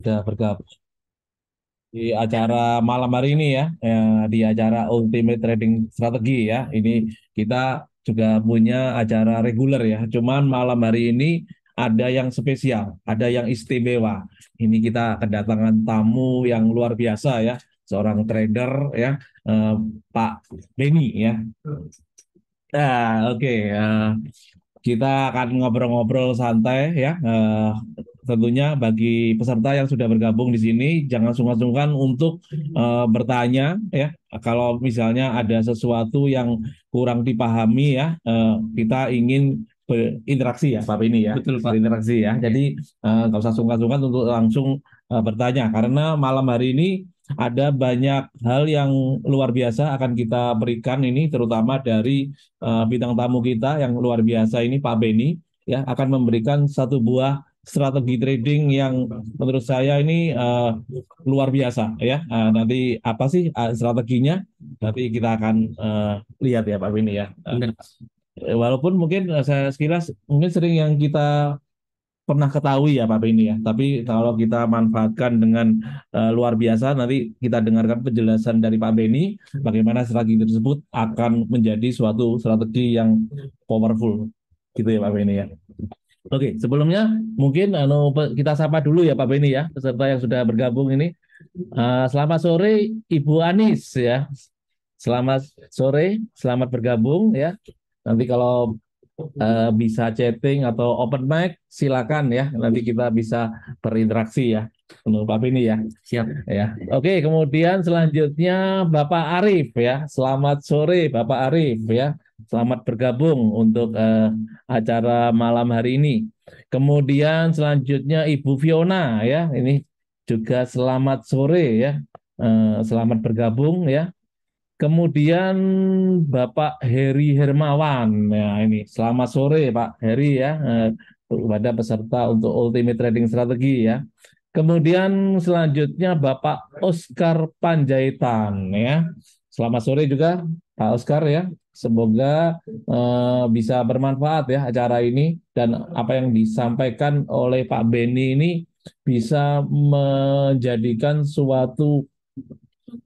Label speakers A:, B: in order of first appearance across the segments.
A: sudah bergabung di acara malam hari ini ya, ya, di acara Ultimate Trading Strategi ya. Ini kita juga punya acara reguler ya. Cuman malam hari ini ada yang spesial, ada yang istimewa. Ini kita kedatangan tamu yang luar biasa ya, seorang trader ya, eh, Pak Beni ya. Nah, oke. Okay. Uh, eh, kita akan ngobrol-ngobrol santai ya. Uh, tentunya bagi peserta yang sudah bergabung di sini jangan sungkan-sungkan untuk uh, bertanya ya. Kalau misalnya ada sesuatu yang kurang dipahami ya, uh, kita ingin berinteraksi ya Pak ini ya. Betul Pak. Berinteraksi ya. Jadi eh, nggak uh, usah sungkan-sungkan untuk langsung uh, bertanya karena malam hari ini ada banyak hal yang luar biasa akan kita berikan ini terutama dari uh, bintang tamu kita yang luar biasa ini Pak Beni ya akan memberikan satu buah strategi trading yang menurut saya ini uh, luar biasa ya. Uh, nanti apa sih uh, strateginya? Nanti kita akan uh, lihat ya Pak Winnie ya. Uh, walaupun mungkin saya sekilas mungkin sering yang kita pernah ketahui ya Pak Beni ya. Tapi kalau kita manfaatkan dengan uh, luar biasa, nanti kita dengarkan penjelasan dari Pak Beni bagaimana strategi tersebut akan menjadi suatu strategi yang powerful, gitu ya Pak Beni ya. Oke, sebelumnya mungkin anu kita sapa dulu ya Pak Beni ya, peserta yang sudah bergabung ini. Uh, selamat sore Ibu Anis ya. Selamat sore, selamat bergabung ya. Nanti kalau uh, bisa chatting atau open mic silakan ya. Nanti kita bisa berinteraksi ya. Untuk Pak Beni ya. Siap. Ya. Oke, kemudian selanjutnya Bapak Arif ya. Selamat sore Bapak Arif ya. Selamat bergabung untuk uh, acara malam hari ini. Kemudian selanjutnya Ibu Fiona ya, ini juga selamat sore ya. Uh, selamat bergabung ya. Kemudian Bapak Heri Hermawan. Ya, ini selamat sore Pak Heri ya kepada eh, peserta untuk Ultimate Trading Strategi ya. Kemudian selanjutnya Bapak Oscar Panjaitan ya. Selamat sore juga Pak nah, Oscar ya. Semoga uh, bisa bermanfaat ya acara ini dan apa yang disampaikan oleh Pak Beni ini bisa menjadikan suatu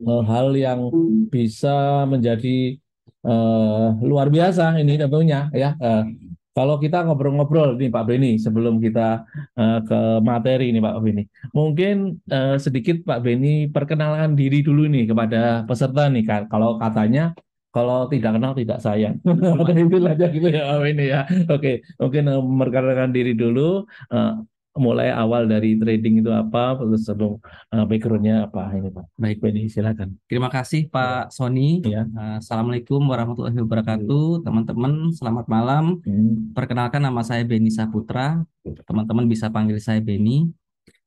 A: uh, hal yang bisa menjadi uh, luar biasa ini tentunya ya. Uh, kalau kita ngobrol-ngobrol nih Pak Beni sebelum kita uh, ke materi ini Pak Beni, mungkin uh, sedikit Pak Beni perkenalkan diri dulu nih kepada peserta nih. Kalau katanya kalau tidak kenal tidak sayang.
B: Ada itu
A: aja gitu ya ini ya. Oke, okay. mungkin eh, memperkenalkan diri dulu uh, mulai awal dari trading itu apa terus sebelum uh, backgroundnya apa ini Pak. Baik Benny silakan.
C: Terima kasih Pak iya. Sony. Ya. Assalamualaikum warahmatullahi wabarakatuh iya. teman-teman selamat malam. Hmm. Perkenalkan nama saya Benny Saputra. Iya. Teman-teman bisa panggil saya Benny.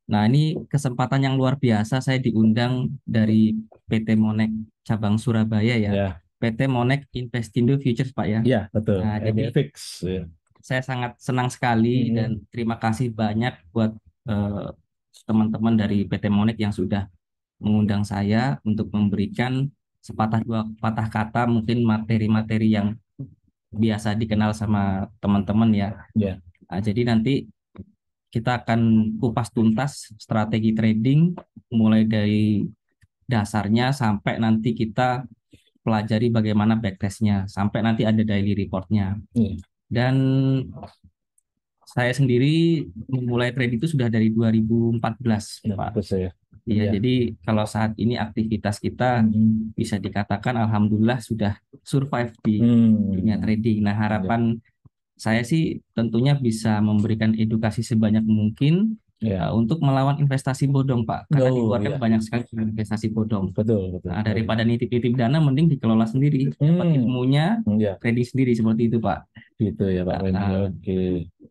C: Nah, ini kesempatan yang luar biasa saya diundang dari PT Monek cabang Surabaya ya. ya. PT Monek Investindo Futures Pak ya. Iya, betul. Nah, jadi fix. Ya. Saya sangat senang sekali hmm. dan terima kasih banyak buat eh, teman-teman uh, dari PT Monek yang sudah mengundang saya untuk memberikan sepatah dua patah kata mungkin materi-materi yang biasa dikenal sama teman-teman ya. Iya. Nah, jadi nanti kita akan kupas tuntas strategi trading mulai dari dasarnya sampai nanti kita pelajari bagaimana backtestnya sampai nanti ada daily reportnya. Hmm. Dan saya sendiri memulai trade itu sudah dari 2014, ya, Pak. ya. Iya. jadi kalau saat ini aktivitas kita hmm. bisa dikatakan alhamdulillah sudah survive di hmm. dunia trading. Nah, harapan ya. saya sih tentunya bisa memberikan edukasi sebanyak mungkin ya untuk melawan investasi bodong pak karena oh, dikeluarkan iya. banyak sekali investasi bodong betul betul nah, daripada nitip-nitip dana mending dikelola sendiri hmm. dapat ilmunya ya. kredit sendiri seperti itu pak gitu ya pak nah, oke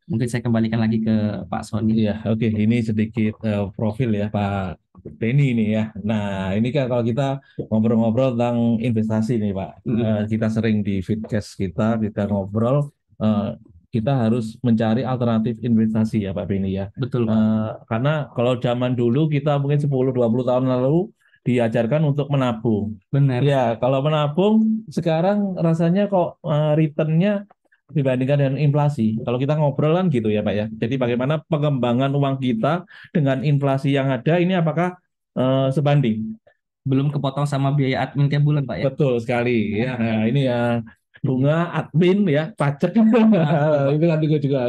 C: mungkin saya kembalikan lagi ke pak Sony ya oke ini sedikit uh, profil ya
A: pak Denny ini ya. Nah, ini kan kalau kita ngobrol-ngobrol tentang investasi nih, Pak. Hmm. Uh, kita sering di Fitcast kita kita ngobrol uh, kita harus mencari alternatif investasi ya Pak Beni ya. Betul. Uh, karena kalau zaman dulu kita mungkin 10 20 tahun lalu diajarkan untuk menabung. Benar. Ya, kalau menabung sekarang rasanya kok uh, returnnya dibandingkan dengan inflasi. Kalau kita ngobrolan gitu ya Pak ya. Jadi bagaimana pengembangan uang kita dengan inflasi yang ada ini apakah uh, sebanding? Belum kepotong sama biaya admin tiap bulan Pak ya. Betul sekali. Ya, nah, ini ya bunga admin ya pajak ah, itu kan juga juga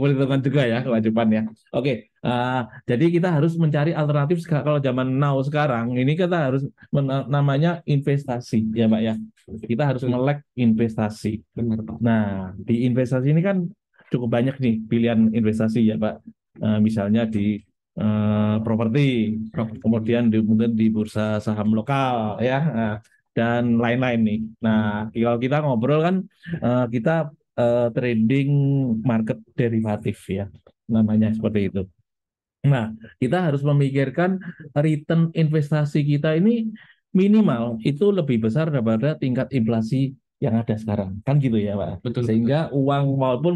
A: boleh teman juga ya kewajiban ya hmm. oke okay. uh, jadi kita harus mencari alternatif kalau zaman now sekarang ini kita harus namanya investasi ya mbak ya kita harus melek investasi Benar, Pak. nah di investasi ini kan cukup banyak nih pilihan investasi ya pak uh, eh, misalnya di uh, properti kemudian di, mungkin di bursa saham lokal ya uh, dan lain-lain nih. Nah, kalau kita ngobrol kan uh, kita uh, trading market derivatif ya, namanya seperti itu. Nah, kita harus memikirkan return investasi kita ini minimal itu lebih besar daripada tingkat inflasi yang ada sekarang kan gitu ya pak betul sehingga betul. uang walaupun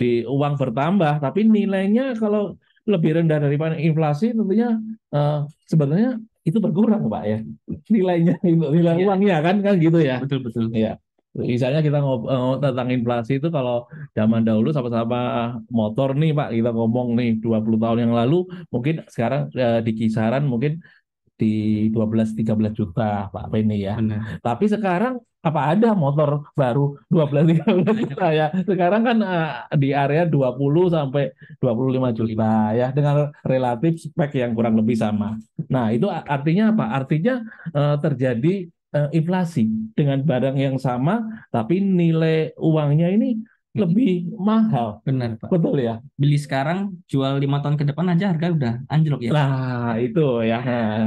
A: di uang bertambah tapi nilainya kalau lebih rendah daripada inflasi tentunya uh, sebenarnya itu berkurang pak ya nilainya nilai ya. uangnya kan kan gitu ya betul betul ya misalnya kita ngomong eh, tentang inflasi itu kalau zaman dahulu sama-sama motor nih Pak kita ngomong nih 20 tahun yang lalu mungkin sekarang eh, di kisaran mungkin di 12-13 juta Pak Penny ya. Benar. Tapi sekarang apa ada motor baru 12 13 juta ya. Sekarang kan uh, di area 20 sampai 25 juta ya dengan relatif spek yang kurang lebih sama. Nah, itu artinya apa? Artinya uh, terjadi uh, inflasi dengan barang yang sama tapi nilai uangnya ini lebih mahal.
C: Benar, Pak. Betul ya. Beli sekarang, jual lima tahun ke depan aja harga udah anjlok ya. Nah, itu ya.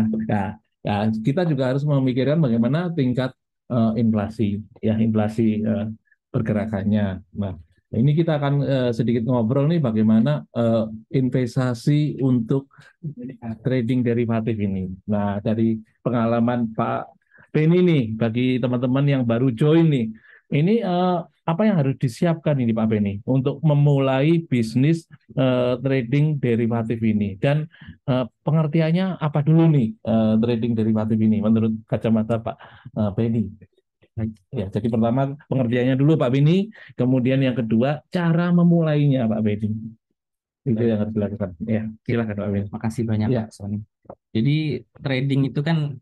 C: Nah, ya kita juga harus memikirkan bagaimana tingkat uh,
A: inflasi, ya inflasi uh, pergerakannya. Nah, ini kita akan uh, sedikit ngobrol nih bagaimana uh, investasi untuk trading derivatif ini. Nah, dari pengalaman Pak Benny nih bagi teman-teman yang baru join nih ini uh, apa yang harus disiapkan ini Pak Beni untuk memulai bisnis uh, trading derivatif ini dan uh, pengertiannya apa dulu nih uh, trading derivatif ini menurut kacamata Pak uh, Beni? Ya, jadi pertama pengertiannya dulu Pak Beni, kemudian yang kedua cara memulainya
C: Pak Beni. Itu yang harus dilakukan. Ya, silakan Pak Beni. makasih banyak ya. Pak Sony. Jadi trading itu kan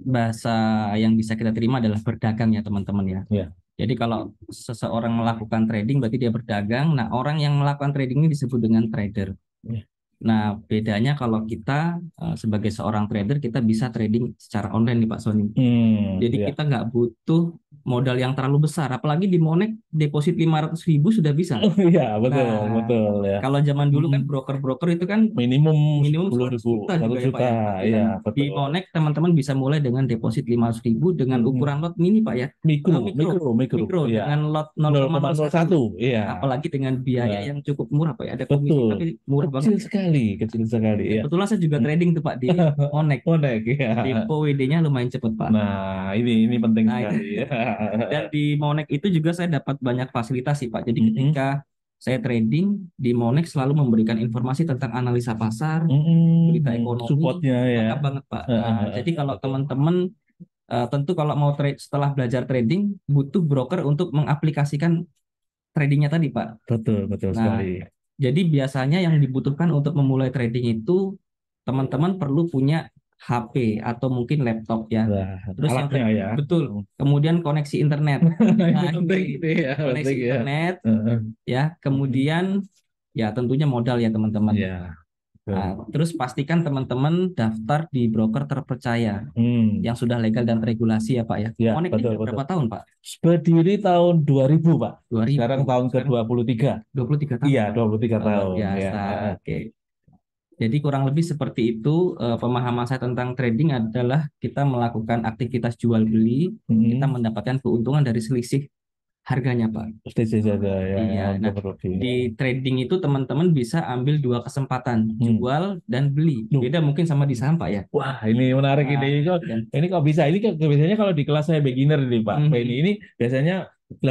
C: bahasa yang bisa kita terima adalah berdagang ya teman-teman ya. ya. Jadi kalau seseorang melakukan trading berarti dia berdagang. Nah, orang yang melakukan trading ini disebut dengan trader. Ya. Nah, bedanya kalau kita eh, sebagai seorang trader kita bisa trading secara online nih Pak Sony. Hmm, Jadi iya. kita nggak butuh modal yang terlalu besar. Apalagi di Monex deposit 500 ribu sudah bisa. Iya, betul, nah, betul ya. Kalau zaman dulu kan hmm. broker-broker itu kan minimum minimum 10 ribu, juta, juga ya, juta. Ya, iya, betul. Di Monek teman-teman bisa mulai dengan deposit 500 ribu dengan hmm. ukuran lot mini, Pak ya. Mikro, uh, mikro, mikro, mikro, mikro iya. dengan lot 0,01. Iya. Apalagi dengan biaya ya. yang cukup murah, Pak ya. Ada komisi betul. tapi murah kecil banget. sekali, kecil sekali, ya. Betul saya juga hmm. trading tuh, Pak, di Monex. Monex. ya. Depo WD-nya lumayan cepat, Pak. Nah, ini ini penting nah, sekali ya. Dan di Monex itu juga saya dapat banyak fasilitas sih Pak. Jadi mm -hmm. ketika saya trading di Monex selalu memberikan informasi tentang analisa pasar, mm -hmm. berita ekonomi, supportnya ya. Lengkap banget Pak. uh -huh. Nah, jadi kalau teman-teman uh, tentu kalau mau trade setelah belajar trading butuh broker untuk mengaplikasikan tradingnya tadi Pak.
A: Betul betul nah, sekali.
C: Jadi biasanya yang dibutuhkan untuk memulai trading itu teman-teman perlu punya HP atau mungkin laptop ya. Nah, Terus yang kedua, ya. betul. Oh. Kemudian koneksi internet. Nah,
B: penting itu ya, koneksi penting, ya.
C: internet ya. ya. Kemudian ya tentunya modal ya teman-teman. Ya. Nah, terus pastikan teman-teman daftar di broker terpercaya hmm. yang sudah legal dan regulasi ya Pak ya. ya Konek betul, betul. berapa tahun Pak? Berdiri tahun 2000 Pak. 2000. Sekarang tahun ke-23. 23 tahun. Iya, 23 tahun. Oh, ya. Oke. Okay. Jadi kurang lebih seperti itu uh, pemahaman saya tentang trading adalah kita melakukan aktivitas jual beli, hmm. kita mendapatkan keuntungan dari selisih harganya, Pak.
A: Selisih harga ya. Iya. Nah,
C: di trading itu teman-teman bisa ambil dua kesempatan, hmm. jual dan beli. Duh. Beda mungkin sama di saham, Pak ya. Wah, ini menarik nah, ini. Kok, dan... ini kok bisa? Ini biasanya kalau di kelas saya beginner nih,
A: Pak. Hmm. Ini ini biasanya 80%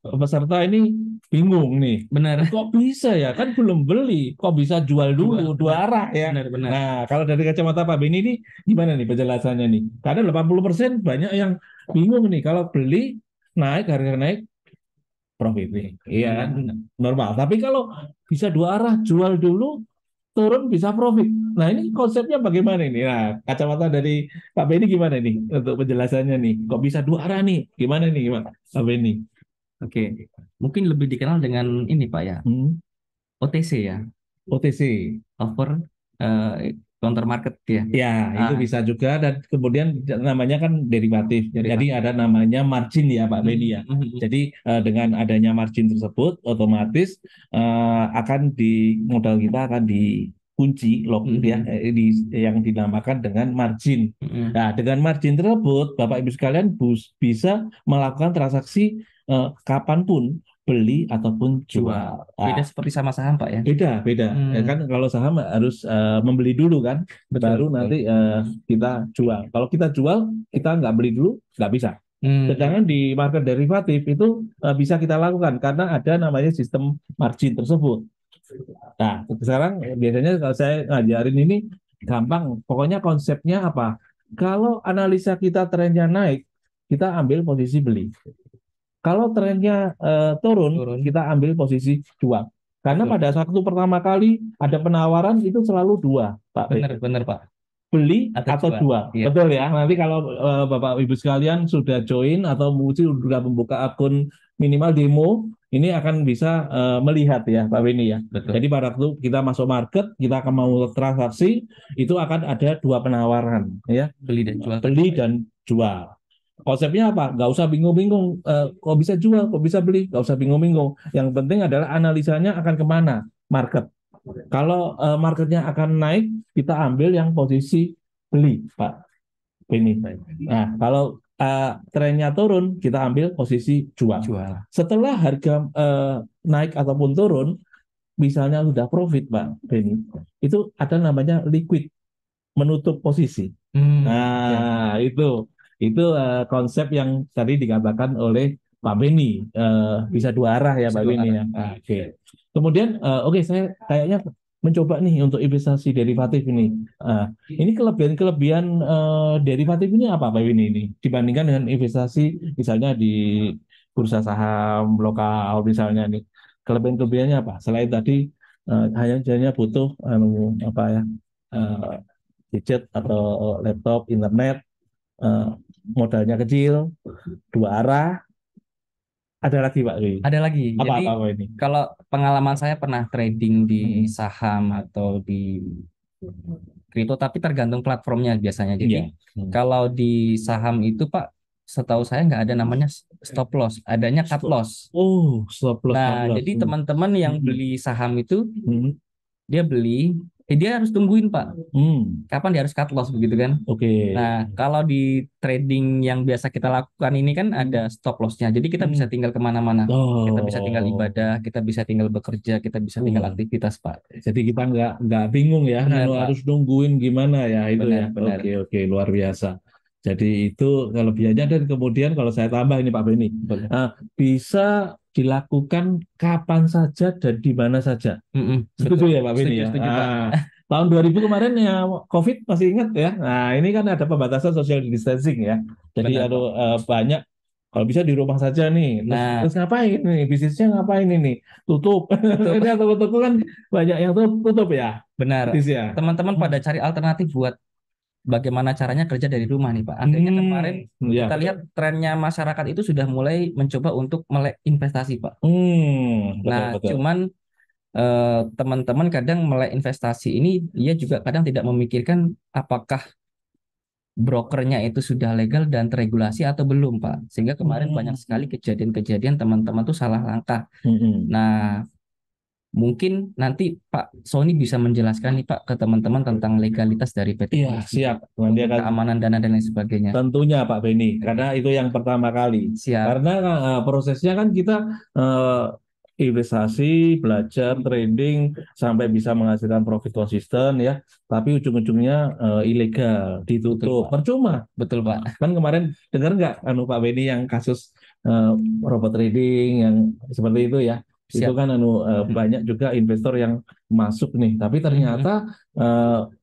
A: peserta ini bingung nih. Benar. Kok bisa ya? Kan belum beli. Kok bisa jual dulu dua, dua arah ya? Benar, benar. Nah, kalau dari kacamata Pak Beni ini gimana nih penjelasannya nih? Karena 80% banyak yang bingung nih kalau beli naik harga naik profit nih. Iya, kan? normal. Tapi kalau bisa dua arah, jual dulu turun bisa profit. Nah, ini konsepnya bagaimana ini? Nah, kacamata dari Pak Beni gimana nih untuk penjelasannya nih? Kok bisa dua arah nih? Gimana nih, Pak Beni. Oke, mungkin lebih dikenal dengan ini Pak ya, Hmm. OTC ya, OTC. over uh, counter market ya. Ya, itu ah. bisa juga dan kemudian namanya kan derivatif. Derivatif. Jadi ada namanya margin ya Pak Benny ya. Hmm. hmm, hmm. Jadi uh, dengan adanya margin tersebut otomatis uh, akan di modal kita akan dikunci lock -hmm. ya hmm. di- yang dinamakan dengan margin. -hmm. Nah, dengan margin tersebut Bapak Ibu sekalian bus- bisa melakukan transaksi uh, kapanpun beli ataupun jual. Ah. Beda seperti sama saham Pak ya? Beda, beda. Ya hmm. Ya kan kalau saham harus uh, membeli dulu kan, betul, baru nanti uh, kita jual. Kalau kita jual, kita nggak beli dulu, nggak bisa. Hmm. Sedangkan di market derivatif itu uh, bisa kita lakukan karena ada namanya sistem margin tersebut. Nah, sekarang biasanya kalau saya ngajarin ini gampang. Pokoknya konsepnya apa? Kalau analisa kita trennya naik, kita ambil posisi beli. Kalau trennya uh, turun, turun, kita ambil posisi dua. Karena Betul. pada satu pertama kali ada penawaran itu selalu dua, Pak. Benar, benar, Pak. Beli atau, atau jual. Iya. Betul ya. Nanti kalau uh, Bapak Ibu sekalian sudah join atau mungkin sudah membuka akun minimal demo, ini akan bisa uh, melihat ya Pak Weni ya. Betul. Jadi pada waktu kita masuk market, kita akan mau transaksi, itu akan ada dua penawaran ya. Beli dan jual. Beli dan jual konsepnya apa? Gak usah bingung-bingung. Uh, kok bisa jual, kok bisa beli, gak usah bingung-bingung. Yang penting adalah analisanya akan kemana market. Kalau uh, marketnya akan naik, kita ambil yang posisi beli, Pak. Ini. Nah, kalau uh, trennya turun, kita ambil posisi jual. jual. Setelah harga uh, naik ataupun turun, misalnya sudah profit, Pak Benny. itu ada namanya liquid menutup posisi. Hmm, nah, ya. itu itu uh, konsep yang tadi dikatakan oleh Pak Beni uh, eh, bisa dua arah ya bisa Pak Beni ya. Ah, oke. Okay. Kemudian uh, oke okay, saya kayaknya mencoba nih untuk investasi derivatif ini. Uh, ini kelebihan-kelebihan uh, derivatif ini apa Pak Beni ini dibandingkan dengan investasi misalnya di bursa saham lokal misalnya nih. Kelebihan-kelebihannya apa? Selain tadi uh, hanya hanya butuh um, apa ya? Uh, gadget atau laptop, internet Eh, modalnya kecil,
C: dua arah. Ada lagi Pak Rui. Ada lagi. Apa, Jadi apa ini? Kalau pengalaman saya pernah trading di saham atau di kripto tapi tergantung platformnya biasanya. Jadi yeah. Hmm. kalau di saham itu Pak setahu saya nggak ada namanya stop loss, adanya cut loss. Oh, stop loss. Nah, stop jadi hmm. teman-teman yang hmm. beli saham itu hmm. dia beli eh, dia harus tungguin pak hmm. kapan dia harus cut loss begitu kan oke okay. nah kalau di trading yang biasa kita lakukan ini kan ada stop lossnya jadi kita hmm. bisa tinggal kemana-mana oh. kita bisa tinggal oh. ibadah kita bisa tinggal bekerja kita bisa hmm. tinggal hmm. aktivitas pak jadi kita nggak nggak bingung ya benar, harus nungguin
A: gimana ya itu ya. benar, ya benar. oke oke luar biasa jadi itu kalau kelebihannya dan kemudian kalau saya tambah ini Pak Beni, uh, eh, bisa dilakukan kapan saja dan di mana saja.
B: Mm hmm setuju ya Pak Beni ya. Setuju,
A: tahun 2000 kemarin ya COVID masih ingat ya. Nah ini kan ada pembatasan social distancing ya. Jadi ada uh, eh, banyak kalau bisa di rumah saja nih. Terus, nah. terus ngapain nih? Bisnisnya ngapain ini? Tutup. Ini toko-toko kan banyak yang
C: tutup ya. Benar. ya. Teman-teman hmm. pada cari alternatif buat bagaimana caranya kerja dari rumah nih Pak. Akhirnya hmm, kemarin ya. kita lihat trennya masyarakat itu sudah mulai mencoba untuk melek investasi Pak.
A: Hmm, betul, nah betul. cuman
C: teman eh, teman-teman kadang melek investasi ini dia juga kadang tidak memikirkan apakah brokernya itu sudah legal dan teregulasi atau belum Pak. Sehingga kemarin hmm. banyak sekali kejadian-kejadian teman-teman tuh salah langkah. Hmm. Nah mungkin nanti Pak Sony bisa menjelaskan nih Pak ke teman-teman tentang legalitas dari PT Iya, siap. Dia kan, keamanan dana dan lain sebagainya. Tentunya Pak Beni, karena itu yang
A: pertama kali. Siap. Karena uh, prosesnya kan kita uh, investasi, belajar, trading sampai bisa menghasilkan profit konsisten ya, tapi ujung-ujungnya uh, ilegal, ditutup. Betul, Percuma. Betul, Pak. Kan kemarin dengar nggak anu Pak Beni yang kasus uh, robot trading yang seperti itu ya. Siap. itu kan anu uh, banyak juga investor yang masuk nih tapi hmm. ternyata uh, eh,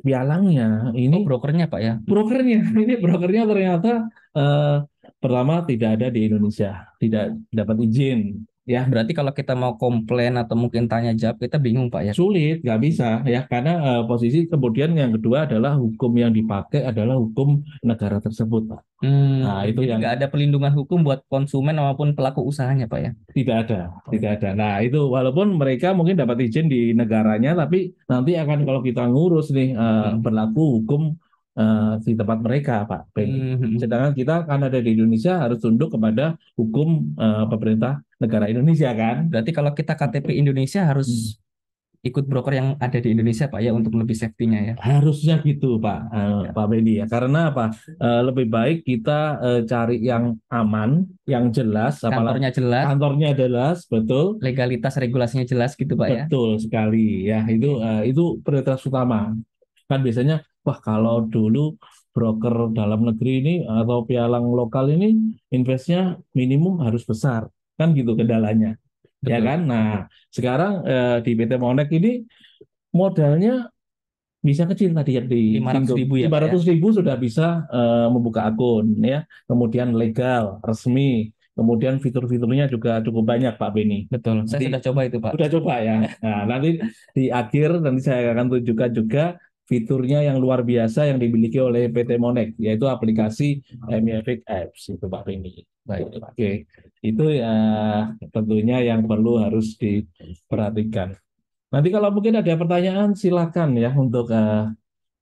C: bialangnya ini oh, brokernya pak ya brokernya hmm. ini brokernya ternyata uh, pertama tidak ada di Indonesia tidak dapat izin Ya, berarti kalau kita mau komplain atau mungkin tanya jawab, kita bingung Pak ya. Sulit, nggak bisa ya, karena uh, posisi kemudian yang kedua adalah hukum yang dipakai adalah hukum negara tersebut Pak.
B: Hmm, nah itu
C: yang nggak ada pelindungan hukum buat konsumen maupun pelaku usahanya Pak ya. Tidak ada, oh. tidak ada. Nah itu
A: walaupun mereka mungkin dapat izin di negaranya, tapi nanti akan kalau kita ngurus nih uh, berlaku hukum uh, di tempat mereka, Pak. Mm-hmm. Sedangkan kita karena ada di Indonesia
C: harus tunduk kepada hukum uh, pemerintah negara Indonesia kan. Berarti kalau kita KTP gitu. Indonesia harus hmm ikut broker yang ada di Indonesia Pak ya untuk lebih safety-nya ya. Harusnya gitu Pak uh, ya. Pak Benny ya. Karena apa? Uh, lebih baik kita uh, cari yang
A: aman, yang jelas, kantornya jelas. Kantornya jelas, betul. Legalitas regulasinya jelas gitu Pak betul ya. Betul sekali ya. Itu uh, itu prioritas utama. Kan biasanya wah kalau dulu broker dalam negeri ini atau pialang lokal ini investnya minimum harus besar kan gitu kendalanya ya Betul. ya kan nah sekarang eh, di PT Monek ini modalnya bisa kecil tadi yang di 500 ribu ya 500 ya? ribu sudah bisa eh, membuka akun ya kemudian legal resmi kemudian fitur-fiturnya juga cukup banyak Pak Beni. Betul. Nanti, saya sudah coba itu Pak. Sudah coba ya. Nah nanti di akhir nanti saya akan tunjukkan juga fiturnya yang luar biasa yang dimiliki oleh PT Monek yaitu aplikasi MFX Apps itu Pak Rini. Baik. Oke. Okay. Itu ya tentunya yang perlu harus diperhatikan. Nanti kalau mungkin ada pertanyaan silakan ya untuk uh,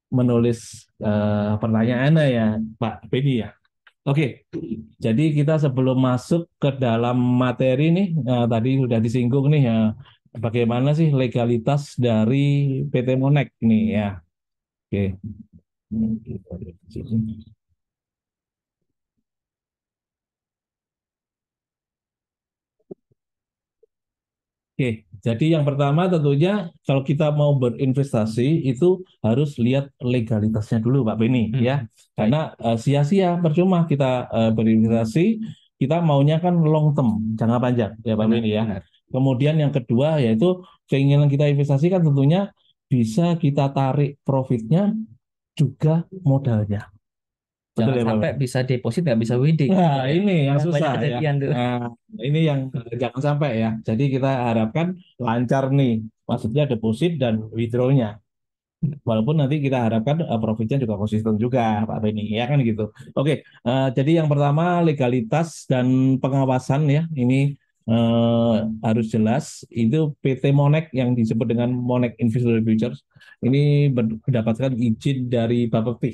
A: menulis uh, pertanyaannya ya Pak Beni ya. Oke. Okay. Jadi kita sebelum masuk ke dalam materi nih uh, tadi sudah disinggung nih ya bagaimana sih legalitas dari PT Monek nih ya Oke.
B: Okay. Oke,
A: jadi yang pertama tentunya kalau kita mau berinvestasi itu harus lihat legalitasnya dulu Pak Beni hmm. ya. Karena eh, sia-sia uh, percuma kita uh, berinvestasi, kita maunya kan long term, jangka panjang ya Pak Beni ya. Benar. Kemudian yang kedua yaitu keinginan kita investasi kan tentunya bisa kita tarik profitnya juga modalnya. Jangan Betul, ya, sampai ya, bisa deposit nggak bisa wedding. Nah, ini yang, yang susah ya. Nah, ini yang jangan sampai ya. Jadi kita harapkan lancar nih, maksudnya deposit dan withdrawnya. Walaupun nanti kita harapkan eh, profitnya juga konsisten juga, Pak Beni, ya kan gitu. Oke, eh, jadi yang pertama legalitas dan pengawasan ya. Ini eh, harus jelas itu PT Monek yang disebut dengan Monek Investor Futures ini mendapatkan izin dari Bapepti.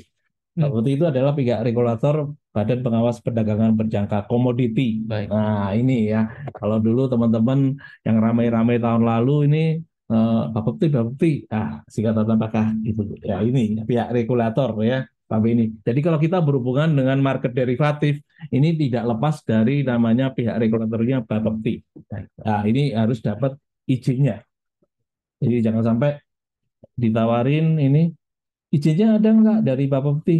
A: Hmm. itu adalah pihak regulator Badan Pengawas Perdagangan Berjangka Komoditi. Baik. Nah, ini ya. Kalau dulu teman-teman yang ramai-ramai tahun lalu ini eh, Bapepti Bapepti ah singkatan apakah itu Ya ini pihak regulator ya. Pak ini. Jadi kalau kita berhubungan dengan market derivatif, ini tidak lepas dari namanya pihak regulatornya Bapepti. Nah, ini harus dapat izinnya. Jadi jangan sampai ditawarin ini izinnya ada nggak dari Bapepti?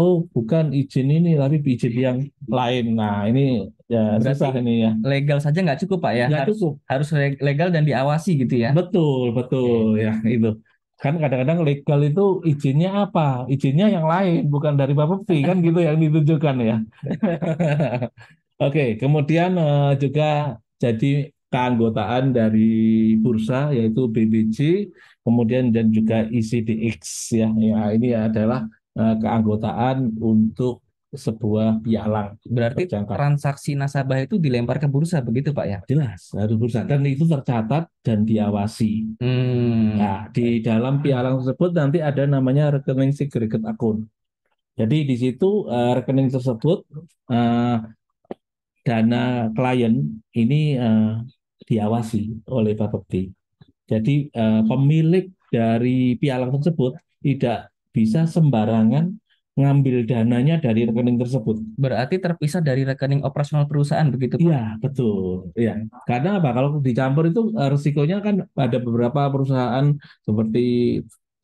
A: Oh, bukan izin ini, tapi izin yang lain. Nah, ini ya Berarti susah ini ya. Legal saja nggak cukup, Pak ya? harus, Harus legal dan diawasi gitu ya. Betul, betul ya itu kan kadang-kadang legal itu izinnya apa? Izinnya yang lain, bukan dari Bapepti kan gitu yang ditunjukkan ya. Oke, okay, kemudian eh, juga jadi keanggotaan dari bursa yaitu BBC kemudian dan juga ICDX e ya. Ya,
C: ini adalah eh, keanggotaan untuk sebuah pialang. Berarti terjangkau. transaksi nasabah itu dilempar ke bursa begitu Pak ya? Jelas, harus bursa dan hmm. itu tercatat
A: dan diawasi. Hmm. Nah, di dalam pialang tersebut nanti ada namanya rekening segregat akun. Jadi di situ uh, rekening tersebut uh, dana klien ini uh, diawasi oleh Pak Peti Jadi uh, pemilik dari pialang tersebut tidak bisa sembarangan ngambil dananya dari hmm. rekening tersebut. Berarti terpisah dari rekening operasional perusahaan begitu Iya, betul. Iya. Karena apa? Kalau dicampur itu eh, resikonya kan ada beberapa perusahaan seperti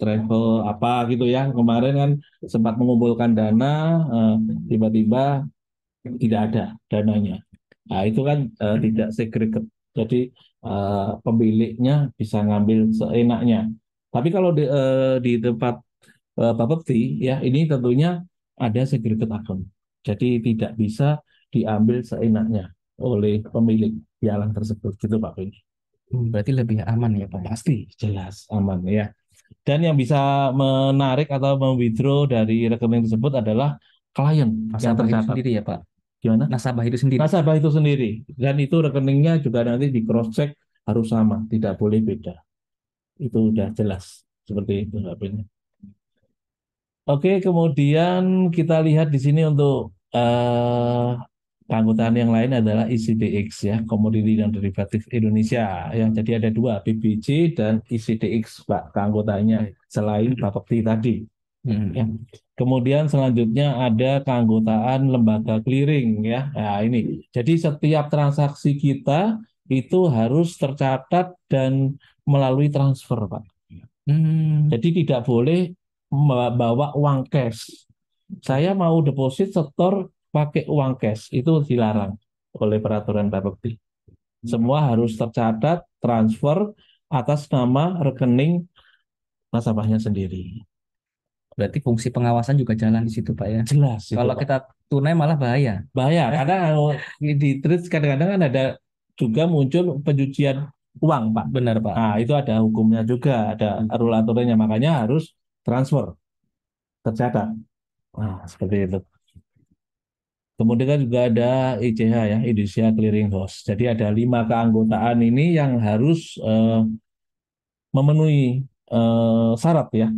A: travel apa gitu ya. Kemarin kan sempat mengumpulkan dana eh, tiba-tiba tidak ada dananya. Nah, itu kan eh, tidak segregat. Jadi eh, pemiliknya bisa ngambil seenaknya. Tapi kalau di, eh, di tempat uh, eh, bapepti ya ini tentunya ada segregat akun. Jadi tidak bisa diambil seenaknya oleh pemilik pialang tersebut gitu Pak Beni. Hmm, berarti lebih aman ya Pak? Pasti, jelas aman ya. Dan yang bisa menarik atau mewithdraw dari rekening tersebut adalah klien yang tercatat. sendiri ya Pak? Gimana? Nasabah itu sendiri? Nasabah itu sendiri. Dan itu rekeningnya juga nanti di cross-check harus sama, tidak boleh beda. Itu sudah jelas. Seperti itu Pak Oke, kemudian kita lihat di sini untuk eh, keanggotaan yang lain adalah ICDX ya, Komoditi dan Derivatif Indonesia. yang jadi ada dua, BBJ dan ICDX, Pak, keanggotanya selain Bapepti tadi. Hmm. Ya. Kemudian selanjutnya ada keanggotaan lembaga clearing ya. Nah, ini. Jadi setiap transaksi kita itu harus tercatat dan melalui transfer, Pak.
B: Hmm.
A: Jadi tidak boleh bawa uang cash. Saya mau deposit setor pakai uang cash, itu dilarang oleh peraturan Bapepti. Semua harus tercatat transfer
C: atas nama rekening nasabahnya sendiri. Berarti fungsi pengawasan juga jalan di situ, Pak ya. Jelas. Kalau itu, kita tunai malah bahaya. Bahaya karena kalau di trades kadang-kadang kan ada juga muncul pencucian uang, Pak.
A: Benar, Pak. Nah, itu ada hukumnya juga, ada hmm. aturannya. Makanya harus transfer tercatat. Nah, seperti itu. Kemudian kan juga ada ICH ya, Indonesia Clearing House. Jadi ada lima keanggotaan ini yang harus eh, memenuhi eh, syarat ya.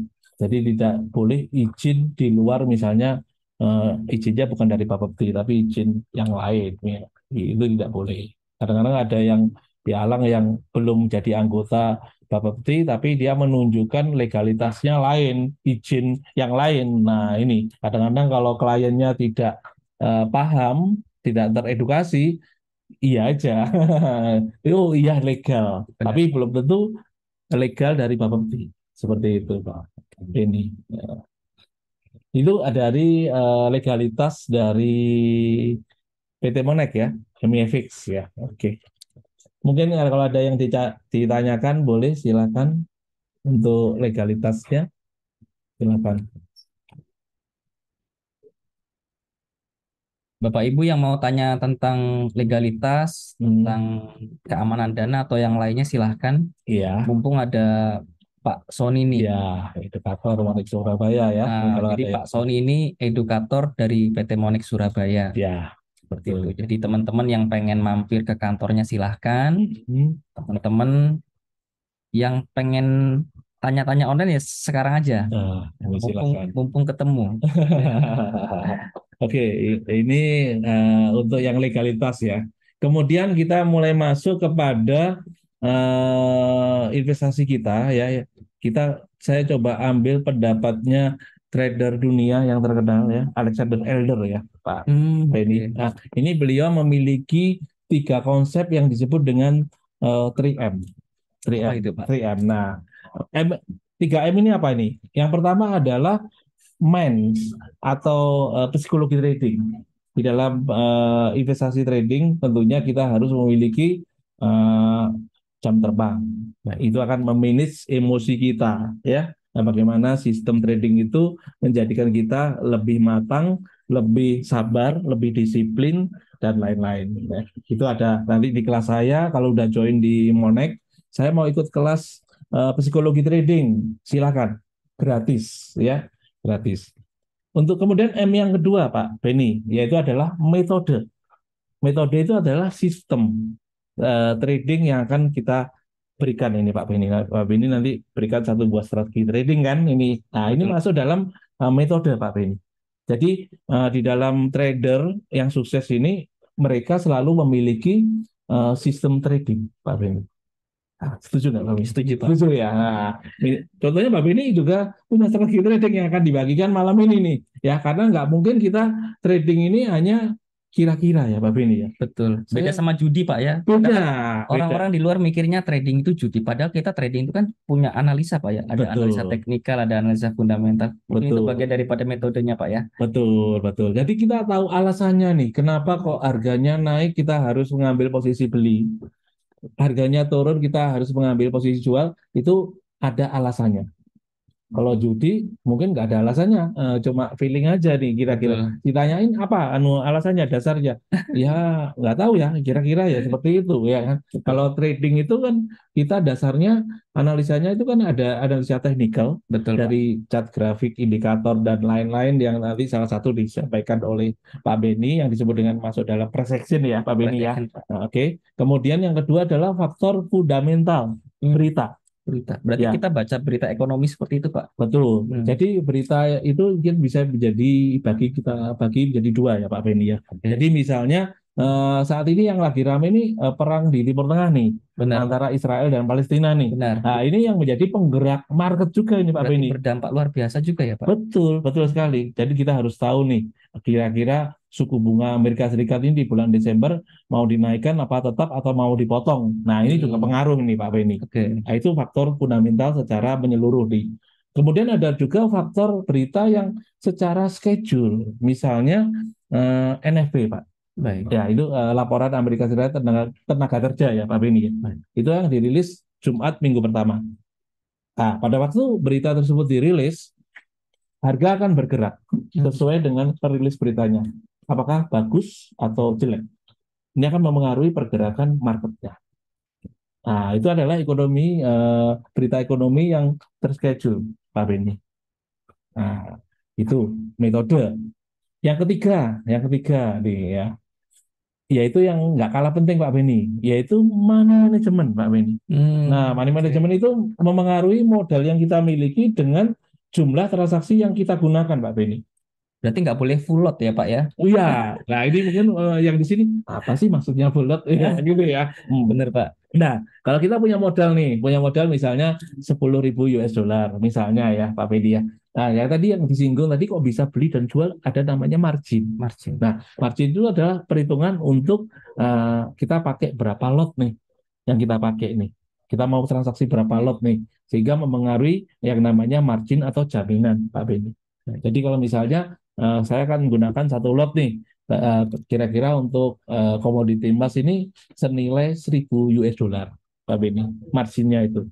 A: Jadi tidak boleh izin di luar misalnya eh, izinnya bukan dari Bapepti tapi izin yang lain. Ya. Itu tidak boleh. Kadang-kadang ada yang di Alang yang belum jadi anggota Bapak Peti, tapi dia menunjukkan legalitasnya lain, izin yang lain. Nah, ini kadang-kadang kalau kliennya tidak uh, paham, tidak teredukasi, iya aja. oh, iya legal. Benar. Tapi belum tentu legal dari Bapak Peti Seperti itu, Pak. Ini. Eh, itu dari uh, eh, legalitas dari PT Monek ya, Hemi Fix ya. Oke. Okay. Mungkin kalau ada yang ditanyakan boleh silakan untuk legalitasnya silakan.
C: Bapak Ibu yang mau tanya tentang legalitas, hmm. tentang keamanan dana atau yang lainnya silahkan. Iya. Mumpung ada Pak Sony ini. Iya, edukator Monik Surabaya ya. Nah, kalau jadi Pak Sony ini edukator dari PT Monik Surabaya. Iya seperti itu. Jadi teman-teman yang pengen mampir ke kantornya silahkan. Mm-hmm. Teman-teman yang pengen tanya-tanya online ya sekarang aja. Nah, ya, mumpung, mumpung ketemu. Oke, ini uh, untuk
A: yang legalitas ya. Kemudian kita mulai masuk kepada uh, investasi kita ya. Kita saya coba ambil pendapatnya trader dunia yang terkenal ya hmm. Alexander Elder ya Pak hmm, Benny. Okay. Nah, ini beliau memiliki tiga konsep yang disebut dengan uh, 3M. 3M. Apa itu, 3M. Nah, M 3M ini apa ini? Yang pertama adalah mens atau uh, psikologi trading. Di dalam uh, investasi trading tentunya kita harus memiliki uh, jam terbang. Nah, itu akan meminis emosi kita ya Nah, bagaimana sistem trading itu menjadikan kita lebih matang, lebih sabar, lebih disiplin, dan lain-lain. Ya. Itu ada nanti di kelas saya, kalau udah join di Monek, saya mau ikut kelas uh, psikologi trading, silakan, gratis, ya, gratis. Untuk kemudian M yang kedua, Pak Benny, yaitu adalah metode. Metode itu adalah sistem uh, trading yang akan kita berikan ini Pak Beni. Nah, Pak Beni nanti berikan satu buah strategi trading kan ini. Nah, ini masuk dalam eh, metode Pak Beni. Jadi eh, di dalam trader yang sukses ini mereka selalu memiliki eh, sistem trading Pak Beni. Nah, setuju nggak Pak Beni? Setuju Pak. Setuju ya. Nah, contohnya Pak Beni juga punya strategi trading yang akan dibagikan malam ini nih. Ya karena nggak mungkin kita trading ini hanya Kira-kira
C: ya Pak Beni ya. Betul. Beda Saya... sama judi Pak ya. Beda. Orang-orang di luar mikirnya trading itu judi. Padahal kita trading itu kan punya analisa Pak ya. Ada betul. analisa teknikal, ada analisa fundamental. Mungkin betul. itu bagian daripada metodenya Pak ya. Betul, betul. Jadi kita tahu alasannya nih. Kenapa kok
A: harganya naik kita harus mengambil posisi beli. Harganya turun kita harus mengambil posisi jual. Itu ada alasannya. Kalau hmm. judi mungkin nggak ada alasannya, uh, cuma feeling aja nih kira-kira. Ditanyain apa anu alasannya dasarnya? ya nggak tahu ya, kira-kira ya seperti itu ya kan. Kalau trading itu kan kita dasarnya analisanya itu kan ada analisa teknikal Betul, dari chart cat grafik, indikator dan lain-lain yang nanti salah satu disampaikan oleh Pak Beni yang disebut dengan masuk dalam persection ya Pak Beni ya. Nah, oke. Okay. Kemudian yang kedua adalah faktor fundamental hmm. berita berita. Berarti ya. kita baca berita ekonomi seperti itu, Pak. Betul. Hmm. Jadi berita itu mungkin bisa menjadi bagi kita bagi menjadi dua ya, Pak Beni ya. Jadi misalnya Uh, saat ini yang lagi rame ini uh, perang di Timur Tengah nih, Benar. antara Israel dan Palestina nih. Benar. Nah, ini yang menjadi penggerak market juga ini Pak Beni. Berdampak luar biasa juga ya, Pak. Betul, betul sekali. Jadi kita harus tahu nih kira-kira suku bunga Amerika Serikat ini di bulan Desember mau dinaikkan apa tetap atau mau dipotong. Nah ini juga hmm. pengaruh ini Pak Beni. Okay. Nah, itu faktor fundamental secara menyeluruh di. Kemudian ada juga faktor berita yang secara schedule, misalnya eh, NFP Pak. Baik. Ya itu eh, laporan Amerika Serikat tenaga, tenaga kerja ya Pak Beni. Ya. Baik. Itu yang dirilis Jumat minggu pertama. Nah, pada waktu berita tersebut dirilis, harga akan bergerak hmm. sesuai dengan perilis beritanya apakah bagus atau jelek. Ini akan mempengaruhi pergerakan marketnya. Nah, itu adalah ekonomi eh, berita ekonomi yang terschedule, Pak Beni. Nah, itu metode. Yang ketiga, yang ketiga nih ya, yaitu yang nggak kalah penting Pak Beni, yaitu money management Pak Beni.
B: Hmm. Nah,
A: money management itu mempengaruhi modal yang kita miliki dengan jumlah transaksi yang kita gunakan Pak Beni. Berarti nggak boleh full load ya Pak ya? Oh iya. Nah ini mungkin uh, yang di sini apa sih maksudnya full load? Ya, gitu ya. Hmm, bener Pak. Nah kalau kita punya modal nih, punya modal misalnya 10.000 US dollar misalnya ya Pak Pedi ya. Nah, yang tadi yang disinggung tadi kok bisa beli dan jual ada namanya margin. Margin. Nah, margin itu adalah perhitungan untuk uh, kita pakai berapa lot nih yang kita pakai nih. Kita mau transaksi berapa lot nih sehingga mempengaruhi yang namanya margin atau jaminan Pak Beni. Nah, jadi kalau misalnya uh, saya akan gunakan satu lot nih eh, kira-kira uh, untuk uh, komoditi emas ini senilai 1000 US dollar Pak Beni marginnya itu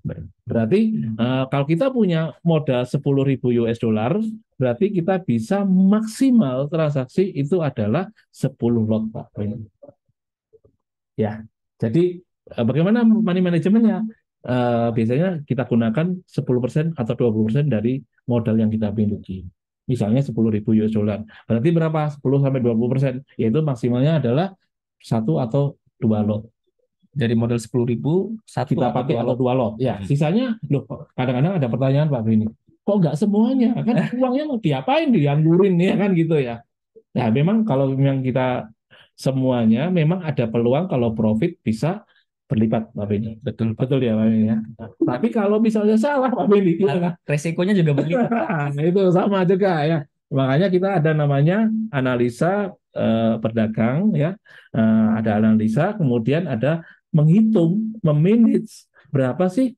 A: berarti uh, kalau kita punya modal 10.000 US dollar berarti kita bisa maksimal transaksi itu adalah 10 lot Pak Beni ya jadi uh, bagaimana money manajemennya uh, biasanya kita gunakan 10% atau 20% dari modal yang kita miliki misalnya ribu US dollar. Berarti berapa? 10 sampai 20 persen, yaitu maksimalnya adalah satu atau dua lot. Dari sepuluh ribu, satu kita pakai atau dua lot. Ya, hmm. sisanya loh kadang-kadang ada pertanyaan Pak ini. Kok nggak semuanya? Kan uangnya mau diapain? Dianggurin ya kan gitu ya. Nah, memang kalau yang kita semuanya memang ada peluang kalau profit bisa berlipat Pak Benny Betul, betul ya Pak Benny ya. tapi kalau misalnya salah Pak Benny, nah, ya, kan? resikonya juga berlipat. itu sama juga ya. Makanya kita ada namanya analisa eh, perdagang ya. Eh, ada analisa, kemudian ada menghitung, meminits berapa sih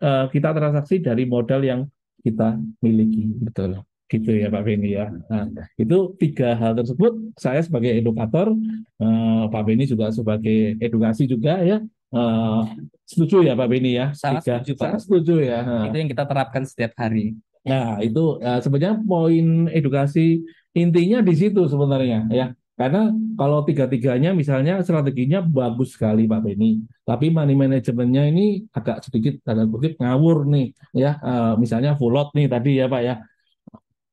A: eh, kita transaksi dari modal yang kita miliki. Betul gitu ya Pak Benny ya. Nah, itu tiga hal tersebut saya sebagai edukator, eh, Pak Benny juga sebagai edukasi juga ya Uh, setuju ya Pak Beni ya? Sangat Tiga. setuju Pak. Sangat setuju ya. Itu yang kita terapkan setiap hari. Nah itu uh, sebenarnya poin edukasi intinya di situ sebenarnya ya. Karena kalau tiga-tiganya misalnya strateginya bagus sekali Pak Beni, tapi money manajemennya ini agak sedikit tanda kutip ngawur nih ya. Uh, misalnya full lot nih tadi ya Pak ya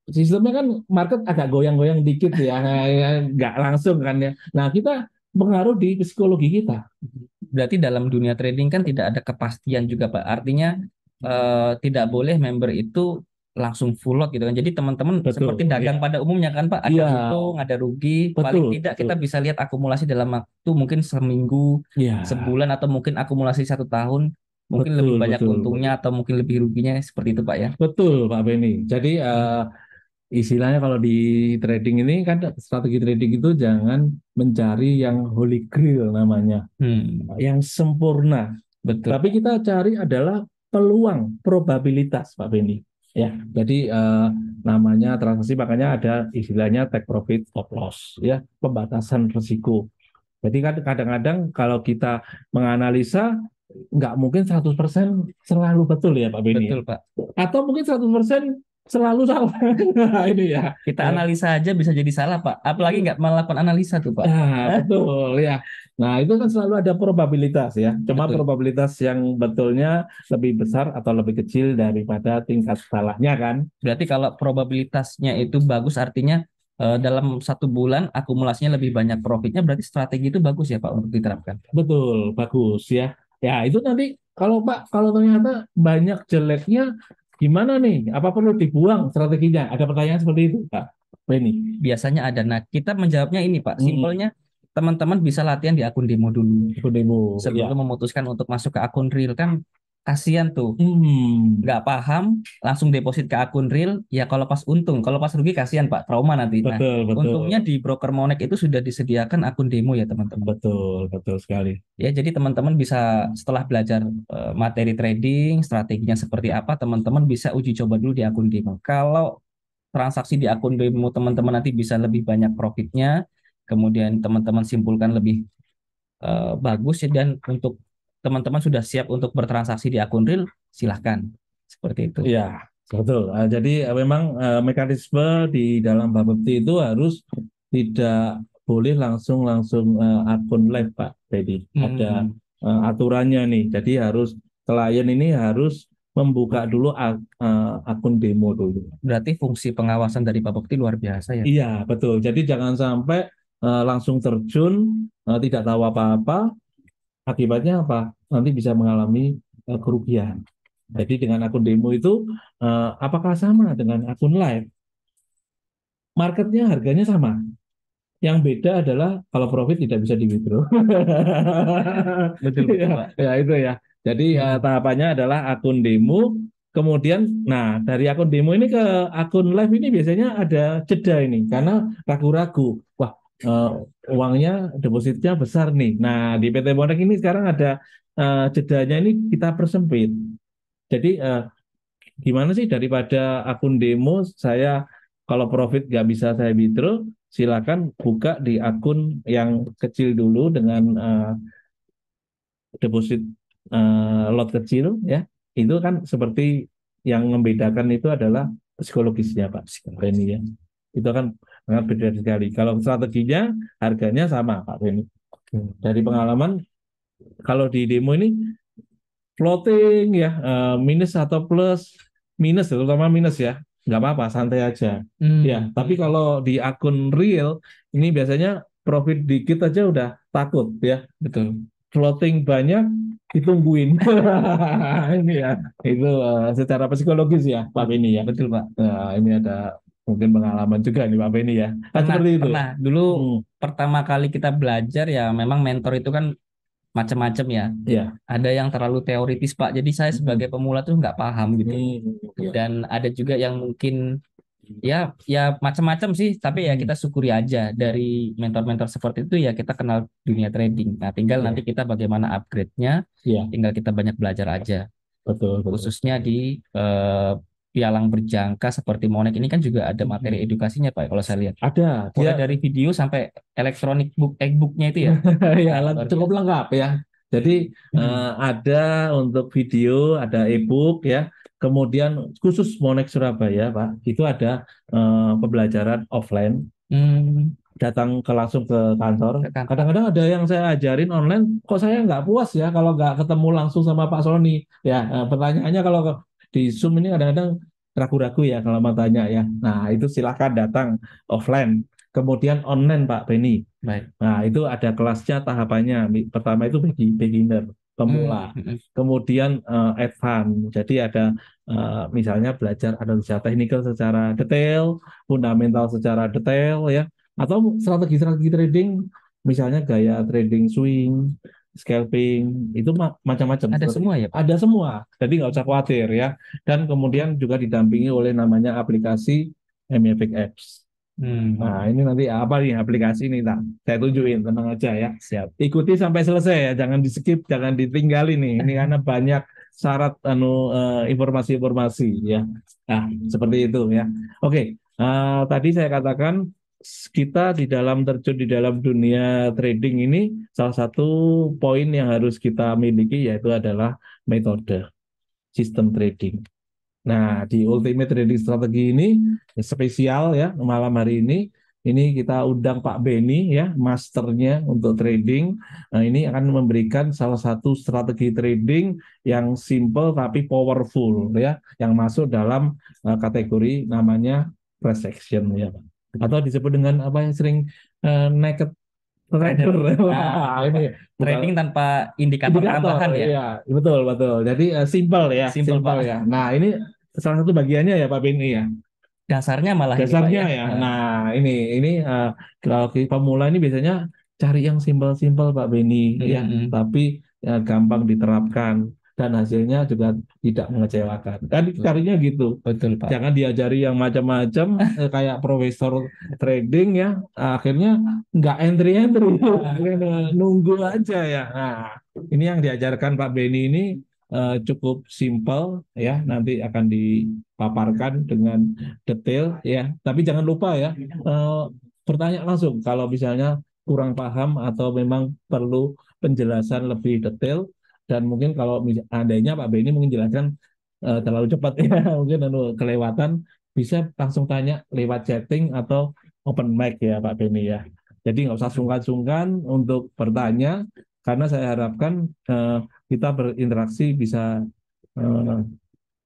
C: sistemnya kan market agak goyang-goyang dikit ya, nggak langsung kan ya. Nah kita pengaruh di psikologi kita berarti dalam dunia trading kan tidak ada kepastian juga Pak. Artinya eh, tidak boleh member itu langsung full lot gitu kan. Jadi teman-teman seperti dagang iya. pada umumnya kan Pak, ada untung, iya. ada rugi. Betul, Paling tidak betul. kita bisa lihat akumulasi dalam waktu mungkin seminggu, iya. sebulan atau mungkin akumulasi satu tahun mungkin betul, lebih banyak betul, untungnya atau mungkin lebih ruginya seperti itu Pak ya.
A: Betul Pak Beni. Jadi uh, istilahnya kalau di trading ini kan strategi trading itu jangan mencari yang holy grail namanya, hmm. yang sempurna. Betul. Tapi kita cari adalah peluang, probabilitas, Pak Beni. Ya, jadi eh, namanya transaksi makanya ada istilahnya take profit stop loss, ya pembatasan risiko. Jadi kan kadang-kadang kalau kita menganalisa nggak mungkin 100%
C: selalu betul ya Pak Beni. Betul Pak. Atau mungkin 100% selalu salah. nah, ini ya. Kita ya. analisa aja bisa jadi salah, Pak. Apalagi hmm. nggak melakukan analisa tuh, Pak. Nah, betul ya.
A: Nah, itu kan selalu ada probabilitas ya. Cuma betul. probabilitas yang betulnya lebih besar atau lebih kecil daripada tingkat salahnya kan.
C: Berarti kalau probabilitasnya itu bagus artinya eh, dalam satu bulan akumulasinya lebih banyak profitnya berarti strategi itu bagus ya Pak untuk diterapkan. Betul, bagus ya. Ya, itu nanti kalau Pak kalau
B: ternyata
A: banyak jeleknya Gimana nih? Apa perlu dibuang strateginya? Ada pertanyaan
C: seperti itu, Pak ini? Biasanya ada. Nah, kita menjawabnya ini, Pak. Hmm. Simpelnya hmm teman-teman bisa latihan di akun demo dulu. Akun demo. Sebelum ya. memutuskan untuk masuk ke akun real kan kasihan tuh hmm. nggak paham langsung deposit ke akun real ya kalau pas untung kalau pas rugi kasihan pak trauma nanti nah, betul, nah, betul. untungnya di broker monek itu sudah disediakan akun demo ya teman-teman betul betul sekali ya jadi teman-teman bisa setelah belajar eh, materi trading strateginya seperti apa teman-teman bisa uji coba dulu di akun demo kalau transaksi di akun demo teman-teman nanti bisa lebih banyak profitnya kemudian teman-teman simpulkan lebih uh, bagus ya, dan untuk teman-teman sudah siap untuk bertransaksi di akun real, silahkan.
B: Seperti
A: itu. ya betul. Ah, jadi eh, memang eh, mekanisme di dalam Bapepti itu harus tidak boleh langsung langsung eh, akun live Pak Jadi hmm. ada aturannya nih. Jadi harus klien ini harus membuka dulu akun demo dulu. Berarti fungsi pengawasan dari Pak luar biasa ya? Iya betul. Jadi jangan sampai langsung terjun tidak tahu apa-apa Akibatnya apa? Nanti bisa mengalami uh, kerugian. Jadi dengan akun demo itu uh, apakah sama dengan akun live? Marketnya harganya sama. Yang beda adalah kalau profit tidak bisa di withdraw. Betul, ya, ya itu ya. Jadi uh, tahapannya adalah akun demo Kemudian, nah dari akun demo ini ke akun live ini biasanya ada jeda ini karena ragu-ragu. Wah, uh, uangnya depositnya besar nih. Nah di PT Bonek ini sekarang ada uh, jedanya ini kita persempit. Jadi uh, gimana sih daripada akun demo saya kalau profit nggak bisa saya withdraw, silakan buka di akun yang kecil dulu dengan uh, deposit uh, lot kecil ya. Itu kan seperti yang membedakan itu adalah psikologisnya Pak Psikologis. ya. Itu kan sangat beda sekali. Kalau strateginya harganya sama Pak Beni. Dari pengalaman kalau di demo ini floating ya eh, minus atau plus minus terutama minus ya nggak apa-apa santai aja hmm. ya tapi kalau di akun real ini biasanya profit dikit aja udah takut ya betul floating banyak ditungguin ini ya itu uh, secara psikologis ya pak ini ya betul pak nah, ini ada mungkin pengalaman juga nih Pak Benny ya. Ah, pernah, seperti itu. Pernah.
C: Dulu hmm. pertama kali kita belajar ya memang mentor itu kan macam-macam ya. Hmm, iya. Ada yang terlalu teoritis Pak. Jadi saya hmm. sebagai pemula tuh nggak paham gitu. Hmm. Iya. Dan ada juga yang mungkin ya ya macam-macam sih. Tapi ya hmm. kita syukuri aja dari mentor-mentor seperti itu ya kita kenal dunia trading. Nah tinggal ya. nanti kita bagaimana upgrade-nya. Ya. Tinggal kita banyak belajar aja. Betul, betul. khususnya di uh, pialang berjangka seperti Monek ini kan juga ada materi hmm. edukasinya Pak ya, kalau saya lihat. Ada. Mulai dia... dari video sampai elektronik book e-booknya itu ya. ya cukup lengkap ya.
A: Jadi hmm. uh, ada untuk video, ada hmm. e-book ya. Kemudian khusus Monek Surabaya Pak, itu ada uh, pembelajaran offline.
B: Hmm.
A: Datang ke langsung ke kantor. Kadang-kadang ada yang saya ajarin online, kok saya nggak puas ya kalau nggak ketemu langsung sama Pak Sony. Ya, eh, pertanyaannya kalau di Zoom ini kadang-kadang ragu-ragu ya kalau mau tanya ya. Nah, itu silahkan datang offline. Kemudian online Pak Beni. Baik. Nah, itu ada kelasnya tahapannya. Pertama itu bagi beginner, pemula. Hmm. hmm, hmm. Kemudian uh, advance. Jadi ada uh, misalnya belajar analisa teknikal secara detail, fundamental secara detail ya, atau strategi-strategi trading misalnya gaya trading swing scalping itu macam-macam. Ada semua ya? Pak? Ada semua. Jadi nggak usah khawatir ya. Dan kemudian juga didampingi oleh namanya aplikasi Mavic e Apps. Hmm. Nah ini nanti apa nih aplikasi ini tak saya tunjukin tenang aja ya. Siap. Ikuti sampai selesai ya, jangan di skip, jangan ditinggali nih. Ini karena banyak syarat anu eh, informasi-informasi ya. Nah seperti itu ya. Oke, okay. uh, eh, tadi saya katakan kita di dalam terjun di dalam dunia trading ini salah satu poin yang harus kita miliki yaitu adalah metode sistem trading. Nah, di Ultimate Trading Strategi ini spesial ya malam hari ini ini kita undang Pak Beni ya masternya untuk trading. Nah, ini akan memberikan salah satu strategi trading yang simple tapi powerful ya yang masuk dalam eh, kategori namanya price ya Pak atau disebut dengan apa yang sering uh, eh, naked trader. Nah, ini trading bukan. tanpa indikator, indikator tambahan ya. Iya, betul betul. Jadi uh, eh, simple ya, simple, simple ya. Nah, ini salah satu bagiannya ya Pak Benny ya. Dasarnya malah dasarnya ya. ya. Ah. Nah, ini ini uh, kalau pemula ini biasanya cari yang simple-simple Pak Benny mm -hmm. ya, tapi uh, gampang diterapkan dan hasilnya juga tidak mengecewakan. Kan carinya gitu. Betul, Pak. Jangan diajari yang macam-macam eh, kayak profesor trading ya, akhirnya nggak entry-entry, nunggu aja ya. Nah, ini yang diajarkan Pak Beni ini uh, cukup simple ya nanti akan dipaparkan dengan detail ya tapi jangan lupa ya uh, bertanya langsung kalau misalnya kurang paham atau memang perlu penjelasan lebih detail dan mungkin kalau adanya Pak Beni mungkin jelaskan uh, terlalu cepat ya mungkin anu kelewatan bisa langsung tanya lewat chatting atau open mic ya Pak Beni ya. Jadi nggak usah sungkan-sungkan untuk bertanya karena saya harapkan uh, kita berinteraksi bisa uh,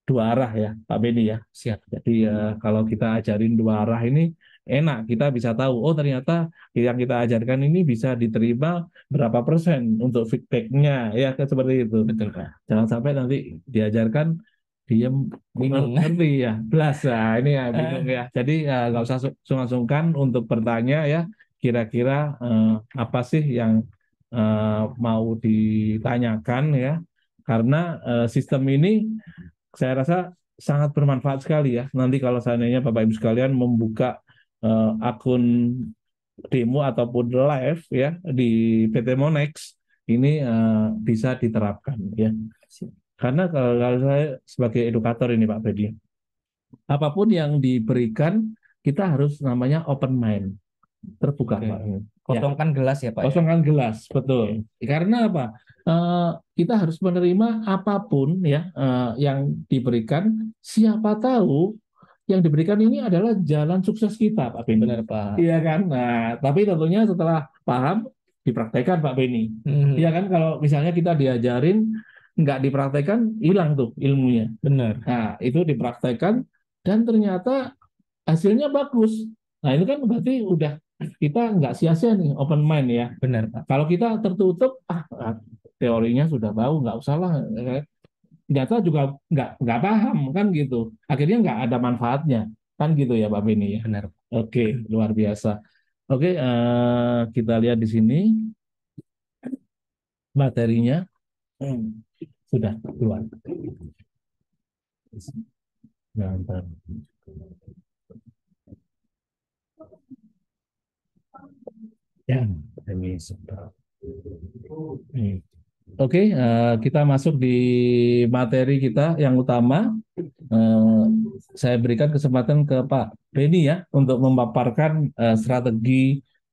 A: dua arah ya Pak Beni ya. Siap. Jadi uh, kalau kita ajarin dua arah ini enak kita bisa tahu oh ternyata yang kita ajarkan ini bisa diterima berapa persen untuk feedbacknya ya seperti itu betul Pak. jangan sampai nanti diajarkan dia bingung ngerti ya belas nah ini ya bingung ya jadi ya, nggak uh, usah sungkan-sungkan untuk bertanya ya kira-kira uh, apa sih yang uh, mau ditanyakan ya karena uh, sistem ini saya rasa sangat bermanfaat sekali ya. Nanti kalau seandainya Bapak Ibu sekalian membuka uh, akun demo ataupun live ya di PT Monex ini uh, bisa diterapkan ya. Karena kalau, saya sebagai edukator ini Pak Bedi, apapun yang diberikan kita harus namanya open mind, terbuka Oke. Pak. Kosongkan ya. gelas ya Pak. Ya? Kosongkan ya? gelas, betul. Oke. Karena apa? Uh, kita harus menerima apapun ya uh, yang diberikan. Siapa tahu yang diberikan ini adalah jalan sukses kita, Pak Beni. Benar, Pak. Iya kan? Nah, tapi tentunya setelah paham, dipraktekkan, Pak Beni. Hmm. Iya kan? Kalau misalnya kita diajarin, nggak dipraktekkan, hilang tuh ilmunya. Benar. Nah, itu dipraktekkan, dan ternyata hasilnya bagus. Nah, itu kan berarti udah kita nggak sia-sia nih open mind ya. Benar Pak. Kalau kita tertutup, ah teorinya sudah bau, nggak usah lah. Ya kan? data juga nggak nggak paham kan gitu. Akhirnya nggak ada manfaatnya kan gitu ya Pak Beni ya. Benar. Oke, luar biasa. Oke, uh, kita lihat di sini materinya hmm. sudah keluar.
B: Bentar. Nah, ya, ini sebab Hmm.
A: Oke, okay, uh, eh, kita masuk di materi kita yang utama. Uh, saya berikan kesempatan ke Pak Benny ya untuk memaparkan uh, strategi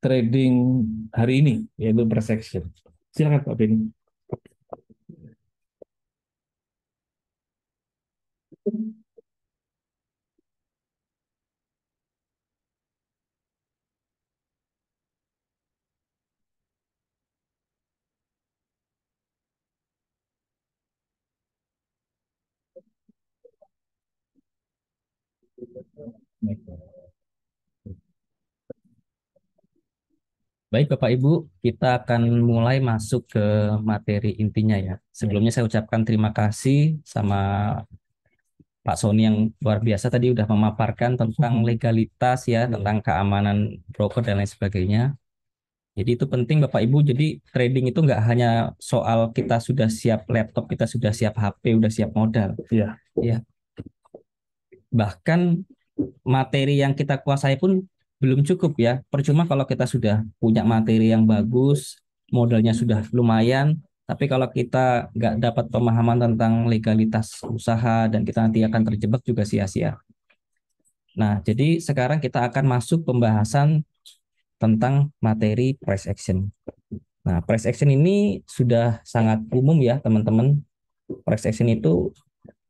A: trading hari ini, yaitu per
B: section. Silakan Pak Beni.
C: Baik. Bapak Ibu, kita akan mulai masuk ke materi intinya ya. Sebelumnya saya ucapkan terima kasih sama Pak Sony yang luar biasa tadi sudah memaparkan tentang mhm. legalitas ya, tentang keamanan broker dan lain sebagainya. Jadi itu penting Bapak Ibu, jadi trading itu nggak hanya soal kita sudah siap laptop, kita sudah siap HP, sudah siap modal. Iya. Ya. Bahkan materi yang kita kuasai pun belum cukup ya. Percuma kalau kita sudah punya materi yang bagus, modalnya sudah lumayan, tapi kalau kita nggak dapat pemahaman tentang legalitas usaha dan kita nanti akan terjebak juga sia-sia. Nah, jadi sekarang kita akan masuk pembahasan tentang materi price action. Nah, price action ini sudah sangat umum ya, teman-teman. Price action itu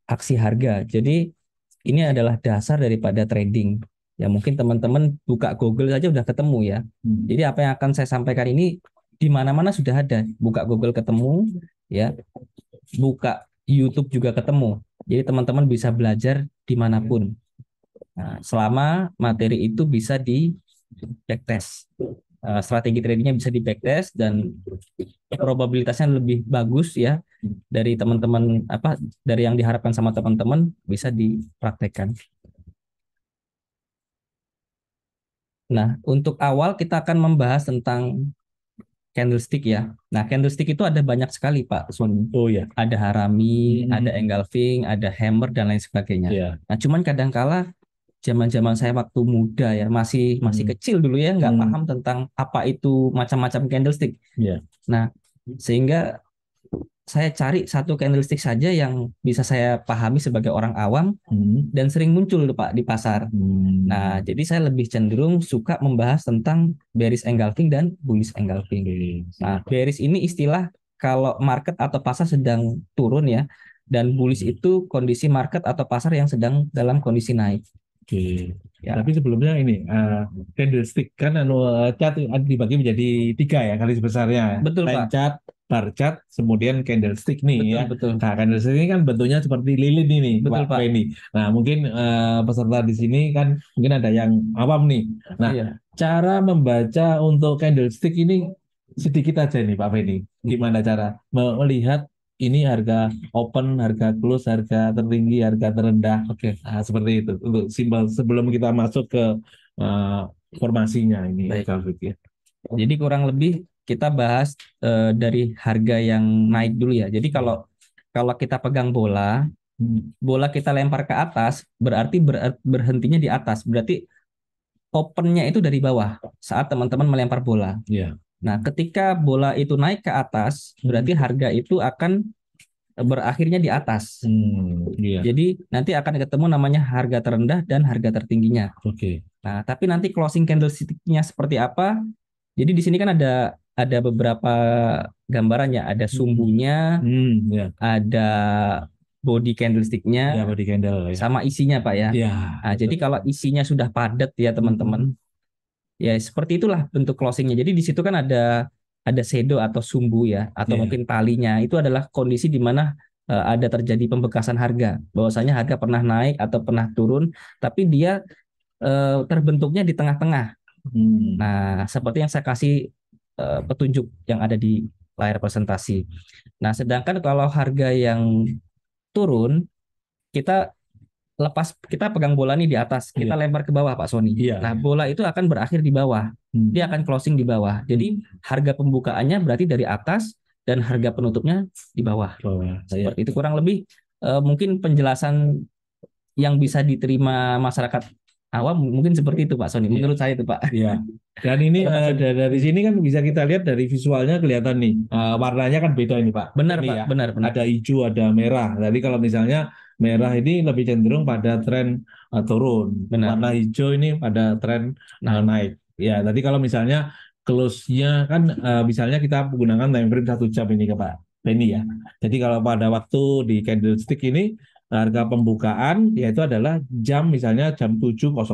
C: aksi harga. Jadi ini adalah dasar daripada trading. Ya mungkin teman-teman buka Google saja sudah ketemu ya. Hmm. Jadi apa yang akan saya sampaikan ini di mana-mana sudah ada. Buka Google ketemu, ya. Buka YouTube juga ketemu. Jadi teman-teman bisa belajar dimanapun. Nah, selama materi itu bisa di backtest uh, strategi tradingnya bisa di backtest dan probabilitasnya lebih bagus ya dari teman-teman apa dari yang diharapkan sama teman-teman bisa dipraktekkan. Nah, untuk awal kita akan membahas tentang candlestick ya. Nah, candlestick itu ada banyak sekali, Pak Sun. Oh ya. Ada harami, hmm. ada engulfing, ada hammer dan lain sebagainya. Yeah. Nah, cuman kadang-kala zaman-zaman saya waktu muda ya, masih hmm. masih kecil dulu ya, nggak hmm. paham tentang apa itu macam-macam candlestick. Yeah. Nah, sehingga saya cari satu candlestick saja yang bisa saya pahami sebagai orang awam hmm. dan sering muncul Pak di pasar. Hmm. Nah, jadi saya lebih cenderung suka membahas tentang bearish engulfing dan bullish engulfing. Nah, bearish ini istilah kalau market atau pasar sedang turun ya dan bullish hmm. itu kondisi market atau pasar yang sedang dalam kondisi naik. Oke. Ya. Tapi sebelumnya ini uh, candlestick kan anu eh, cat kan dibagi menjadi tiga ya kali sebesarnya.
A: Betul Time Pak. Cat, bar cat, kemudian candlestick nih betul, ya. Betul. Nah, candlestick ini kan bentuknya seperti lilin ini, betul, Pak, Pak. Nah, mungkin uh, peserta di sini kan mungkin ada yang awam nih. Nah, iya. cara membaca untuk candlestick ini sedikit aja nih Pak Feni. Gimana cara melihat ini harga open, harga close, harga tertinggi, harga terendah. Oke, okay. nah, seperti itu untuk simbol sebelum kita masuk ke
C: uh, formasinya ini. Baik. ya. Jadi kurang lebih kita bahas uh, dari harga yang naik dulu ya. Jadi kalau kalau kita pegang bola, hmm. bola kita lempar ke atas, berarti ber, berhentinya di atas. Berarti opennya itu dari bawah saat teman-teman melempar bola. Yeah. Nah, ketika bola itu naik ke atas, berarti harga itu akan berakhirnya di atas.
B: Hmm,
C: iya. Jadi nanti akan ketemu namanya harga terendah dan harga tertingginya. Oke. Okay. Nah, tapi nanti closing candlestick-nya seperti apa? Jadi di sini kan ada ada beberapa gambarannya, ada sumbunya, hmm, iya. ada body candlesticknya, ya, body candle, ya. sama isinya pak ya. ya nah, jadi kalau isinya sudah padat ya teman-teman, hmm ya seperti itulah bentuk closingnya jadi di situ kan ada ada sedo atau sumbu ya atau yeah. mungkin talinya itu adalah kondisi di mana uh, ada terjadi pembekasan harga bahwasanya harga pernah naik atau pernah turun tapi dia uh, terbentuknya di tengah-tengah hmm. nah seperti yang saya kasih uh, petunjuk yang ada di layar presentasi nah sedangkan kalau harga yang turun kita lepas kita pegang bola nih di atas, kita yeah. lempar ke bawah Pak Sony. Iya. Yeah. Nah, bola itu akan berakhir di bawah. Hmm. Dia akan closing di bawah. Jadi harga pembukaannya berarti dari atas dan harga penutupnya di bawah. Oh, iya. Seperti itu kurang lebih uh, mungkin penjelasan yang bisa diterima masyarakat awam mungkin seperti itu Pak Sony. Iya. Menurut saya itu Pak. Iya. Dan ini uh, dari sini kan bisa kita lihat dari visualnya kelihatan
A: nih. Uh, warnanya kan beda ini Pak. Benar ini Pak, ya. benar benar. Ada hijau, ada merah. Jadi kalau misalnya merah ini lebih cenderung pada tren uh, turun, Benar. warna hijau ini pada tren uh, nah. naik. Ya, tadi kalau misalnya close-nya kan uh, misalnya kita menggunakan time frame satu jam ini Pak Benny ya. Jadi kalau pada waktu di candlestick ini harga pembukaan yaitu adalah jam misalnya jam 7.01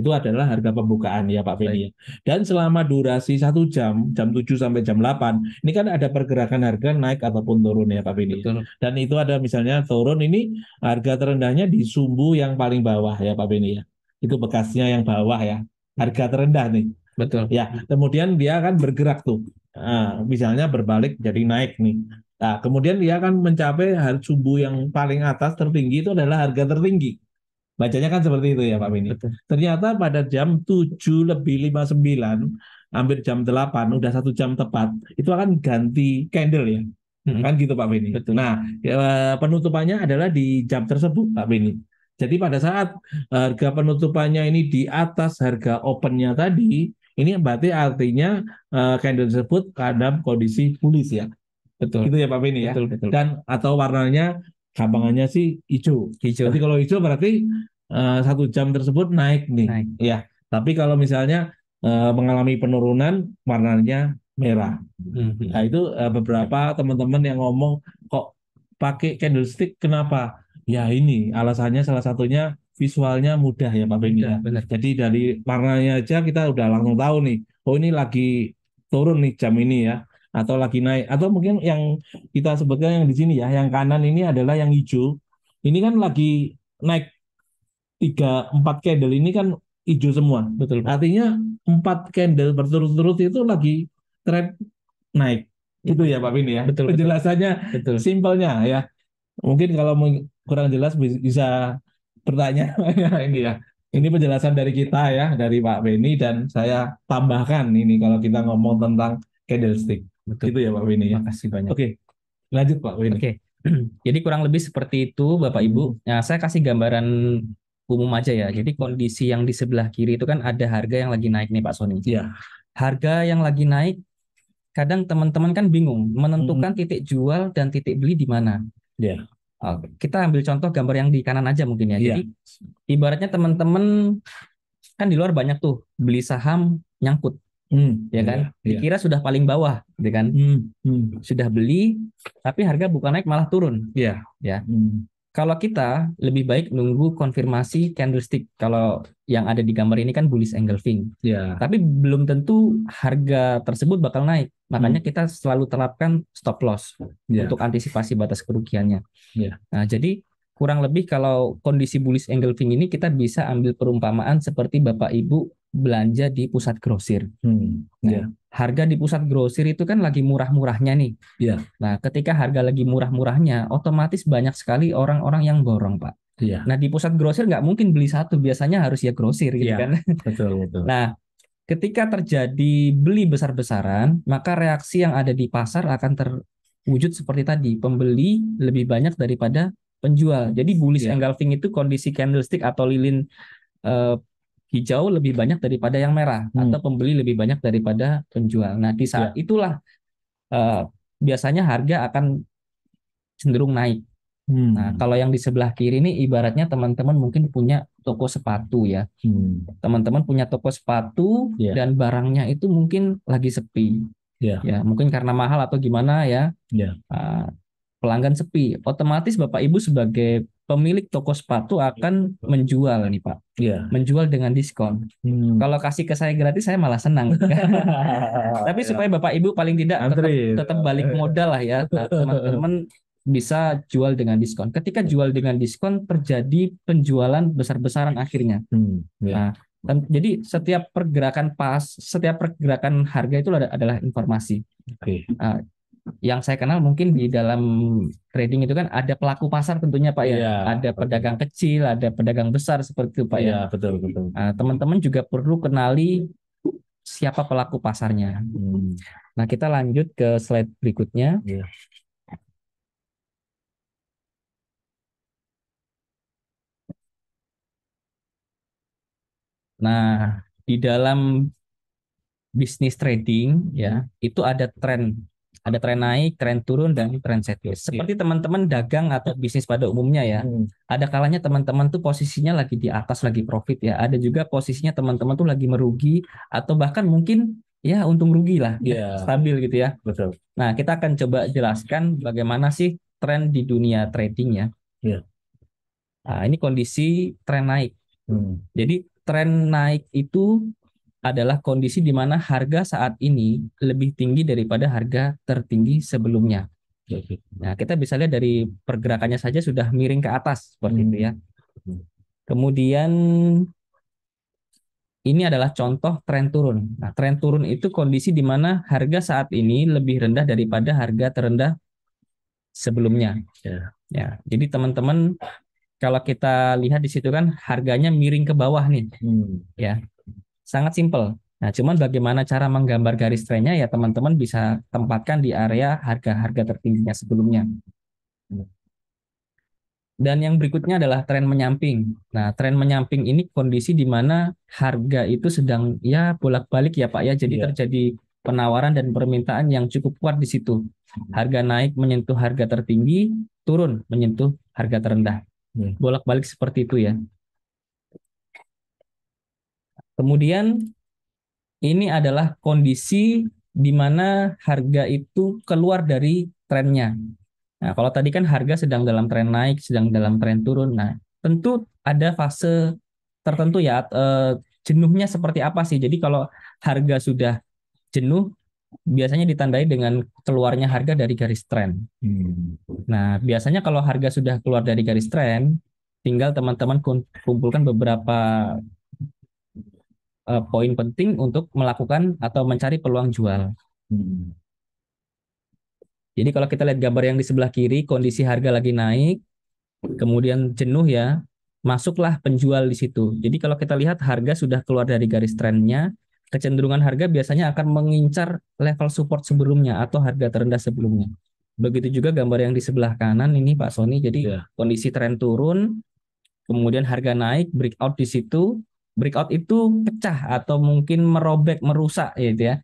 A: itu adalah harga pembukaan ya Pak Feni. Dan selama durasi satu jam, jam 7 sampai jam 8, ini kan ada pergerakan harga naik ataupun turun ya Pak Feni. Betul. Dan itu ada misalnya turun ini harga terendahnya di sumbu yang paling bawah ya Pak Feni ya. Itu bekasnya yang bawah ya. Harga terendah nih. Betul. Ya, kemudian dia akan bergerak tuh. Nah, misalnya berbalik jadi naik nih. Nah, kemudian dia akan mencapai harga sumbu yang paling atas tertinggi itu adalah harga tertinggi. Bacanya kan seperti itu ya Pak Mini. Ternyata pada jam 7 lebih 59, hampir jam 8, udah satu jam tepat, itu akan ganti candle ya. Hmm. Kan gitu Pak Mini. Betul. Nah, ya, penutupannya adalah di jam tersebut Pak Mini. Jadi pada saat harga penutupannya ini di atas harga opennya tadi, ini berarti artinya eh, candle tersebut dalam kondisi bullish ya. Betul. Gitu ya Pak Mini ya. Betul, betul. Dan atau warnanya gampangannya sih hijau. hijau. Jadi kalau hijau berarti uh, satu jam tersebut naik nih. Naik. Ya, tapi kalau misalnya uh, mengalami penurunan warnanya merah.
B: hmm Nah
A: itu uh, beberapa teman-teman yang ngomong kok pakai candlestick kenapa? Ya ini alasannya salah satunya visualnya mudah ya Pak Benny. Ya. Jadi dari warnanya aja kita udah langsung tahu nih. Oh ini lagi turun nih jam ini ya atau lagi naik atau mungkin yang kita sebutkan yang di sini ya yang kanan ini adalah yang hijau ini kan lagi naik tiga empat candle ini kan hijau semua betul artinya empat candle berturut-turut itu lagi trend naik itu ya Pak Benny ya betul, penjelasannya betul. simpelnya ya mungkin kalau kurang jelas bisa bertanya ini ya ini penjelasan dari kita ya, dari Pak Beni dan saya tambahkan ini kalau kita ngomong tentang candlestick.
C: Betul. Itu ya Pak Wini. Ya? Terima kasih banyak. Oke, okay. lanjut Pak Wini. Oke. Okay. Jadi kurang lebih seperti itu Bapak Ibu. Hmm. Nah, saya kasih gambaran umum aja ya. Jadi hmm. kondisi yang di sebelah kiri itu kan ada harga yang lagi naik nih Pak Sony. Iya. Harga yang lagi naik kadang teman-teman kan bingung menentukan hmm. titik jual dan titik beli di mana.
B: Iya. Oke.
C: Kita ambil contoh gambar yang di kanan aja mungkin ya. ya. ibaratnya teman-teman kan di luar banyak tuh beli saham nyangkut hmm, ya iya, kan? Ya, Dikira sudah paling bawah, ya kan?
B: Hmm, hmm.
C: Sudah beli, tapi harga bukan naik malah turun. Iya. Ya. Hmm. Kalau kita lebih baik nunggu konfirmasi candlestick. Kalau yang ada di gambar ini kan bullish engulfing. Ya. Tapi belum tentu harga tersebut bakal naik. Makanya hmm. kita selalu terapkan stop loss ya. untuk antisipasi batas kerugiannya. Ya. Nah, jadi kurang lebih kalau kondisi bullish engulfing ini kita bisa ambil perumpamaan seperti Bapak Ibu belanja di pusat grosir.
B: Hmm. Nah, yeah.
C: harga di pusat grosir itu kan lagi murah-murahnya nih. Yeah. Nah, ketika harga lagi murah-murahnya, otomatis banyak sekali orang-orang yang borong, Pak. Yeah. Nah, di pusat grosir nggak mungkin beli satu, biasanya harus ya grosir gitu yeah. kan. Betul, betul. Nah, ketika terjadi beli besar-besaran, maka reaksi yang ada di pasar akan terwujud seperti tadi, pembeli lebih banyak daripada penjual. Jadi bullish yeah. engulfing itu kondisi candlestick atau lilin uh, hijau lebih banyak daripada yang merah hmm. atau pembeli lebih banyak daripada penjual. Nah, di saat yeah. itulah uh, biasanya harga akan cenderung naik. Hmm. Nah, kalau yang di sebelah kiri ini ibaratnya teman-teman mungkin punya toko sepatu ya. teman hmm. Teman-teman punya toko sepatu yeah. dan barangnya itu mungkin lagi sepi.
B: Yeah. Ya, mungkin
C: karena mahal atau gimana ya. Yeah. Ya. Uh, pelanggan sepi. Otomatis Bapak Ibu sebagai pemilik toko sepatu akan menjual nih Pak. Yeah. Menjual dengan diskon. Hmm. Kalau kasih ke saya gratis saya malah senang. Tapi supaya Bapak Ibu paling tidak tetap, tetap balik modal lah ya nah, teman-teman bisa jual dengan diskon. Ketika jual dengan diskon terjadi penjualan besar-besaran akhirnya. Hmm, yeah. nah, dan, jadi setiap pergerakan pas, setiap pergerakan harga itu adalah, informasi. Okay. Nah, yang saya kenal mungkin di dalam trading itu kan ada pelaku pasar tentunya Pak ya. ya ada pedagang kecil, ada pedagang besar seperti itu Pak ya. ya. betul betul. teman nah, teman-teman juga perlu kenali siapa pelaku pasarnya. Hmm. Nah, kita lanjut ke slide berikutnya. Ya. Nah, di dalam bisnis trading ya, itu ada tren ada tren naik, tren turun, dan tren sideways. Seperti teman-teman dagang atau bisnis pada umumnya ya. Hmm. Ada kalanya teman-teman tuh posisinya lagi di atas, lagi profit ya. Ada juga posisinya teman-teman tuh lagi merugi atau bahkan mungkin ya untung rugi lah, yeah. Iya. stabil gitu ya. Betul. Nah kita akan coba jelaskan bagaimana sih tren di dunia trading ya. Yeah. Nah, ini kondisi tren naik. Hmm. Jadi tren naik itu adalah kondisi di mana harga saat ini lebih tinggi daripada harga tertinggi sebelumnya. Nah, kita bisa lihat dari pergerakannya saja sudah miring ke atas seperti hmm. itu ya. Kemudian ini adalah contoh tren turun. Nah, tren turun itu kondisi di mana harga saat ini lebih rendah daripada harga terendah sebelumnya. Yeah. Ya, jadi teman-teman kalau kita lihat di situ kan harganya miring ke bawah nih. Hmm. Ya sangat simpel. Nah, cuman bagaimana cara menggambar garis trennya ya teman-teman bisa tempatkan di area harga-harga tertingginya sebelumnya. Dan yang berikutnya adalah tren menyamping. Nah, tren menyamping ini kondisi di mana harga itu sedang ya bolak-balik ya Pak ya. Jadi yeah. terjadi penawaran dan permintaan yang cukup kuat di situ. Harga naik menyentuh harga tertinggi, turun menyentuh harga terendah. Hmm. Bolak-balik seperti itu ya. Kemudian ini adalah kondisi di mana harga itu keluar dari trennya. Nah, kalau tadi kan harga sedang dalam tren naik, sedang dalam tren turun. Nah, tentu ada fase tertentu ya eh, jenuhnya seperti apa sih. Jadi kalau harga sudah jenuh biasanya ditandai dengan keluarnya harga dari garis tren. Hmm. Nah, biasanya kalau harga sudah keluar dari garis tren, tinggal teman-teman kumpulkan beberapa uh, poin penting untuk melakukan atau mencari peluang jual. Hmm. Jadi kalau kita lihat gambar yang di sebelah kiri, kondisi harga lagi naik, kemudian jenuh ya, masuklah penjual di situ. Jadi kalau kita lihat harga sudah keluar dari garis trennya, kecenderungan harga biasanya akan mengincar level support sebelumnya atau harga terendah sebelumnya. Begitu juga gambar yang di sebelah kanan ini Pak Sony. Jadi yeah. kondisi tren turun, kemudian harga naik, breakout di situ, breakout itu pecah atau mungkin merobek, merusak gitu ya.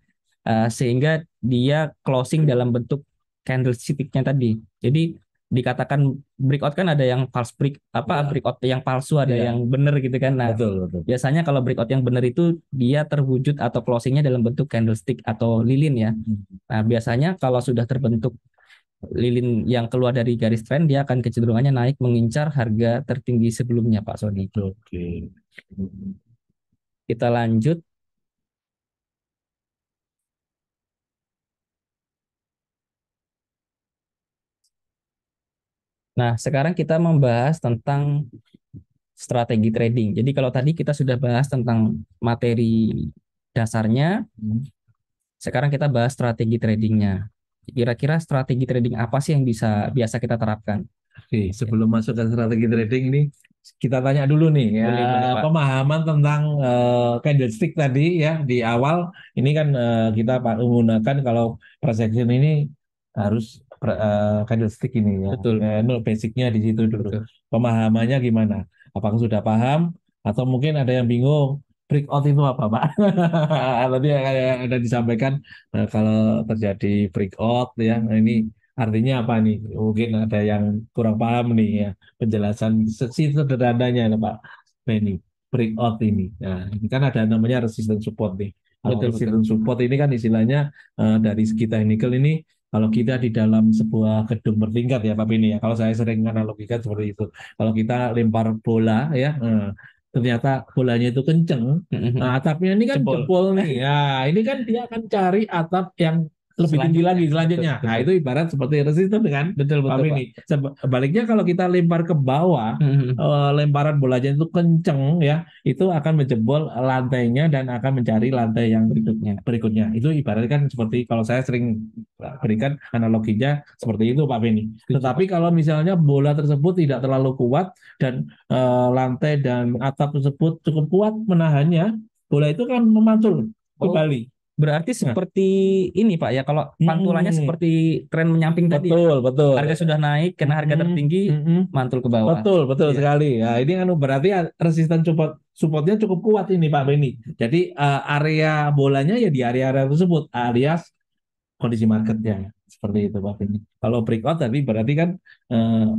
C: Uh, sehingga dia closing dalam bentuk candlesticknya tadi. Jadi dikatakan breakout kan ada yang false break apa ya. breakout yang palsu ada ya. yang benar gitu kan. Nah, betul, betul. biasanya kalau breakout yang benar itu dia terwujud atau closingnya dalam bentuk candlestick atau lilin ya. Hmm. Nah, biasanya kalau sudah terbentuk lilin yang keluar dari garis trend dia akan kecenderungannya naik mengincar harga tertinggi sebelumnya Pak Sony. Oke. Hmm. Kita lanjut. Nah, sekarang kita membahas tentang strategi trading. Jadi kalau tadi kita sudah bahas tentang materi dasarnya, hmm. sekarang kita bahas strategi tradingnya. Kira-kira strategi trading apa sih yang bisa biasa kita terapkan? Oke, sebelum masuk ke strategi trading ini kita tanya dulu nih ya, Boleh,
A: pemahaman tentang uh, eh, candlestick tadi ya di awal ini kan uh, kita menggunakan kalau price ini harus uh, eh, candlestick ini ya. Betul. no, basicnya di situ dulu. Betul. Pemahamannya gimana? Apakah sudah paham atau mungkin ada yang bingung break out itu apa pak? Tadi ada disampaikan nah, kalau terjadi break out ya ini Artinya apa nih? Mungkin ada yang kurang paham nih ya penjelasan sederhananya nih Pak Benny breakout ini. Nah, ini kan ada namanya resistance support nih. Kalau betul, resistance support ini kan istilahnya uh, dari segi teknikal ini kalau kita di dalam sebuah gedung bertingkat ya Pak Benny ya. Kalau saya sering analogikan seperti itu. Kalau kita lempar bola ya, uh, ternyata bolanya itu kenceng, mm-hmm. nah, atapnya ini kan jempol jebol nih. Ya, ini kan dia akan cari atap yang lebih tinggi lagi selanjutnya. Betul, betul. Nah, itu ibarat seperti resistor dengan betul, betul, ini. Sebaliknya kalau kita lempar ke bawah, mm-hmm. uh, lemparan bolanya itu kenceng ya, itu akan menjebol lantainya dan akan mencari lantai yang berikutnya. Berikutnya. Itu ibaratnya kan seperti kalau saya sering eh, berikan analoginya seperti itu Pak Beni. Tetapi kalau misalnya bola tersebut tidak terlalu kuat dan uh, lantai dan atap tersebut cukup kuat menahannya, bola itu kan memantul
C: oh. kembali. Oh Berarti iya. seperti ini Pak ya kalau pantulannya hmm. seperti tren menyamping betul, tadi. Ya, betul, betul. Harga sudah naik karena harga hmm. tertinggi hmm. mantul ke bawah.
A: Betul, betul ya. sekali. Ya, ini kan berarti ya, resisten support supportnya cukup kuat ini Pak Beni. Jadi uh, area bolanya ya di area-area tersebut alias kondisi marketnya seperti itu Pak Beni. Kalau breakout tadi berarti kan uh,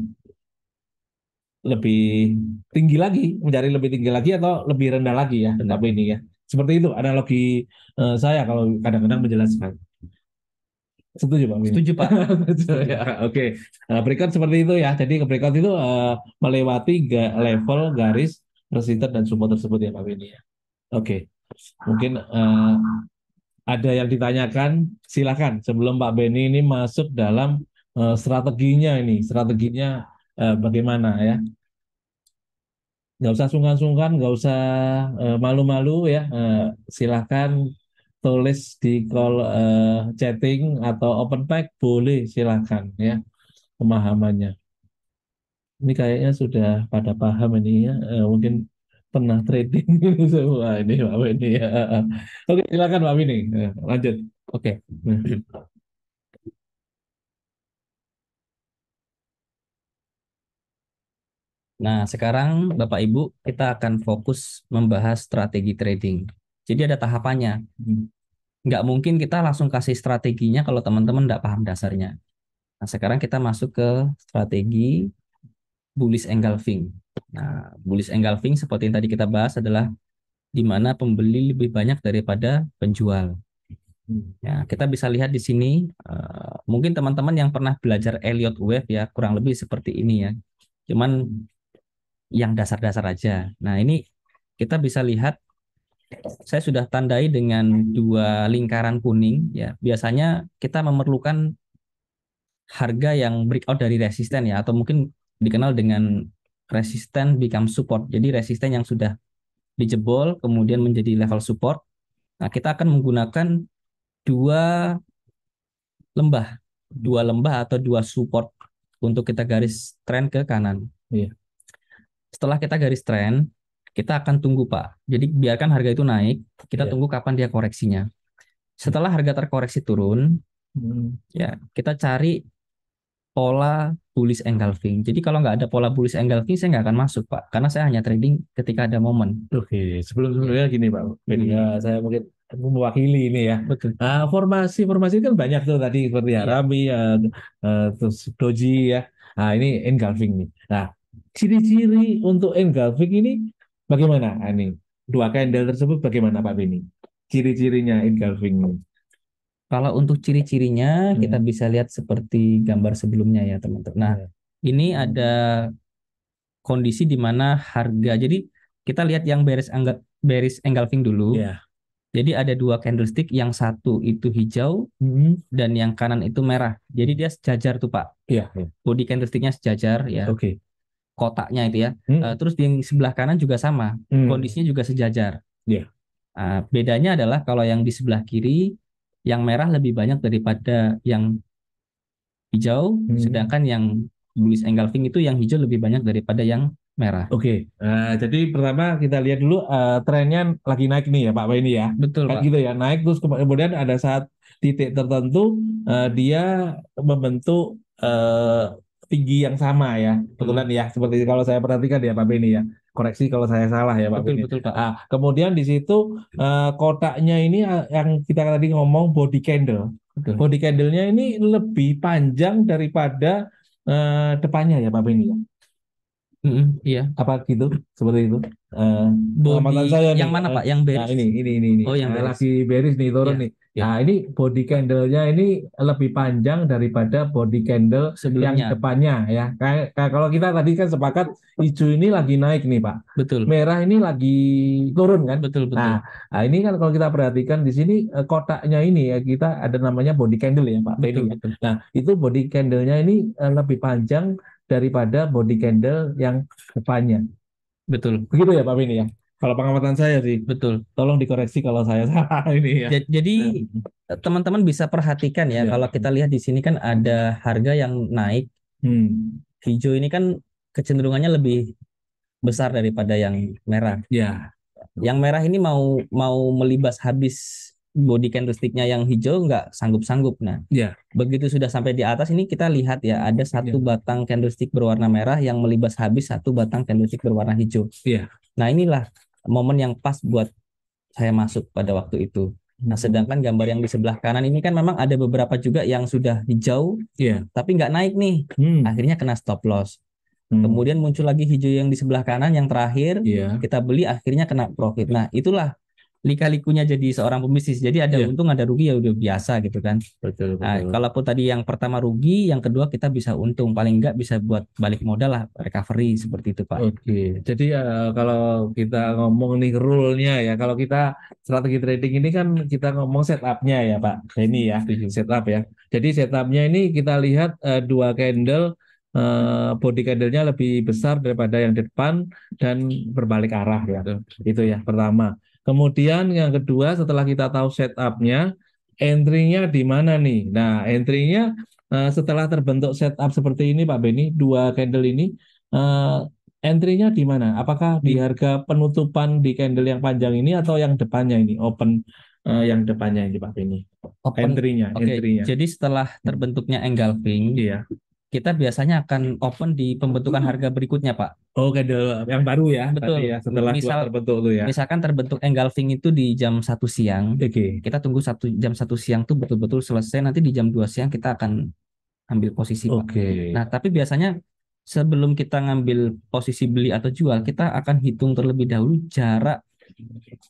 A: lebih tinggi lagi, mencari lebih tinggi lagi atau lebih rendah lagi ya, Pak Beni ya. Seperti itu analogi uh, saya kalau kadang-kadang menjelaskan. Setuju Pak? Setuju Pak. ya. Oke, okay. uh, eh, berikut seperti itu ya. Jadi berikut itu uh, melewati ga level garis resistor dan support tersebut ya Pak Winnie ya. Oke, okay. mungkin uh, ada yang ditanyakan, silakan sebelum Pak Beni ini masuk dalam uh, strateginya ini, strateginya uh, bagaimana ya? nggak usah sungkan-sungkan, nggak usah uh, malu-malu ya. Uh, eh, silahkan tulis di call uh, eh, chatting atau open pack boleh silahkan ya pemahamannya. Ini kayaknya sudah pada paham ini ya. Uh, mungkin pernah trading semua ini Pak Weni ya. Oke silakan Pak Weni lanjut. Oke. Okay. Nah.
C: Nah, sekarang Bapak Ibu, kita akan fokus membahas strategi trading. Jadi ada tahapannya. Hmm. Nggak mungkin kita langsung kasih strateginya kalau teman-teman nggak paham dasarnya. Nah, sekarang kita masuk ke strategi bullish engulfing. Nah, bullish engulfing seperti yang tadi kita bahas adalah di mana pembeli lebih banyak daripada penjual. Ya, kita bisa lihat di sini, uh, mungkin teman-teman yang pernah belajar Elliott Wave ya kurang lebih seperti ini ya. Cuman yang dasar-dasar aja. Nah, ini kita bisa lihat saya sudah tandai dengan dua lingkaran kuning ya. Biasanya kita memerlukan harga yang breakout dari resisten ya atau mungkin dikenal dengan resisten become support. Jadi resisten yang sudah dijebol kemudian menjadi level support. Nah, kita akan menggunakan dua lembah, dua lembah atau dua support untuk kita garis tren ke kanan. Iya setelah kita garis tren kita akan tunggu Pak. Jadi biarkan harga itu naik, kita yeah. tunggu kapan dia koreksinya. Setelah harga terkoreksi turun, hmm. ya kita cari pola bullish engulfing. Jadi kalau nggak ada pola bullish engulfing, saya nggak akan masuk Pak, karena saya hanya trading ketika ada momen. Oke, sebelum sebelumnya gini Pak, hmm. Ya, saya mungkin mewakili ini ya. Betul. Ah, formasi formasi kan banyak tuh tadi seperti iya.
A: arabi ya. uh, eh, uh, terus Doji ya. Nah ini engulfing nih. Nah ciri-ciri untuk engulfing ini bagaimana ah, ini dua candle tersebut bagaimana Pak Beni ciri-cirinya engulfing ini
C: kalau untuk ciri-cirinya hmm. kita bisa lihat seperti gambar sebelumnya ya teman-teman nah hmm. ini ada kondisi di mana harga jadi kita lihat yang bearish anggap bearish engulfing dulu yeah. Jadi ada dua candlestick, yang satu itu hijau hmm dan yang kanan itu merah. Jadi dia sejajar tuh pak. Iya. Yeah, yeah. Body candlesticknya sejajar ya. Oke. Okay kotaknya itu ya. Hmm. Uh, terus di sebelah kanan juga sama, hmm. kondisinya juga sejajar. Yeah. Iya. Uh, bedanya adalah kalau yang di sebelah kiri, yang merah lebih banyak daripada yang hijau, hmm. sedangkan yang bullish engulfing itu yang hijau lebih banyak daripada yang
A: merah. Oke, okay.
C: uh, eh, jadi pertama kita lihat dulu uh, trennya lagi naik nih ya Pak
A: ini ya. Betul Kayak Pak. gitu ya, naik terus kemudian ada saat titik tertentu uh, dia membentuk uh, tinggi yang sama ya, hmm. kebetulan ya. Seperti kalau saya perhatikan ya Pak Beni ya. Koreksi kalau saya salah ya Pak betul, Beni. Betul, Pak. Nah, kemudian di situ uh, kotaknya ini eh, yang kita tadi ngomong body candle. Betul. Body candlenya ini lebih panjang daripada uh, depannya ya Pak Beni ya. Mm-hmm, iya. Apa gitu? Seperti itu. Uh, Body, saya
C: yang nih, mana Pak? Yang beris. Nah, ini, ini, ini,
A: ini. Oh, yang nah, beris. Lagi beris nih turun yeah. nih Ya, ini body candle-nya ini lebih panjang daripada body candle Sebelumnya. yang depannya ya. Kayak, kalau kita tadi kan sepakat hijau ini lagi naik nih, Pak. Betul. Merah ini lagi turun kan? Betul, betul. Nah, nah ini kan kalau kita perhatikan di sini eh, kotaknya ini ya kita ada namanya body candle ya, Pak. Betul, ya. betul. Nah, itu body candle-nya ini eh, lebih panjang daripada body candle yang
C: depannya. Betul. Begitu ya Pak Bini ya? Kalau pengamatan saya sih, betul. Tolong dikoreksi kalau saya salah ini ya. Jadi nah. teman-teman bisa perhatikan ya, ya. kalau kita lihat di sini kan ada harga yang naik. Hmm. Hijau ini kan kecenderungannya lebih besar daripada yang merah. Ya. Yang merah ini mau mau melibas habis body candlesticknya yang hijau nggak sanggup-sanggup. Nah, ya. begitu sudah sampai di atas ini kita lihat ya ada satu ya. batang candlestick berwarna merah yang melibas habis satu batang candlestick berwarna hijau. Iya. Nah inilah momen yang pas buat saya masuk pada waktu itu. Nah, sedangkan gambar yang di sebelah kanan ini kan memang ada beberapa juga yang sudah hijau, yeah. tapi nggak naik nih. Hmm. Akhirnya kena stop loss. Hmm. Kemudian muncul lagi hijau yang di sebelah kanan yang terakhir yeah. kita beli akhirnya kena profit. Nah, itulah lika-likunya jadi seorang pembisnis. Jadi ada yeah. untung, ada rugi ya udah biasa gitu kan. Betul, nah, betul. Nah, kalaupun tadi yang pertama rugi, yang kedua kita bisa untung, paling enggak bisa buat balik modal lah, recovery seperti itu, Pak. Oke. Okay. Jadi uh, kalau kita ngomong nih rule-nya ya, kalau kita
A: strategi trading ini kan kita ngomong setup-nya ya, Pak. Ini ya, setup ya. Jadi setup-nya ini kita lihat uh, dua candle eh, body candle-nya lebih besar daripada yang di depan dan berbalik arah ya. Itu ya pertama. Kemudian yang kedua setelah kita tahu setupnya, entry-nya di mana nih? Nah, entry-nya uh, setelah terbentuk setup seperti ini Pak Beni, dua candle ini, uh, entry-nya di mana? Apakah di hmm. harga penutupan di candle yang panjang ini atau yang depannya ini,
C: open uh, yang depannya ini Pak Beni? entry-nya, okay. entry-nya. Jadi setelah terbentuknya engulfing, iya. kita biasanya akan open di pembentukan hmm. harga berikutnya Pak. Oh, Gadel yang baru ya. Betul. Ya, setelah Misal, terbentuk tuh ya. Misalkan terbentuk engulfing itu di jam satu siang. Oke. Okay. Kita tunggu satu jam satu siang tuh betul-betul selesai. Nanti di jam dua siang kita akan ambil posisi. Oke. Okay. Nah, tapi biasanya sebelum kita ngambil posisi beli atau jual, kita akan hitung terlebih dahulu jarak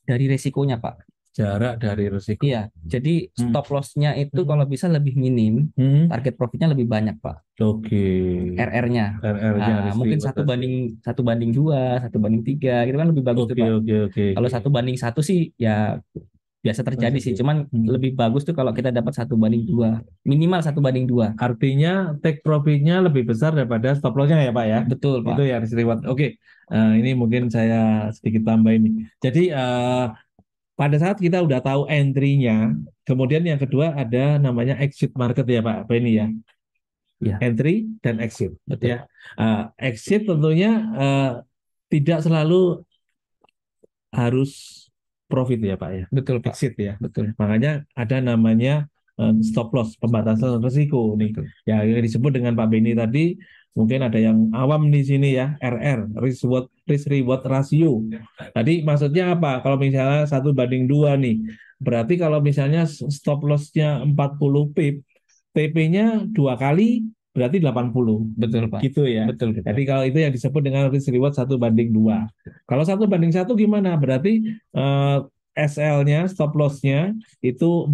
C: dari resikonya, Pak jarak dari resiko. Iya, jadi hmm. stop loss-nya itu hmm. kalau bisa lebih minim, hmm. target profitnya lebih banyak, Pak. Oke. Okay. RR-nya. RR-nya nah, mungkin satu banding satu banding dua, satu banding tiga, gitu kan lebih bagus okay, tuh, Pak. Oke, okay, oke, okay, Kalau satu banding satu sih ya biasa terjadi Masih. sih, cuman hmm. lebih bagus tuh kalau kita dapat satu banding dua, minimal satu banding dua. Artinya take profitnya lebih besar daripada stop loss-nya ya, Pak ya. Betul, Pak. Itu ya risk
A: Oke, okay. uh, eh, ini mungkin saya sedikit tambah ini. Jadi uh, pada saat kita udah tahu entry-nya, kemudian yang kedua ada namanya exit market ya Pak Benny ya. ya. Entry dan exit. Betul. Ya. Uh, exit tentunya uh, tidak selalu harus profit ya Pak ya. Betul Pak. Exit ya. Betul. Makanya ada namanya um, stop loss, pembatasan resiko nih. Betul. Ya yang disebut dengan Pak Benny tadi Mungkin ada yang awam di sini ya, RR, risk reward, risk reward ratio. Tadi maksudnya apa? Kalau misalnya satu banding dua nih, berarti kalau misalnya stop lossnya 40 pip, TP-nya dua kali berarti 80. Betul Pak. Gitu ya. Betul. betul. Jadi kalau itu yang disebut dengan risk reward satu banding dua. Kalau satu banding satu gimana? Berarti uh, eh, SL-nya, stop loss-nya itu 40,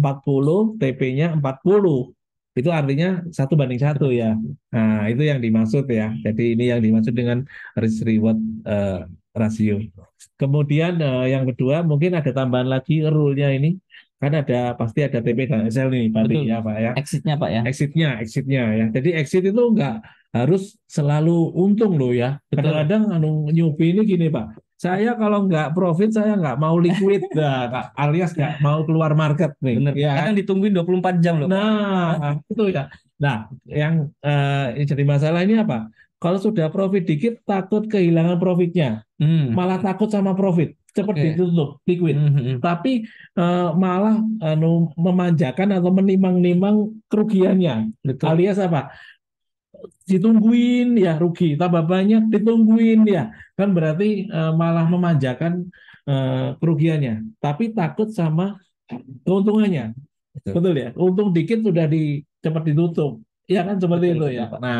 A: TP-nya 40 itu artinya satu banding satu ya. Nah, itu yang dimaksud ya. Jadi ini yang dimaksud dengan risk reward uh, eh, rasio. Kemudian uh, yang kedua mungkin ada tambahan lagi rule-nya ini kan ada pasti ada TP dan SL nih Betul. ya Pak ya. Exitnya Pak ya. Exitnya, exitnya ya. Jadi exit itu enggak harus selalu untung loh ya. Kadang-kadang anu nyupi ini gini Pak, saya kalau nggak profit saya nggak mau liquid nah, alias nggak mau keluar market nih Bener. ya kan ditungguin 24 jam loh nah itu ya nah yang eh, jadi masalah ini apa kalau sudah profit dikit takut kehilangan profitnya hmm. malah takut sama profit cepat okay. ditutup liquid mm -hmm. tapi uh, malah anu memanjakan atau menimang-nimang kerugiannya Betul. alias apa ditungguin ya rugi tambah banyak ditungguin ya kan berarti uh, malah memanjakan uh, kerugiannya tapi takut sama keuntungannya betul, betul ya untung dikit sudah di cepat ditutup ya kan seperti betul. itu ya nah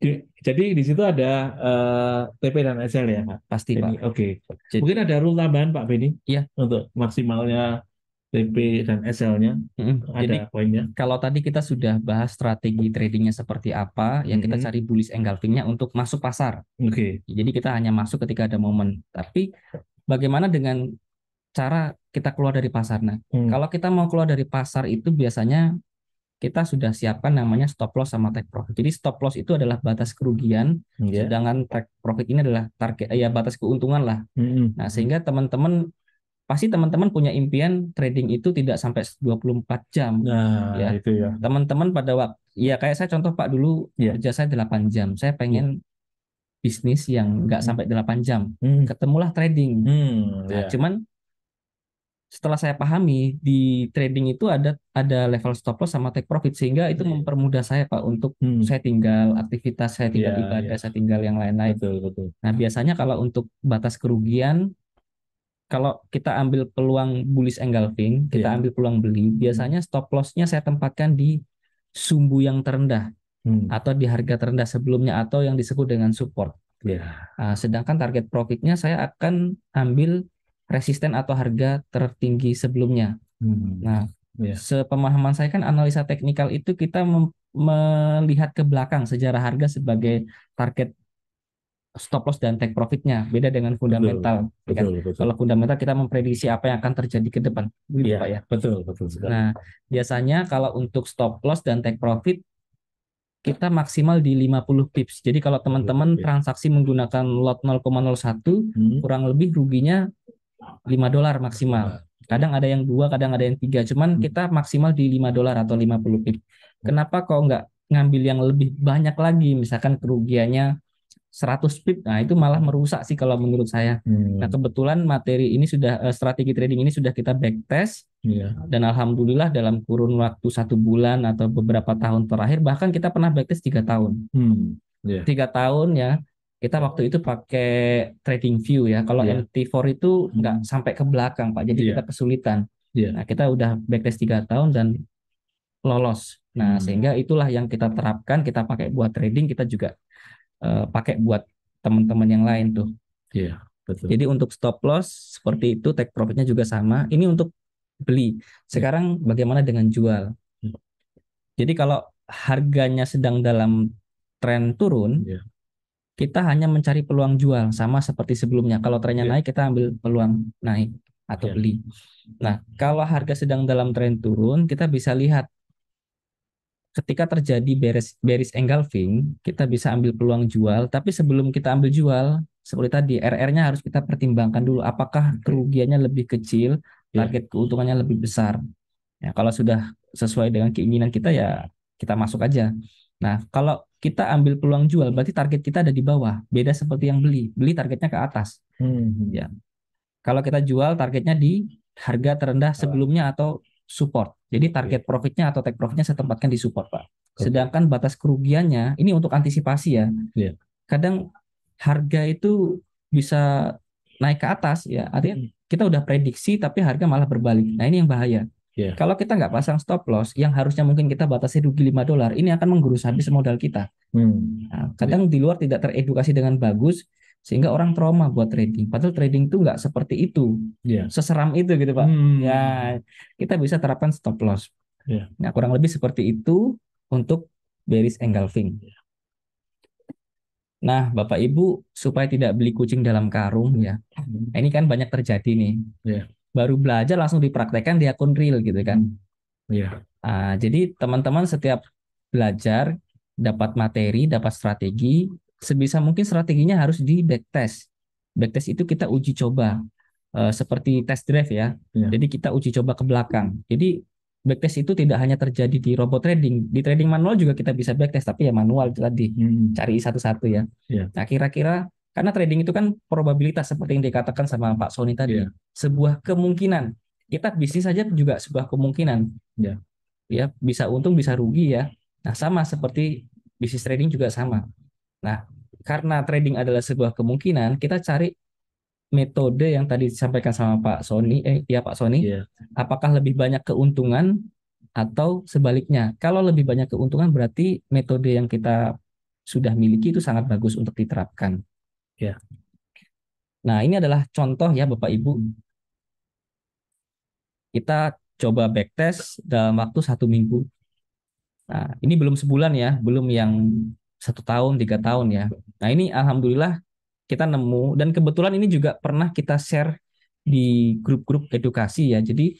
A: di, jadi di situ ada uh, eh, TP dan SL ya Pak pasti Pak oke okay. mungkin ada rule tambahan Pak Beni Iya. untuk
C: maksimalnya TP dan SL-nya mm-hmm. ada Jadi, poinnya. Kalau tadi kita sudah bahas strategi tradingnya seperti apa, yang kita cari bullish engulfing-nya untuk masuk pasar. Oke. Okay. Jadi kita hanya masuk ketika ada momen. Tapi bagaimana dengan cara kita keluar dari pasar? Nah, mm. kalau kita mau keluar dari pasar itu biasanya kita sudah siapkan namanya stop loss sama take profit. Jadi stop loss itu adalah batas kerugian, yeah. sedangkan take profit ini adalah target ya batas keuntungan lah. Mm-hmm. Nah, sehingga teman-teman pasti teman-teman punya impian trading itu tidak sampai 24 jam. Nah, ya. itu ya. Teman-teman pada waktu ya kayak saya contoh Pak dulu yeah. kerja saya 8 jam. Saya pengen yeah. bisnis yang nggak hmm. sampai 8 jam. Hmm. Ketemulah trading. Hmm, nah, yeah. cuman setelah saya pahami di trading itu ada ada level stop loss sama take profit sehingga itu yeah. mempermudah saya Pak untuk hmm. saya tinggal aktivitas, saya tinggal yeah, ibadah, yeah. saya tinggal yang lain-lain. Betul, Nah, biasanya kalau untuk batas kerugian kalau kita ambil peluang bullish engulfing, kita yeah. ambil peluang beli, hmm. biasanya stop loss-nya saya tempatkan di sumbu yang terendah hmm. atau di harga terendah sebelumnya atau yang disebut dengan support. Yeah. Iya. Uh, sedangkan target profitnya saya akan ambil resisten atau harga tertinggi sebelumnya. Hmm. Nah, yeah. sepemahaman saya kan analisa teknikal itu kita melihat ke belakang sejarah harga sebagai target stop loss dan take profitnya beda dengan fundamental ya kan? betul, kan betul, kalau fundamental kita memprediksi apa yang akan terjadi ke depan gitu ya, Pak ya betul betul sekali nah biasanya kalau untuk stop loss dan take profit kita maksimal di 50 pips jadi kalau teman-teman transaksi menggunakan lot 0,01 hmm. kurang lebih ruginya 5 dolar maksimal kadang ada yang dua kadang ada yang tiga cuman hmm. kita maksimal di 5 dolar atau 50 pips kenapa kok nggak ngambil yang lebih banyak lagi misalkan kerugiannya 100 pip nah itu malah merusak sih kalau menurut saya. Nah, hmm. Nah kebetulan materi ini sudah eh, strategi trading ini sudah kita backtest yeah. dan alhamdulillah dalam kurun waktu satu bulan atau beberapa tahun terakhir bahkan kita pernah backtest tiga tahun.
B: Hmm. Yeah.
C: Tiga tahun ya kita waktu itu pakai trading view ya. Kalau yeah. MT4 itu nggak hmm. sampai ke belakang Pak, jadi yeah. kita kesulitan. Yeah. Nah, kita udah backtest tiga tahun dan lolos. Nah, hmm. sehingga itulah yang kita terapkan, kita pakai buat trading, kita juga uh, pakai buat teman-teman yang lain tuh. Iya, yeah, betul. Jadi untuk stop loss seperti itu, take profitnya juga sama. Ini untuk beli. Iya. Sekarang bagaimana dengan jual? Hmm. Jadi kalau harganya sedang dalam tren turun, yeah. kita hanya mencari peluang jual sama seperti sebelumnya. Kalau trennya yeah. naik, kita ambil peluang naik atau yeah. beli. Nah, kalau harga sedang dalam tren turun, kita bisa lihat ketika terjadi bearish, bearish engulfing, kita bisa ambil peluang jual, tapi sebelum kita ambil jual, seperti tadi RR-nya harus kita pertimbangkan dulu apakah kerugiannya lebih kecil, iya. target keuntungannya lebih besar. Ya, kalau sudah sesuai dengan keinginan kita ya kita masuk aja. Nah, kalau kita ambil peluang jual berarti target kita ada di bawah. Beda seperti yang beli. Beli targetnya ke atas.
B: Hmm. Ya.
C: Kalau kita jual targetnya di harga terendah sebelumnya atau support. Jadi target profitnya atau take profitnya saya tempatkan di support, Pak. Sedangkan batas kerugiannya ini untuk antisipasi ya. Iya. Kadang harga itu bisa naik ke atas ya. Artinya hmm. kita udah prediksi tapi harga malah berbalik. Nah, ini yang bahaya. Yeah. Kalau kita nggak pasang stop loss, yang harusnya mungkin kita batasi rugi 5 dolar, ini akan menggerus habis modal kita. Hmm. Nah, kadang yeah. di luar tidak teredukasi dengan bagus, sehingga orang trauma buat trading. Padahal trading itu nggak seperti itu, yeah. seseram itu gitu pak. Hmm. Ya kita bisa terapkan stop loss. Yeah. Nah kurang lebih seperti itu untuk bearish engulfing. Iya. Yeah. Nah bapak ibu supaya tidak beli kucing dalam karung ya, hmm. ini kan banyak terjadi nih. Yeah. Baru belajar langsung dipraktekkan di akun real gitu kan. Hmm. Yeah. Iya. Uh, jadi teman-teman setiap belajar dapat materi, dapat strategi, sebisa mungkin strateginya harus di backtest. Backtest itu kita uji coba uh, seperti test drive ya. Yeah. Jadi kita uji coba ke belakang. Jadi backtest itu tidak hanya terjadi di robot trading, di trading manual juga kita bisa backtest, tapi ya manual tadi
B: hmm. cari
C: satu-satu ya. ya. Nah kira-kira karena trading itu kan probabilitas seperti yang dikatakan sama Pak Sony tadi, yeah. sebuah kemungkinan kita bisnis saja juga sebuah kemungkinan. Yeah. ya bisa untung bisa rugi ya. Nah sama seperti bisnis trading juga sama. Nah, karena trading adalah sebuah kemungkinan, kita cari metode yang tadi disampaikan sama Pak Sony, eh ya Pak Sony, iya. yeah. apakah lebih banyak keuntungan atau sebaliknya? Kalau lebih banyak keuntungan berarti metode yang kita sudah miliki itu sangat bagus untuk diterapkan. Ya. Yeah. Nah ini adalah contoh ya Bapak Ibu. Hmm. Kita coba backtest dalam waktu satu minggu. Nah ini belum sebulan ya, belum yang satu tahun tiga tahun ya nah ini alhamdulillah kita nemu dan kebetulan ini juga pernah kita share di grup-grup edukasi ya jadi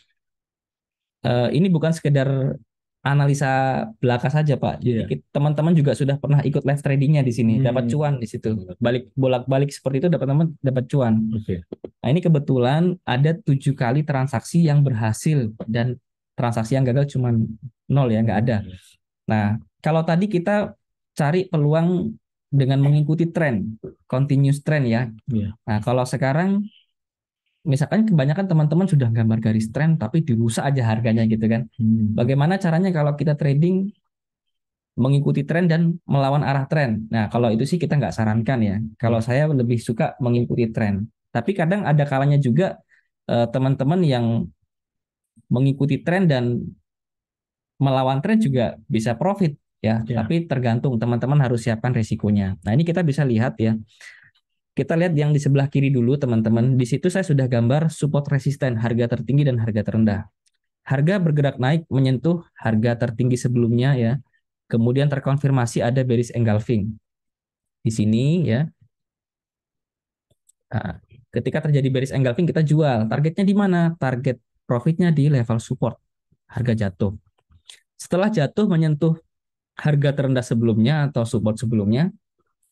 C: eh, ini bukan sekedar analisa belaka saja pak yeah. teman-teman juga sudah pernah ikut live tradingnya di sini hmm. dapat cuan di situ balik bolak-balik seperti itu dapat teman dapat cuan okay. nah ini kebetulan ada tujuh kali transaksi yang berhasil dan transaksi yang gagal cuma nol ya nggak ada iya. nah kalau tadi kita cari peluang dengan mengikuti tren, continuous trend ya. Yeah. Nah, kalau sekarang misalkan kebanyakan teman-teman sudah gambar garis tren tapi dirusak aja harganya gitu kan. Hmm. Bagaimana caranya kalau kita trading mengikuti tren dan melawan arah tren? Nah kalau itu sih kita nggak sarankan ya. Kalau saya lebih suka mengikuti tren. Tapi kadang ada kalanya juga eh, teman-teman yang mengikuti tren dan melawan tren juga bisa profit ya. Yeah. Tapi tergantung teman-teman harus siapkan resikonya. Nah, ini kita bisa lihat ya. Kita lihat yang di sebelah kiri dulu teman-teman. Di situ saya sudah gambar support resisten, harga tertinggi dan harga terendah. Harga bergerak naik menyentuh harga tertinggi sebelumnya ya. Kemudian terkonfirmasi ada bearish engulfing. Di sini ya. Nah, ketika terjadi bearish engulfing kita jual. Targetnya di mana? Target profitnya di level support. Harga jatuh. Setelah jatuh menyentuh harga terendah sebelumnya atau support sebelumnya,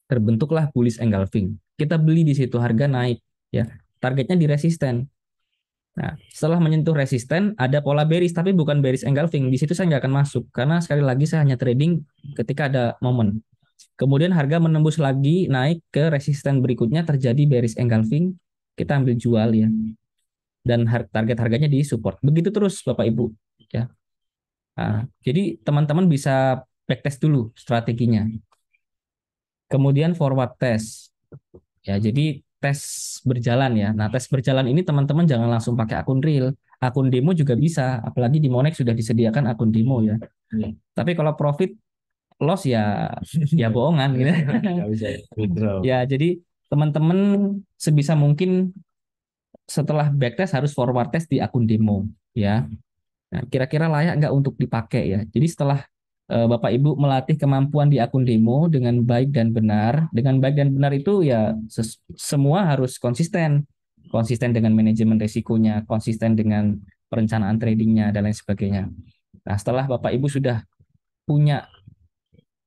C: terbentuklah bullish engulfing. Kita beli di situ harga naik, ya. Targetnya di resisten. Nah, setelah menyentuh resisten, ada pola bearish tapi bukan bearish engulfing. Di situ saya nggak akan masuk karena sekali lagi saya hanya trading ketika ada momen. Kemudian harga menembus lagi naik ke resisten berikutnya terjadi bearish engulfing, kita ambil jual ya. Dan target harganya di support. Begitu terus Bapak Ibu, ya. Nah, jadi teman-teman bisa backtest dulu strateginya. Hmm. Kemudian forward test. Ya, jadi tes berjalan ya. Nah, tes berjalan ini teman-teman jangan langsung pakai akun real. Akun demo juga bisa, apalagi di Monex sudah disediakan akun demo ya. Hmm. Tapi kalau profit loss ya ya bohongan gitu. Ya. ya, jadi teman-teman sebisa mungkin setelah backtest harus forward test di akun demo ya. kira nah, kira-kira layak nggak untuk dipakai ya. Jadi setelah Eh, Bapak Ibu melatih kemampuan di akun demo dengan baik dan benar. Dengan baik dan benar itu ya semua harus konsisten. Konsisten dengan manajemen risikonya, konsisten dengan perencanaan tradingnya, dan lain sebagainya. Nah setelah Bapak Ibu sudah punya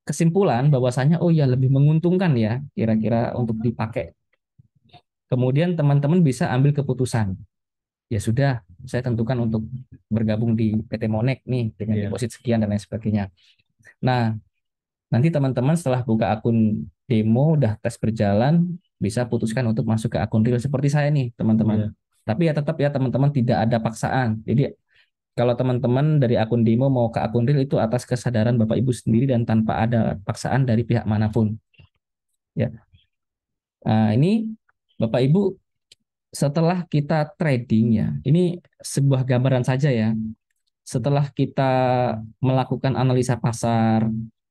C: kesimpulan bahwasanya oh ya lebih menguntungkan ya kira-kira untuk dipakai. Kemudian teman-teman bisa ambil keputusan. Ya sudah, saya tentukan untuk bergabung di PT Monek nih dengan yeah. deposit sekian dan lain sebagainya. Nah, nanti teman-teman setelah buka akun demo udah tes berjalan bisa putuskan untuk masuk ke akun real seperti saya nih, teman-teman. Yeah. Tapi ya tetap ya teman-teman tidak ada paksaan. Jadi kalau teman-teman dari akun demo mau ke akun real itu atas kesadaran Bapak Ibu sendiri dan tanpa ada paksaan dari pihak manapun. Ya. Nah, ini Bapak Ibu setelah kita trading ya ini sebuah gambaran saja ya. Setelah kita melakukan analisa pasar,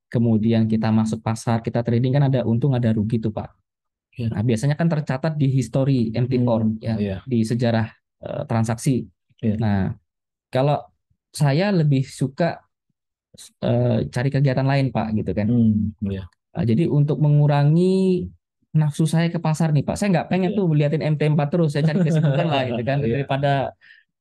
C: kemudian kita masuk pasar, kita trading kan ada untung ada rugi tuh Pak. Iya. Nah biasanya kan tercatat di history MT4 hmm, ya, yeah. di sejarah uh, transaksi. Yeah. Nah kalau saya lebih suka uh, cari kegiatan lain Pak gitu kan. Hmm, yeah. Nah, jadi untuk mengurangi nafsu saya ke pasar nih Pak. Saya nggak pengen iya. tuh liatin MT4 terus. Saya cari kesibukan lah gitu kan iya. daripada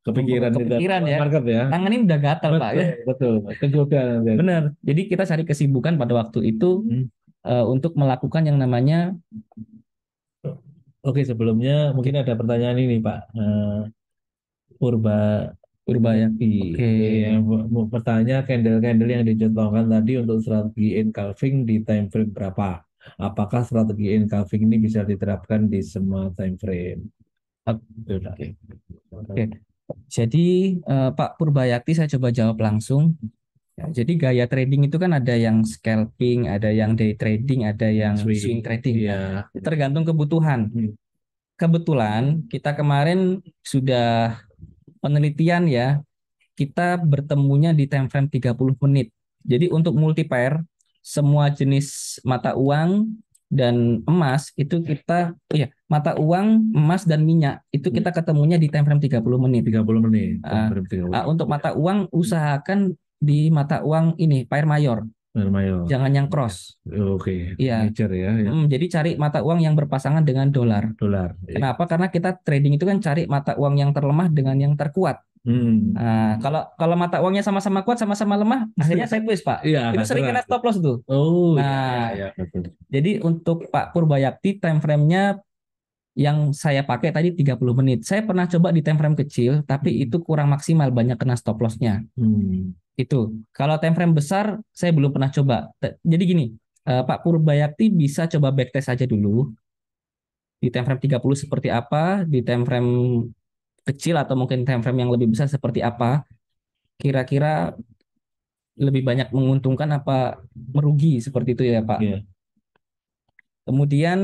C: kepikiran kepikiran ya. Market ya. Tangan ini udah gatal Pak ya. Betul. Kegoda. Bener, Jadi kita cari kesibukan pada waktu itu hmm. eh, untuk melakukan yang namanya Oke, sebelumnya mungkin ada pertanyaan ini Pak.
A: Uh, Purba ya. Oke. Okay. Iya, bertanya candle-candle yang dicontohkan tadi untuk strategi engulfing di time frame berapa? Apakah strategi incoming ini bisa diterapkan
C: di semua time frame? Oke. Okay. Okay. Jadi uh, Pak Purbayati saya coba jawab langsung. Ya, jadi gaya trading itu kan ada yang scalping, ada yang day trading, ada yang swing, swing trading. Ya. Tergantung kebutuhan. Hmm. Kebetulan kita kemarin sudah penelitian ya, kita bertemunya di time frame 30 menit. Jadi untuk multi pair semua jenis mata uang dan emas itu kita oh ya mata uang emas dan minyak itu hmm. kita ketemunya di time frame 30 menit 30 menit, ah, uh, 30 menit. Uh, untuk mata uang hmm. usahakan di mata uang ini pair mayor pair mayor jangan yang cross ya, oke okay. iya ya, ya. Hmm, jadi cari mata uang yang berpasangan dengan dolar dolar ya. kenapa karena kita trading itu kan cari mata uang yang terlemah dengan yang terkuat Hmm. Nah, kalau kalau mata uangnya sama-sama kuat, sama-sama lemah, akhirnya saya puas pak. Iya, itu sering kena stop loss tuh. Oh, iya, nah, ya, ya, betul. jadi untuk Pak Purbayakti time frame-nya yang saya pakai tadi 30 menit. Saya pernah coba di time frame kecil, tapi hmm. itu kurang maksimal, banyak kena stop loss-nya. Hmm. Itu. Kalau time frame besar, saya belum pernah coba. Jadi gini, eh, Pak Purbayakti bisa coba backtest aja dulu di time frame 30 seperti apa, di time frame kecil atau mungkin time frame yang lebih besar seperti apa kira-kira lebih banyak menguntungkan apa merugi seperti itu ya Pak. Yeah. Kemudian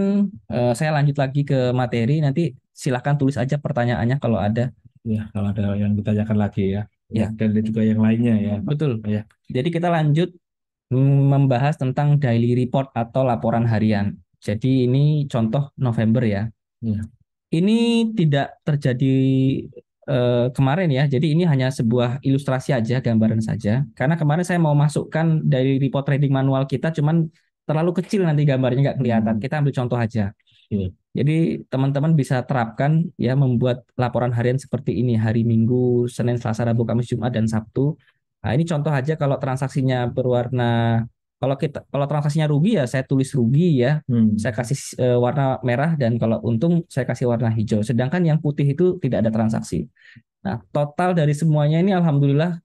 C: uh, saya lanjut lagi ke materi nanti silahkan tulis aja pertanyaannya kalau ada. Ya kalau ada yang ditanyakan lagi ya. Ya. Dan juga yang lainnya ya. Betul. Ya. Jadi kita lanjut membahas tentang daily report atau laporan harian. Jadi ini contoh November ya. ya. Ini tidak terjadi uh, kemarin ya. Jadi ini hanya sebuah ilustrasi aja, gambaran saja. Karena kemarin saya mau masukkan dari report trading manual kita, cuman terlalu kecil nanti gambarnya nggak kelihatan. Kita ambil contoh aja. Iya. Jadi teman-teman bisa terapkan ya membuat laporan harian seperti ini hari Minggu, Senin, Selasa, Rabu, Kamis, Jumat dan Sabtu. Nah, ini contoh aja kalau transaksinya berwarna kalau kita kalau transaksinya rugi ya saya tulis rugi ya hmm. saya kasih e, warna merah dan kalau untung saya kasih warna hijau sedangkan yang putih itu tidak ada transaksi nah total dari semuanya ini alhamdulillah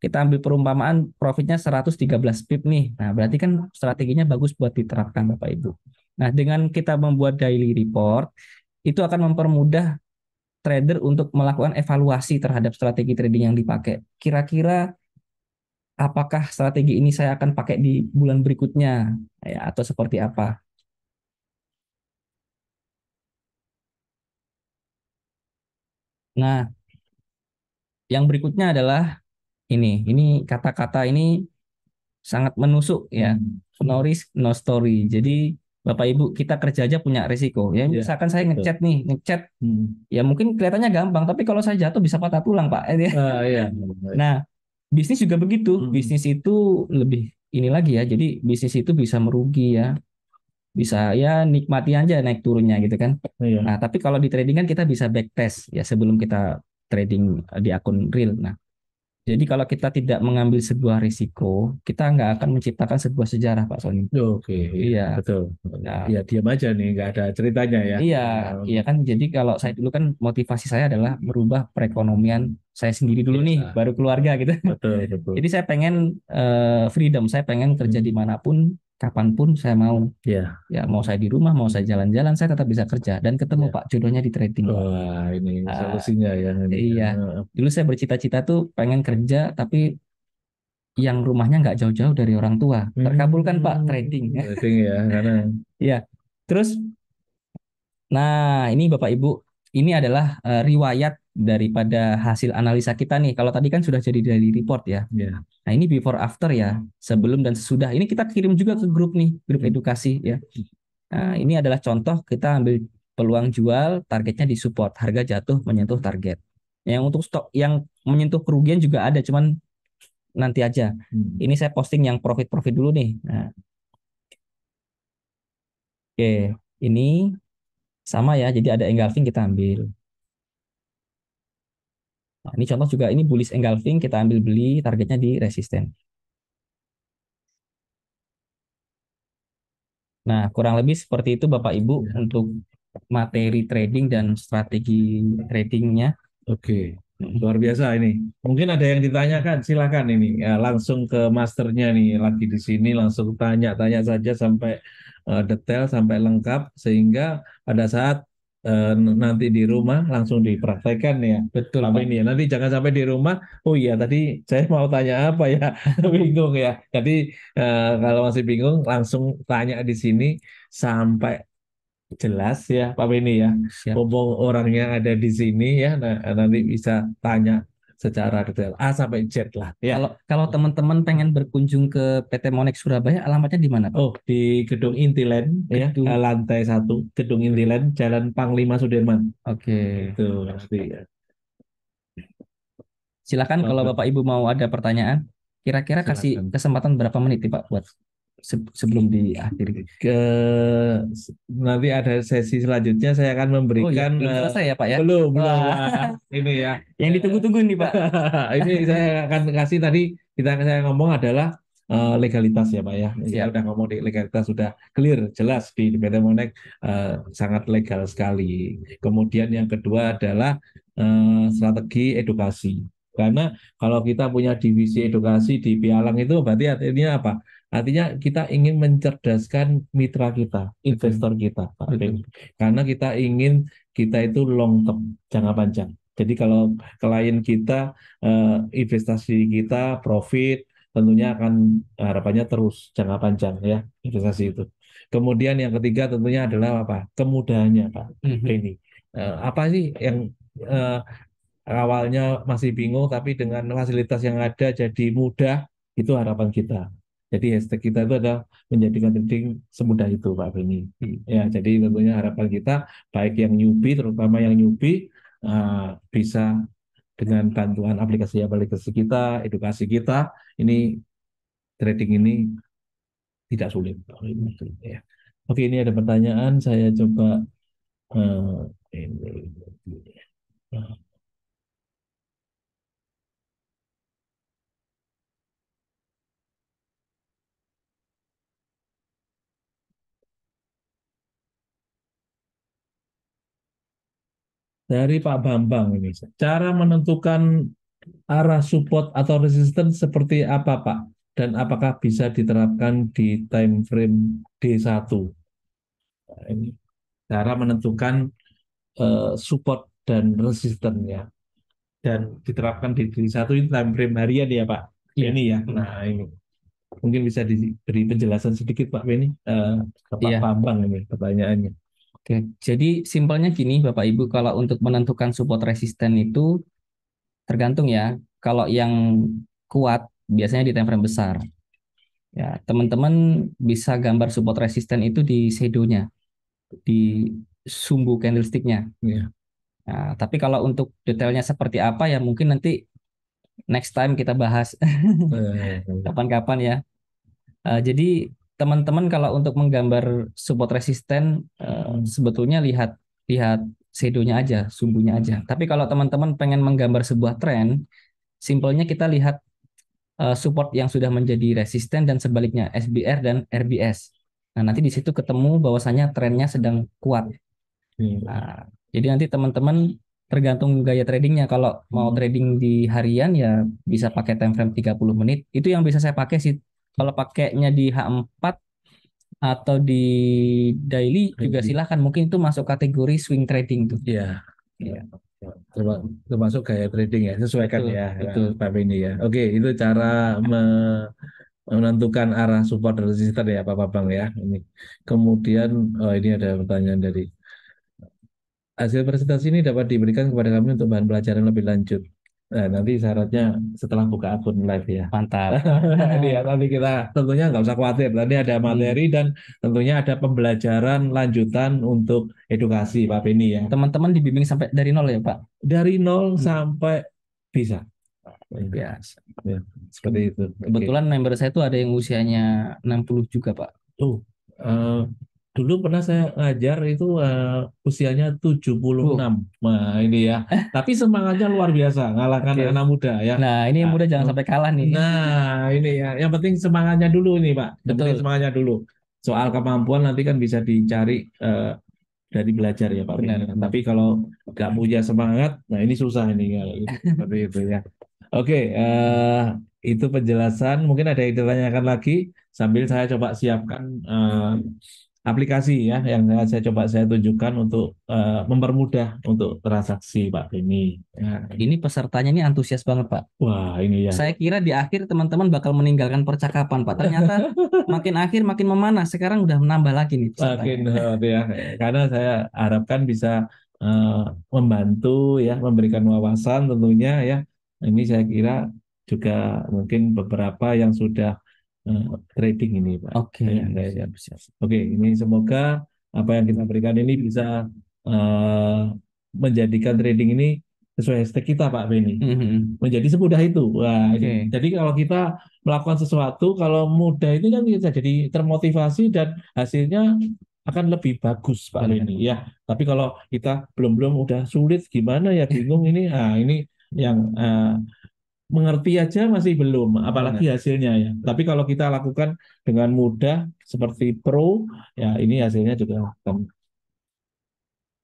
C: kita ambil perumpamaan profitnya 113 pip nih nah berarti kan strateginya bagus buat diterapkan bapak ibu nah dengan kita membuat daily report itu akan mempermudah trader untuk melakukan evaluasi terhadap strategi trading yang dipakai kira-kira apakah strategi ini saya akan pakai di bulan berikutnya ya atau seperti apa nah yang berikutnya adalah ini ini kata-kata ini sangat menusuk ya hmm. no risk no story jadi Bapak Ibu kita kerja aja punya risiko. Ya iya. misalkan saya ngechat nih, ngechat hmm. ya mungkin kelihatannya gampang, tapi kalau saya jatuh bisa patah tulang, Pak. Uh, nah, bisnis juga begitu. Hmm. Bisnis itu lebih ini lagi ya. Jadi bisnis itu bisa merugi ya. Bisa ya nikmati aja naik turunnya gitu kan. Iya. Nah, tapi kalau di trading kan kita bisa backtest ya sebelum kita trading di akun real. Nah, jadi kalau kita tidak mengambil sebuah risiko, kita nggak akan menciptakan sebuah sejarah, Pak Sony. Oke, iya, betul. Nah, ya diam aja nih, nggak ada ceritanya ya. Iya, nah, iya kan. Jadi kalau saya dulu kan motivasi saya adalah merubah perekonomian saya sendiri dulu nih, nah, baru keluarga gitu. Betul, betul. Jadi saya pengen uh, freedom, saya pengen kerja hmm. dimanapun, kapanpun saya mau. Ya. Yeah. Ya mau saya di rumah, mau saya jalan-jalan, saya tetap bisa kerja dan ketemu yeah. Pak jodohnya di trading. Wah ini uh, ya. Ini. Iya. Dulu saya bercita-cita tuh pengen kerja tapi yang rumahnya nggak jauh-jauh dari orang tua. Hmm. Terkabulkan hmm. Pak trading. Iya, trading ya karena. Iya. Terus, nah ini Bapak Ibu, ini adalah uh, riwayat daripada hasil analisa kita nih. Kalau tadi kan sudah jadi dari report ya. Yeah. Nah ini before after ya, hmm. sebelum dan sesudah. Ini kita kirim juga ke grup nih, grup hmm. edukasi ya. Hmm. Nah ini adalah contoh kita ambil peluang jual, targetnya di support, harga jatuh menyentuh target. Yang untuk stok yang menyentuh kerugian juga ada, cuman nanti aja. Hmm. Ini saya posting yang profit-profit dulu nih. Nah. Oke, ini sama ya. Jadi ada engulfing kita ambil. Nah, ini contoh juga ini bullish engulfing kita ambil beli targetnya di resisten. Nah, kurang lebih seperti itu Bapak Ibu ya. untuk materi trading dan strategi tradingnya. Oke, hmm. luar biasa
A: ini. Mungkin ada yang ditanyakan, silakan ini ya, langsung ke masternya nih lagi di sini langsung tanya-tanya saja sampai eh, detail sampai lengkap sehingga pada saat Eh, nanti di rumah langsung dipraktekkan ya. Betul. Tapi ini ya. nanti jangan sampai di rumah, oh iya tadi saya mau tanya apa ya, bingung ya. Jadi uh, kalau masih bingung langsung tanya di sini sampai jelas ya
C: Pak Beni ya. Bobong hmm, orangnya ada di sini ya, nah, nanti bisa tanya secara hmm. detail A sampai Z lah. Ya. Kalau kalau teman-teman pengen berkunjung ke PT Monex Surabaya, alamatnya di mana? Oh, di Gedung Intiland gedung. Iya. Eh, lantai satu, Gedung Intiland, Jalan Panglima Sudirman. Oke. Okay. Itu pasti ya. Silakan kalau Bapak Ibu mau ada pertanyaan, kira-kira kasih kesempatan berapa menit nih Pak buat se sebelum akhir ke nanti ada sesi
A: selanjutnya saya akan oh, iya. memberikan oh, ya, belum eh, selesai ya Pak ya belum belum ini ya yang ditunggu-tunggu nih Pak ini saya akan kasih tadi kita saya ngomong adalah uh, legalitas ya Pak ya ya udah ngomong di legalitas sudah clear jelas di PT Monek uh, sangat legal sekali kemudian yang kedua adalah uh, strategi edukasi karena kalau kita punya divisi edukasi di Pialang itu berarti artinya apa? Artinya kita ingin mencerdaskan mitra kita, investor kita, Pak Betul. Karena kita ingin kita itu long term, jangka panjang. Jadi kalau klien kita eh, investasi kita profit tentunya akan harapannya terus jangka panjang ya investasi itu. Kemudian yang ketiga tentunya adalah apa? Kemudahannya Pak. Mm -hmm. apa sih yang eh, awalnya masih bingung tapi dengan fasilitas yang ada jadi mudah itu harapan kita. Jadi hashtag kita itu adalah menjadikan trading semudah itu Pak Beni. Ya, jadi tentunya harapan kita baik yang newbie terutama yang newbie eh, bisa dengan bantuan aplikasi-aplikasi kita, edukasi kita, ini trading ini tidak sulit. Iya. Oke, ini ada pertanyaan saya coba
B: eh, ini.
A: dari Pak Bambang ini. Cara menentukan arah support atau resistance seperti apa Pak? Dan apakah bisa diterapkan di time frame D1? Nah, ini cara menentukan eh, support dan resistennya Dan diterapkan di D1 itu time frame harian ya Pak? Iya. Ya. Ini ya? Nah ini. Mungkin bisa diberi
C: penjelasan sedikit Pak Beni uh, eh, Pak ya. Bambang ini pertanyaannya. Oke, jadi simpelnya gini Bapak Ibu, kalau untuk menentukan support resisten itu tergantung ya. Kalau yang kuat biasanya di time frame besar. Ya, teman-teman bisa gambar support resisten itu di sedonya, di sumbu candlesticknya. Yeah. Nah, tapi kalau untuk detailnya seperti apa ya mungkin nanti next time kita bahas oh, iya, iya, iya. kapan-kapan ya. Uh, jadi teman-teman kalau untuk menggambar support resisten eh, hmm. sebetulnya lihat lihat sedonya aja, sumbunya aja. Hmm. Tapi kalau teman-teman pengen menggambar sebuah tren, simpelnya kita lihat uh, support yang sudah menjadi resisten dan sebaliknya SBR dan RBS. Nah, nanti di situ ketemu bahwasannya trennya sedang kuat. Hmm. Nah, jadi nanti teman-teman tergantung gaya tradingnya. Kalau mau hmm. trading di harian ya bisa pakai time frame 30 menit. Itu yang bisa saya pakai sih kalau pakainya di H4 atau di daily trading. juga silahkan. Mungkin itu masuk kategori swing trading tuh. Iya.
B: Iya.
A: Termasuk gaya trading ya, sesuaikan betul, ya ya. Pak ini ya. Oke, itu cara me menentukan arah support dan ya ya Pak bang ya. Ini kemudian oh ini ada pertanyaan dari hasil presentasi ini dapat diberikan kepada kami untuk bahan pelajaran lebih lanjut. Nah, nanti syaratnya setelah buka akun live ya. Mantap. Ini ya, nanti kita tentunya nggak usah khawatir. Nanti ada hmm. materi hmm. dan tentunya ada pembelajaran lanjutan untuk edukasi
C: Pak Beni ya. Teman-teman dibimbing sampai dari nol ya Pak? Dari nol hmm. sampai bisa. Biasa. Ya, seperti itu. Kebetulan okay. member saya itu ada yang usianya 60 juga Pak. Tuh. uh, dulu pernah saya ngajar itu uh,
A: usianya 76. puluh Nah, ini ya. Tapi semangatnya luar biasa ngalahkan okay. anak muda ya. Nah, ini yang muda jangan nah, sampai kalah nih. Nah, ini ya. Yang penting semangatnya dulu ini Pak. Yang Betul. semangatnya dulu. Soal kemampuan nanti kan bisa dicari uh, dari belajar ya, Pak. Benar. Tapi kalau nggak punya semangat, nah ini susah ini ya. Seperti itu ya. Oke, okay, uh, eh, itu penjelasan. Mungkin ada yang ditanyakan lagi sambil saya coba siapkan uh, aplikasi ya yang saya coba saya tunjukkan untuk
C: uh, mempermudah untuk transaksi Pak
B: Beni. Ya. Nah,
C: Ini pesertanya ini antusias banget Pak. Wah ini ya. Saya kira di akhir teman-teman bakal meninggalkan percakapan Pak. Ternyata makin akhir makin memanas. Sekarang udah menambah lagi nih. Makin ya. Karena saya harapkan
A: bisa uh, membantu ya memberikan wawasan tentunya ya. Ini saya kira juga mungkin beberapa yang sudah Eh, hmm. trading ini Pak. Oke. Okay. Ya, ya, Oke, ini semoga apa yang kita berikan ini bisa uh, menjadikan trading ini sesuai hashtag kita Pak Benny. Mm -hmm. Menjadi semudah itu. Wah, okay. Jadi kalau kita melakukan sesuatu kalau mudah itu kan kita jadi termotivasi dan hasilnya akan lebih bagus Pak Benny. ya. Tapi kalau kita belum-belum udah sulit gimana ya bingung ini. Ah ini yang uh, mengerti aja masih belum, apalagi hasilnya ya. Tapi kalau kita lakukan dengan mudah seperti pro, ya ini hasilnya juga akan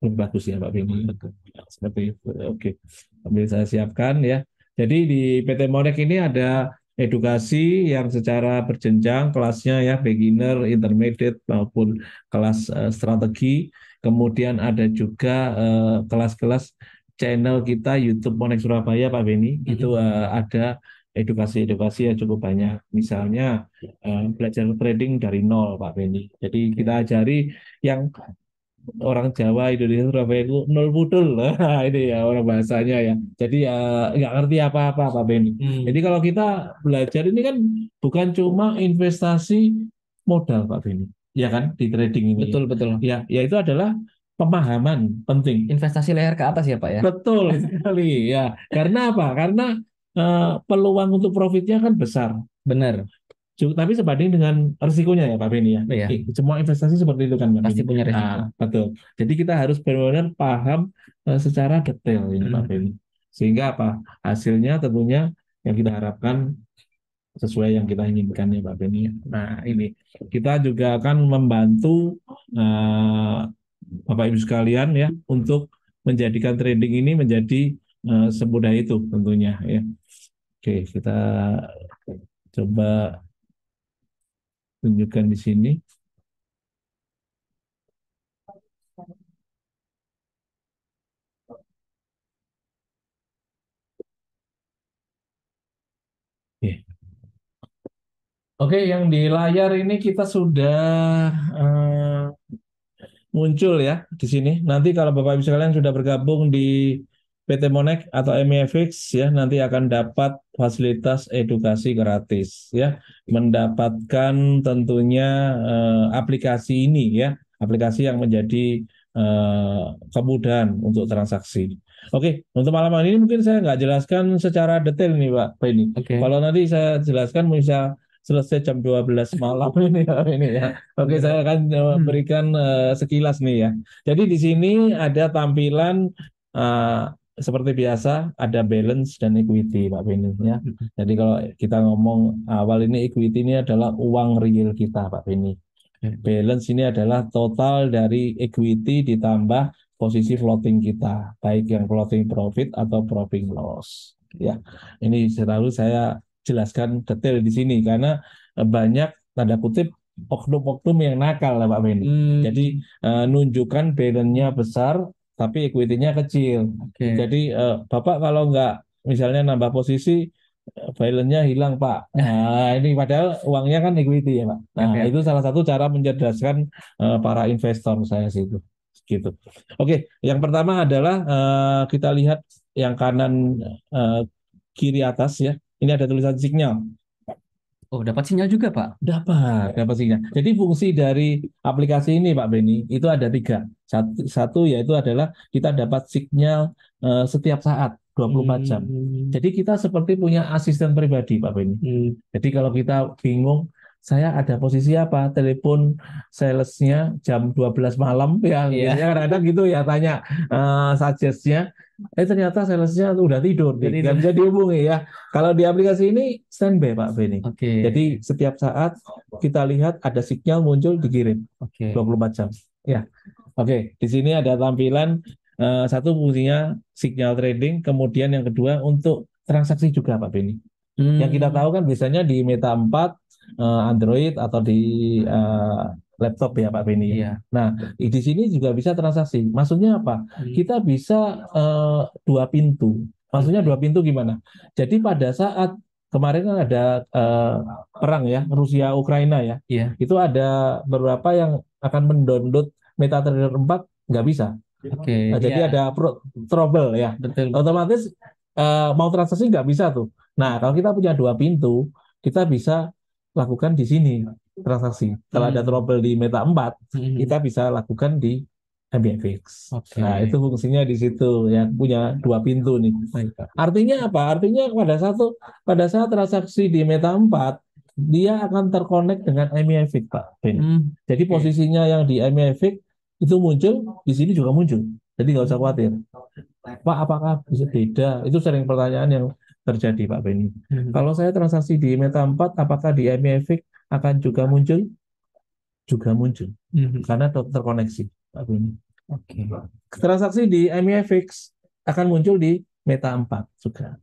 A: lebih bagus ya Pak Bimo. Seperti Oke, ambil saya siapkan ya. Jadi di PT Monek ini ada edukasi yang secara berjenjang kelasnya ya beginner, intermediate maupun kelas eh, strategi. Kemudian ada juga eh, kelas-kelas uh, kelas -kelas channel kita YouTube Monek Surabaya Pak Beni mm-hmm. itu uh, ada edukasi-edukasi yang cukup banyak. Misalnya uh, belajar trading dari nol Pak Beni. Jadi ya. kita ajari yang orang Jawa Indonesia Surabaya itu nol putul nah, ini ya orang bahasanya ya jadi eh, nggak uh, ngerti apa-apa Pak Beni hmm. jadi kalau kita belajar ini kan bukan cuma investasi modal Pak Beni ya kan di trading ini ya. betul betul ya ya itu adalah pemahaman penting. Investasi leher ke atas ya Pak ya? Betul sekali ya. Karena apa? Karena uh, peluang untuk profitnya kan besar. Benar. Tapi sebanding dengan risikonya ya Pak Beni ya. Iya. semua investasi seperti itu kan Pak Pasti Beni. punya risiko. Nah, betul. Jadi kita harus benar-benar paham uh, secara detail ini hmm. Pak Beni. Sehingga apa? Hasilnya tentunya yang kita harapkan sesuai yang kita inginkan ya Pak Beni. Nah ini kita juga akan membantu uh, Bapak Ibu sekalian ya untuk menjadikan trading ini menjadi uh, semudah itu tentunya ya. Oke, kita coba tunjukkan di sini.
B: Oke, yang di layar
A: ini kita sudah uh, muncul ya di sini. Nanti kalau Bapak Ibu sekalian sudah bergabung di PT Monek atau MFX e ya nanti akan dapat fasilitas edukasi gratis ya mendapatkan tentunya eh, aplikasi ini ya aplikasi yang menjadi eh, kemudahan untuk transaksi. Oke, untuk malam ini mungkin saya nggak jelaskan secara detail nih Pak ini Okay. Kalau nanti saya jelaskan bisa selesai jam 12 malam ini ya ini ya. Oke, iya. saya akan eh, hmm. berikan uh, sekilas nih ya. Jadi di sini ada tampilan uh, seperti biasa ada balance dan equity Pak Beni ya. Hmm. Jadi kalau kita ngomong awal ini equity ini adalah uang real kita Pak Beni. Hmm. Balance ini adalah total dari equity ditambah posisi floating kita, baik yang floating profit atau profit loss ya. Ini selalu saya jelaskan detail di sini karena eh, banyak tanda kutip oknum-oknum yang nakal lah Pak Beni. Hmm. Jadi uh, nunjukkan balance-nya besar tapi equity-nya kecil. Okay. Jadi uh, Bapak kalau nggak misalnya nambah posisi balance-nya hilang Pak. Nah. nah, ini padahal uangnya kan equity ya Pak. Nah, okay. itu salah satu cara menjelaskan uh, para investor saya sih itu. Gitu. Oke, yang pertama adalah uh, kita lihat yang kanan uh, kiri atas ya. Ini ada tulisan sinyal. Oh, dapat sinyal juga, Pak? Dapat, dapat sinyal. Jadi fungsi dari aplikasi ini, Pak Beni, itu ada tiga. Satu, satu yaitu adalah kita dapat sinyal uh, eh, setiap saat, 24 jam. Hmm. Jadi kita seperti punya asisten pribadi, Pak Beni. Hmm. Jadi kalau kita bingung, saya ada posisi apa? Telepon salesnya jam 12 malam, ya. Yeah. Biasanya kadang-kadang gitu ya, tanya uh, suggest-nya. Eh ternyata salesnya udah tidur, jadi nggak bisa dihubungi ya. Kalau di aplikasi ini standby Pak Beni. Oke. Okay. Jadi setiap saat kita lihat ada sinyal muncul dikirim. Oke. Okay. 24 jam. Ya. Oke. Okay. Di sini ada tampilan eh, satu fungsinya signal trading, kemudian yang kedua untuk transaksi juga Pak Beni. Hmm. Yang kita hmm. tahu kan biasanya di Meta 4 eh, Android atau di eh, laptop ya Pak Beni. Ya. Iya. Nah, di sini juga bisa transaksi. Maksudnya apa? Hmm. Kita bisa uh, dua pintu. Maksudnya dua pintu gimana? Jadi pada saat kemarin kan ada uh, perang ya Rusia Ukraina ya. Iya. Itu ada beberapa yang akan mendownload MetaTrader 4 nggak bisa.
B: Oke. Okay, nah, iya. jadi iya. ada
A: pro trouble ya. Betul. Otomatis uh, mau transaksi nggak bisa tuh. Nah, kalau kita punya dua pintu, kita bisa lakukan di sini transaksi. Kalau ada hmm. trouble di Meta 4, hmm. kita bisa lakukan di MBFX. Okay. Nah, itu fungsinya di situ ya punya dua pintu nih. Artinya apa? Artinya pada satu pada saat transaksi di Meta 4 dia akan terkonek dengan MBFX, e Pak. Hmm. Jadi okay. posisinya yang di MBFX e itu muncul di sini juga muncul. Jadi nggak usah khawatir. Pak, apakah bisa beda? Itu sering pertanyaan yang terjadi, Pak Beni. Hmm. Kalau saya transaksi di Meta 4, apakah di MBFX e akan juga muncul juga muncul mm-hmm. karena terkoneksi Pak Bini.
B: Oke. Okay.
A: Transaksi di MEFX akan muncul di Meta 4 juga.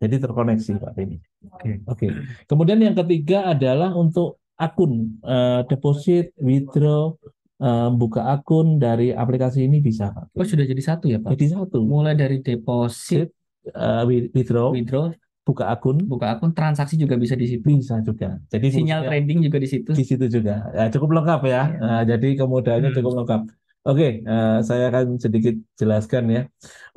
A: Jadi terkoneksi Pak Bini. Oke. Okay. Oke. Okay. Kemudian yang ketiga adalah untuk akun uh, deposit, withdraw, uh, buka akun dari aplikasi ini bisa Pak.
C: Oh sudah jadi satu ya Pak. Jadi satu. Mulai dari deposit, uh, withdraw, withdraw, buka akun buka akun transaksi juga bisa di situ bisa juga jadi sinyal trading juga di situ di situ
A: juga ya, cukup lengkap ya, ya. Uh, jadi kemudahannya hmm. cukup lengkap Oke, okay, uh, eh, saya akan sedikit jelaskan ya.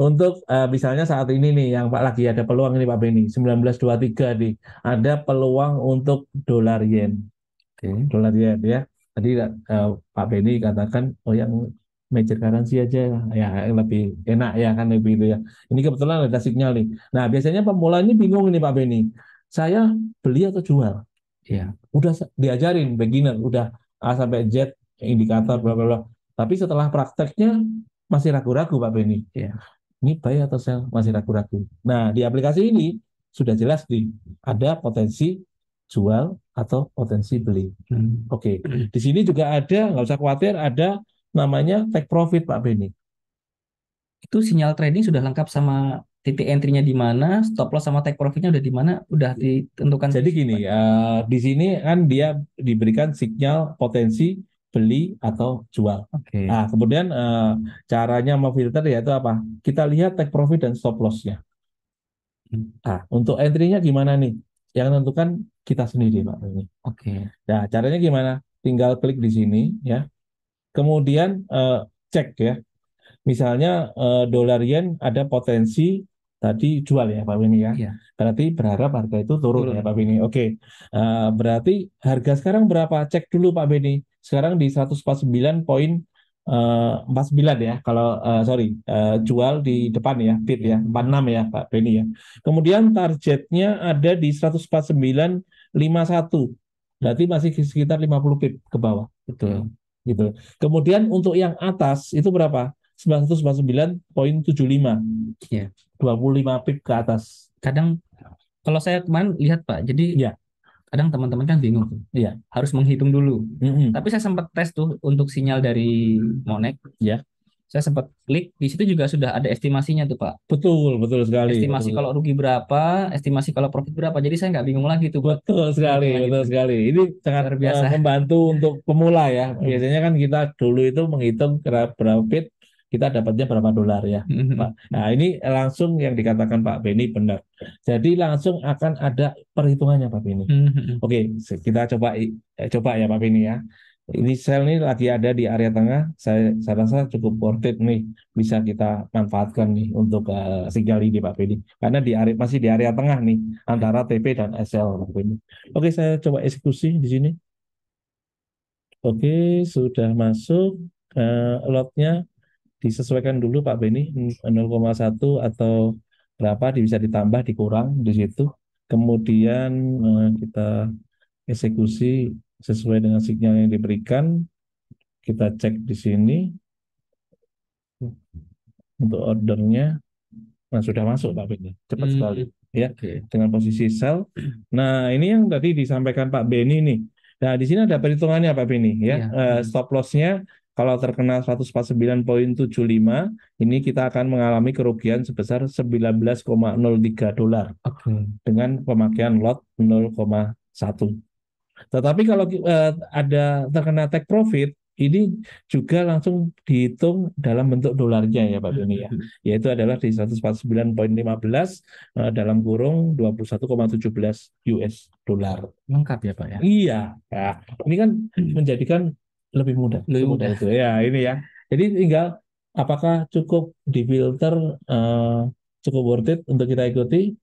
A: Untuk uh, misalnya saat ini nih, yang Pak lagi ada peluang ini Pak Beni, 1923 nih, ada peluang untuk dolar yen. Okay. Dolar yen ya. Tadi uh, Pak Beni katakan, oh yang major currency aja ya lebih enak ya kan lebih itu ya. Ini kebetulan ada signal nih. Nah biasanya pemula ini bingung ini Pak Beni. Saya beli atau jual? Ya udah diajarin beginner udah A sampai Z indikator bla bla bla. Tapi setelah prakteknya masih ragu-ragu Pak Beni. Ya. Ini buy atau sell masih ragu-ragu. Nah di aplikasi ini sudah jelas nih ada potensi jual atau potensi beli. Hmm. Oke, okay. di sini juga ada nggak usah khawatir ada namanya take profit Pak Beni.
C: Itu sinyal trading sudah lengkap sama titik entry-nya di mana, stop loss sama take profit-nya udah di mana, udah ditentukan. Jadi gini, uh, di sini kan dia diberikan
A: sinyal potensi beli atau jual. Okay. Nah, kemudian uh, caranya memfilter yaitu apa? Kita lihat take profit dan stop loss-nya. Nah, untuk entry-nya gimana nih? Yang tentukan kita sendiri, Pak. Oke. Okay. Nah, caranya gimana? Tinggal klik di sini ya Kemudian uh, cek ya. Misalnya uh, dolar yen ada potensi tadi jual ya Pak Beni ya. Iya. Berarti berharap harga itu turun, turun. ya Pak Beni. Oke. Okay. Uh, eh, berarti harga sekarang berapa? Cek dulu Pak Beni. Sekarang di 149 poin Uh, 49 ya kalau uh, sorry uh, jual di depan ya bid ya 46 ya Pak Beni ya kemudian targetnya ada di 14951 berarti masih sekitar 50 pip ke bawah betul gitu. Kemudian untuk yang atas itu berapa?
C: 999.75. Iya. 25 pip ke atas. Kadang kalau saya kemarin lihat Pak, jadi ya. kadang teman-teman kan bingung. Iya. Harus menghitung dulu. Mm -hmm. Tapi saya sempat tes tuh untuk sinyal dari Monek. Ya saya sempat klik di situ juga sudah ada estimasinya tuh pak betul betul sekali estimasi betul. kalau rugi berapa estimasi kalau profit berapa jadi saya nggak bingung lagi tuh pak. betul sekali betul, nah, gitu. betul sekali ini sangat biasa eh, membantu
A: untuk pemula ya hmm. biasanya kan kita dulu itu menghitung profit kita dapatnya berapa dolar ya hmm, hmm, pak nah ini langsung yang dikatakan pak Beni benar jadi langsung akan ada perhitungannya pak Beni oke kita coba eh, coba ya pak Beni ya ini sel ini lagi ada di area tengah saya, saya rasa cukup worth it nih bisa kita manfaatkan nih untuk uh, eh, sinyal ini Pak Beni karena di area masih di area tengah nih antara TP dan SL Pak Beni oke saya coba eksekusi di sini oke sudah masuk uh, lotnya disesuaikan dulu Pak Beni 0,1 atau berapa bisa ditambah dikurang di situ kemudian uh, kita eksekusi sesuai dengan signal yang diberikan. Kita cek di sini untuk ordernya. Nah, sudah masuk pak tapi cepat hmm. sekali ya okay. dengan posisi sell. Nah, ini yang tadi disampaikan Pak Beni nih. Nah, di sini ada perhitungannya Pak Beni ya. Yeah. Iya, uh, hmm. stop lossnya kalau terkena 149.75, ini kita akan mengalami kerugian sebesar 19,03 dolar okay. dengan pemakaian lot 0,1 tetapi kalau uh, ada terkena take profit, ini juga langsung dihitung dalam bentuk dolarnya ya Pak Doni ya. Hmm, hmm. Yaitu adalah di 149.15 uh, eh, dalam kurung 21,17 US dolar.
C: Lengkap ya Pak ya?
A: Iya. Ya. Ini kan hmm. menjadikan lebih mudah. Lebih mudah itu ya ini ya. Jadi tinggal apakah cukup difilter uh, cukup worth it untuk kita ikuti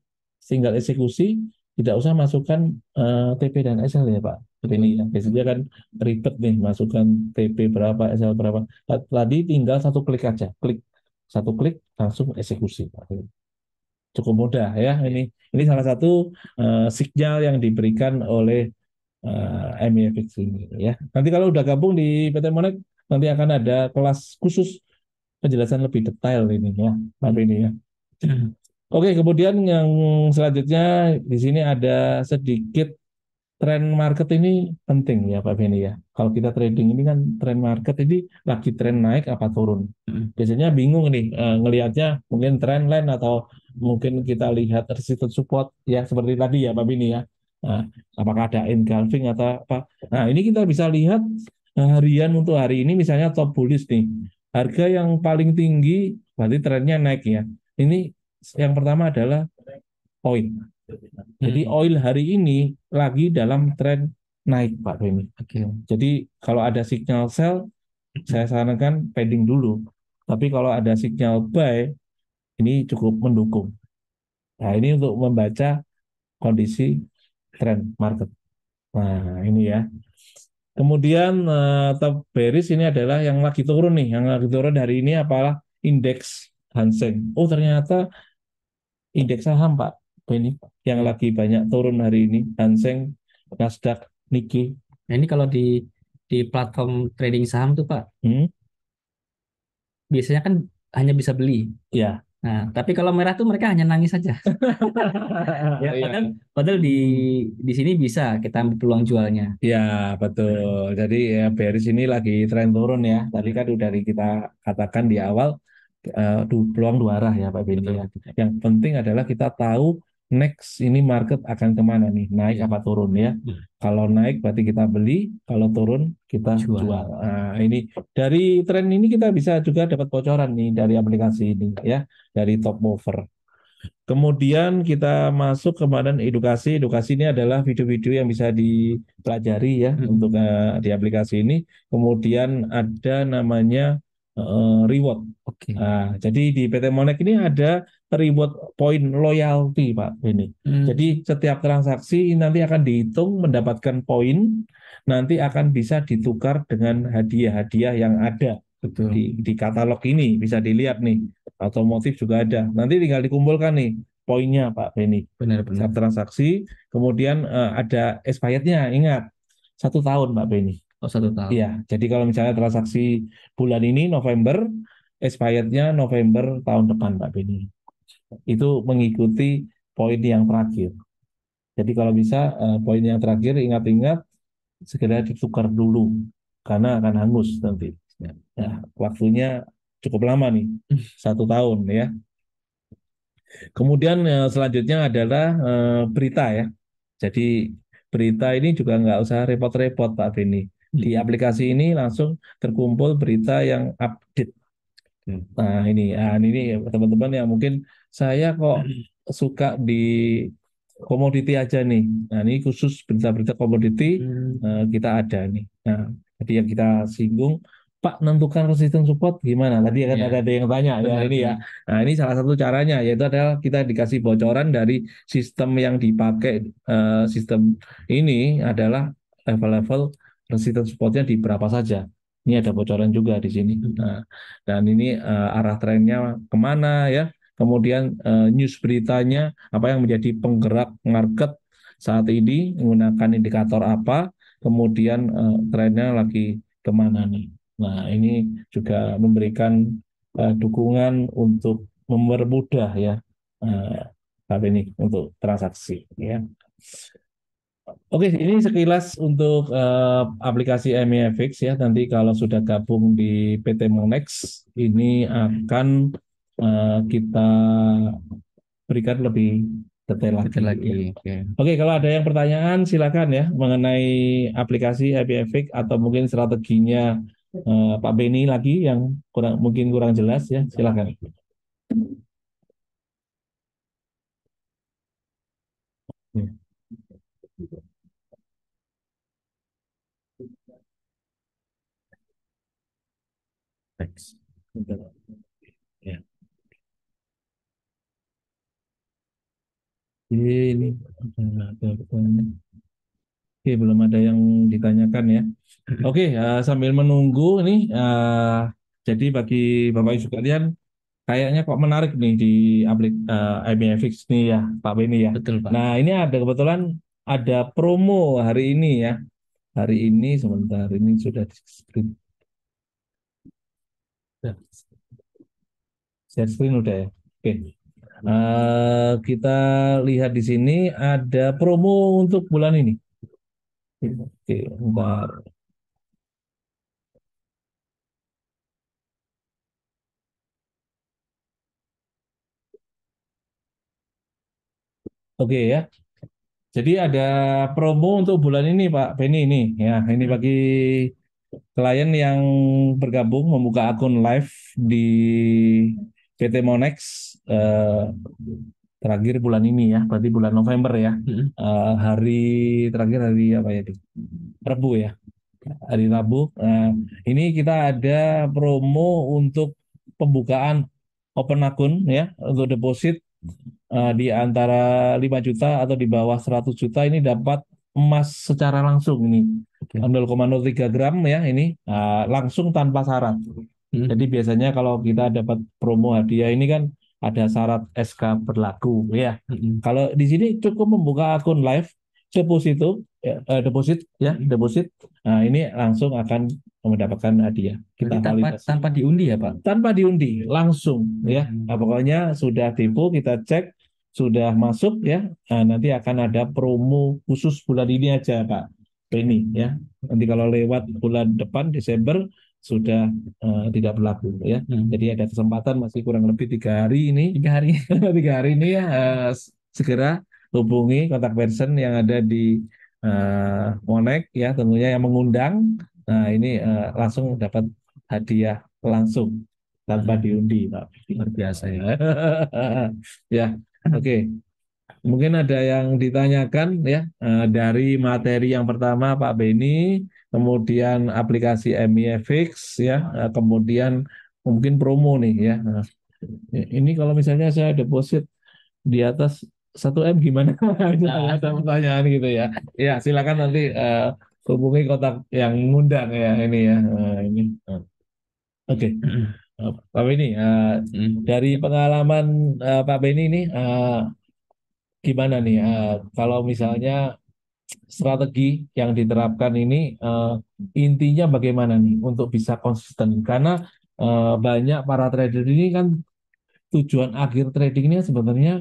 A: tinggal eksekusi tidak usah masukkan uh, eh, TP dan SL ya Pak. Seperti ini ya. Biasanya kan ribet nih masukkan TP berapa, SL berapa. Tadi tinggal satu klik aja, klik satu klik langsung eksekusi Cukup mudah ya ini. Ini salah satu uh, signal yang diberikan oleh uh, eh, MEFX ini ya. Nanti kalau udah gabung di PT Monek nanti akan ada kelas khusus penjelasan lebih detail ini ya. Tapi ini ya. Hmm. Oke, kemudian yang selanjutnya di sini ada sedikit tren market ini penting ya Pak Beni ya. Kalau kita trading ini kan tren market ini lagi tren naik apa turun. Hmm. Biasanya bingung nih eh, ngelihatnya mungkin tren line atau mungkin kita lihat resistance support ya seperti tadi ya Pak Beni ya. Nah, apakah ada engulfing atau apa? Nah ini kita bisa lihat eh, harian untuk hari ini misalnya top bullish nih harga yang paling tinggi berarti trennya naik ya. Ini yang pertama adalah oil. Jadi hmm. oil hari ini lagi dalam tren naik Pak Remi. Okay. Jadi kalau ada signal sell, saya sarankan pending dulu. Tapi kalau ada signal buy, ini cukup mendukung. Nah ini untuk membaca kondisi trend market. Nah ini ya. Kemudian uh, eh, top bearish ini adalah yang lagi turun nih, yang lagi turun hari ini apalah indeks Hanseng. Oh ternyata indeks saham Pak ini yang lagi banyak turun hari ini Hanseng, Nasdaq, Nikkei. Nah, ini kalau di
C: di platform trading saham tuh Pak, hmm? biasanya kan hanya bisa beli. Ya. Nah, tapi kalau merah tuh mereka hanya nangis saja. ya, oh, iya. padahal, padahal di di sini bisa kita ambil peluang jualnya. Ya, betul.
A: Jadi ya bearish ini lagi tren turun ya. Tadi kan udah kita katakan di awal uh, peluang dua arah ya Pak Benny ya. Yang penting adalah kita tahu next ini market akan kemana nih naik apa turun ya. Iya. Kalau naik berarti kita beli, kalau turun kita jual. jual. Nah, ini dari tren ini kita bisa juga dapat bocoran nih dari aplikasi ini ya dari Top Mover. Kemudian kita masuk ke badan edukasi. Edukasi ini adalah video-video yang bisa dipelajari ya hmm. untuk uh, di aplikasi ini. Kemudian ada namanya reward. Oke. Okay. Nah, jadi di PT Monek ini ada reward point loyalty, Pak. Ini. Hmm. Jadi setiap transaksi nanti akan dihitung mendapatkan poin, nanti akan bisa ditukar dengan hadiah-hadiah yang ada. Betul. Di, di katalog ini bisa dilihat nih, otomotif juga ada. Nanti tinggal dikumpulkan nih poinnya Pak Beni. Benar-benar. Setiap transaksi, kemudian uh, ada expirednya, ingat satu tahun Pak Beni. Oh, satu tahun. Iya. Jadi kalau misalnya transaksi bulan ini November, expirednya November tahun depan, Pak Beni. Itu mengikuti poin yang terakhir. Jadi kalau bisa eh, poin yang terakhir ingat-ingat segera ditukar dulu karena akan hangus nanti. Nah, waktunya cukup lama nih, satu tahun ya. Kemudian eh, selanjutnya adalah eh, berita ya. Jadi berita ini juga nggak usah repot-repot Pak Beni di hmm. aplikasi ini langsung terkumpul berita yang update. Hmm. Nah ini, nah, ini teman-teman yang mungkin saya kok hmm. suka di komoditi aja nih. Nah ini khusus berita-berita komoditi hmm. Eh, kita ada nih. Nah jadi yang kita singgung, Pak menentukan resisten support gimana? Tadi kan ya. ada, ada yang tanya ya ini ya. Nah ini salah satu caranya yaitu adalah kita dikasih bocoran dari sistem yang dipakai eh, sistem ini adalah level-level resistance supportnya di berapa saja. Ini ada bocoran juga di sini. Nah, dan ini uh, arah trennya kemana ya. Kemudian uh, news beritanya apa yang menjadi penggerak market saat ini menggunakan indikator apa. Kemudian uh, trennya lagi kemana nih. Nah ini juga memberikan uh, dukungan untuk mempermudah ya uh, ini untuk transaksi ya. Oke, ini hmm. sekilas untuk uh, aplikasi MEFX ya. Nanti kalau sudah gabung di PT Monex, ini akan uh, kita berikan lebih detail lagi. Detail lagi. Oke. Oke, kalau ada yang pertanyaan silakan ya mengenai aplikasi MEFX atau mungkin strateginya uh, Pak Beni lagi yang kurang mungkin kurang jelas ya, silakan.
B: Oke. Hmm. Thanks. Ya. Oke, ini
A: ada pertanyaan. Oke, belum ada yang ditanyakan ya. Oke, uh, sambil menunggu ini, uh, jadi bagi Bapak Ibu sekalian, kayaknya kok menarik nih di aplik uh, eh, IBFX nih ya, Pak Beni ya. Betul, Pak. Nah, ini ada kebetulan ada promo hari ini ya. Hari ini sebentar, ini sudah di Ya. Share screen udah ya. Oke. Okay. Uh, eh, kita lihat di sini ada promo untuk bulan ini. Oke, okay, Oke okay, ya. Jadi ada promo untuk bulan ini Pak Benny ini ya. Ini bagi klien yang bergabung membuka akun live di PT Monex eh, terakhir bulan ini ya, berarti bulan November ya. Hmm. hari terakhir hari apa ya itu? Rabu ya. Hari Rabu. Eh, ini kita ada promo untuk pembukaan open akun ya untuk deposit eh, di antara 5 juta atau di bawah 100 juta ini dapat emas secara langsung ini 0,03 gram ya ini uh, langsung tanpa syarat. Hmm. Jadi biasanya kalau kita dapat promo hadiah ini kan ada syarat SK berlaku ya. Hmm. Kalau di sini cukup membuka akun live itu ya, uh, deposit ya deposit. Nah ini langsung akan mendapatkan hadiah. Kita tanpa, tanpa diundi ya Pak? Tanpa diundi langsung ya. Hmm. Nah, pokoknya sudah tipu kita cek sudah masuk ya, nah, nanti akan ada promo khusus bulan ini aja Pak Beni ya. Nanti kalau lewat bulan depan Desember sudah uh, tidak berlaku ya. Hmm. Jadi ada kesempatan masih kurang lebih tiga hari ini. Tiga hari. tiga hari ini ya uh, segera hubungi kontak person yang ada di uh, Monek ya tentunya yang mengundang. Nah ini uh, langsung dapat hadiah langsung tanpa hmm. diundi Pak. Luar biasa ya. ya Oke, okay. mungkin ada yang ditanyakan ya eh, dari materi yang pertama Pak Beni, kemudian aplikasi MIFX ya, eh, kemudian mungkin promo nih ya. Eh, ini kalau misalnya saya deposit di atas 1 M gimana? Nah. ada pertanyaan gitu ya. Ya, silakan nanti uh, hubungi kotak yang ngundang ya ini ya. Uh, ini. Oke. Eh, Pak Beni, uh, eh, hmm. dari pengalaman uh, Pak Beni ini uh, gimana nih uh, kalau misalnya strategi yang diterapkan ini uh, intinya bagaimana nih untuk bisa konsisten? Karena uh, banyak para trader ini kan tujuan akhir tradingnya sebenarnya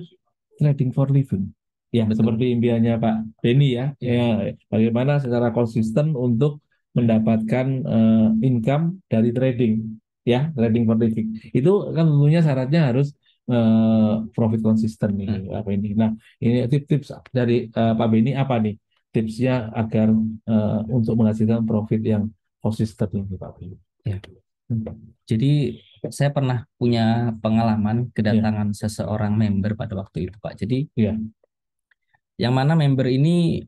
A: trading for living. Ya, Betul. seperti impiannya Pak Beni ya. ya. Bagaimana secara konsisten untuk mendapatkan uh, income dari trading ya trading for living itu kan tentunya syaratnya harus uh, profit konsisten nih hmm. apa ini nah ini tips-tips dari uh, Pak Beni apa nih tipsnya agar uh, untuk menghasilkan profit yang konsisten ini Pak Beni
B: ya. Hmm.
C: Jadi saya pernah punya pengalaman kedatangan ya. seseorang member pada waktu itu, Pak. Jadi ya. yang mana member ini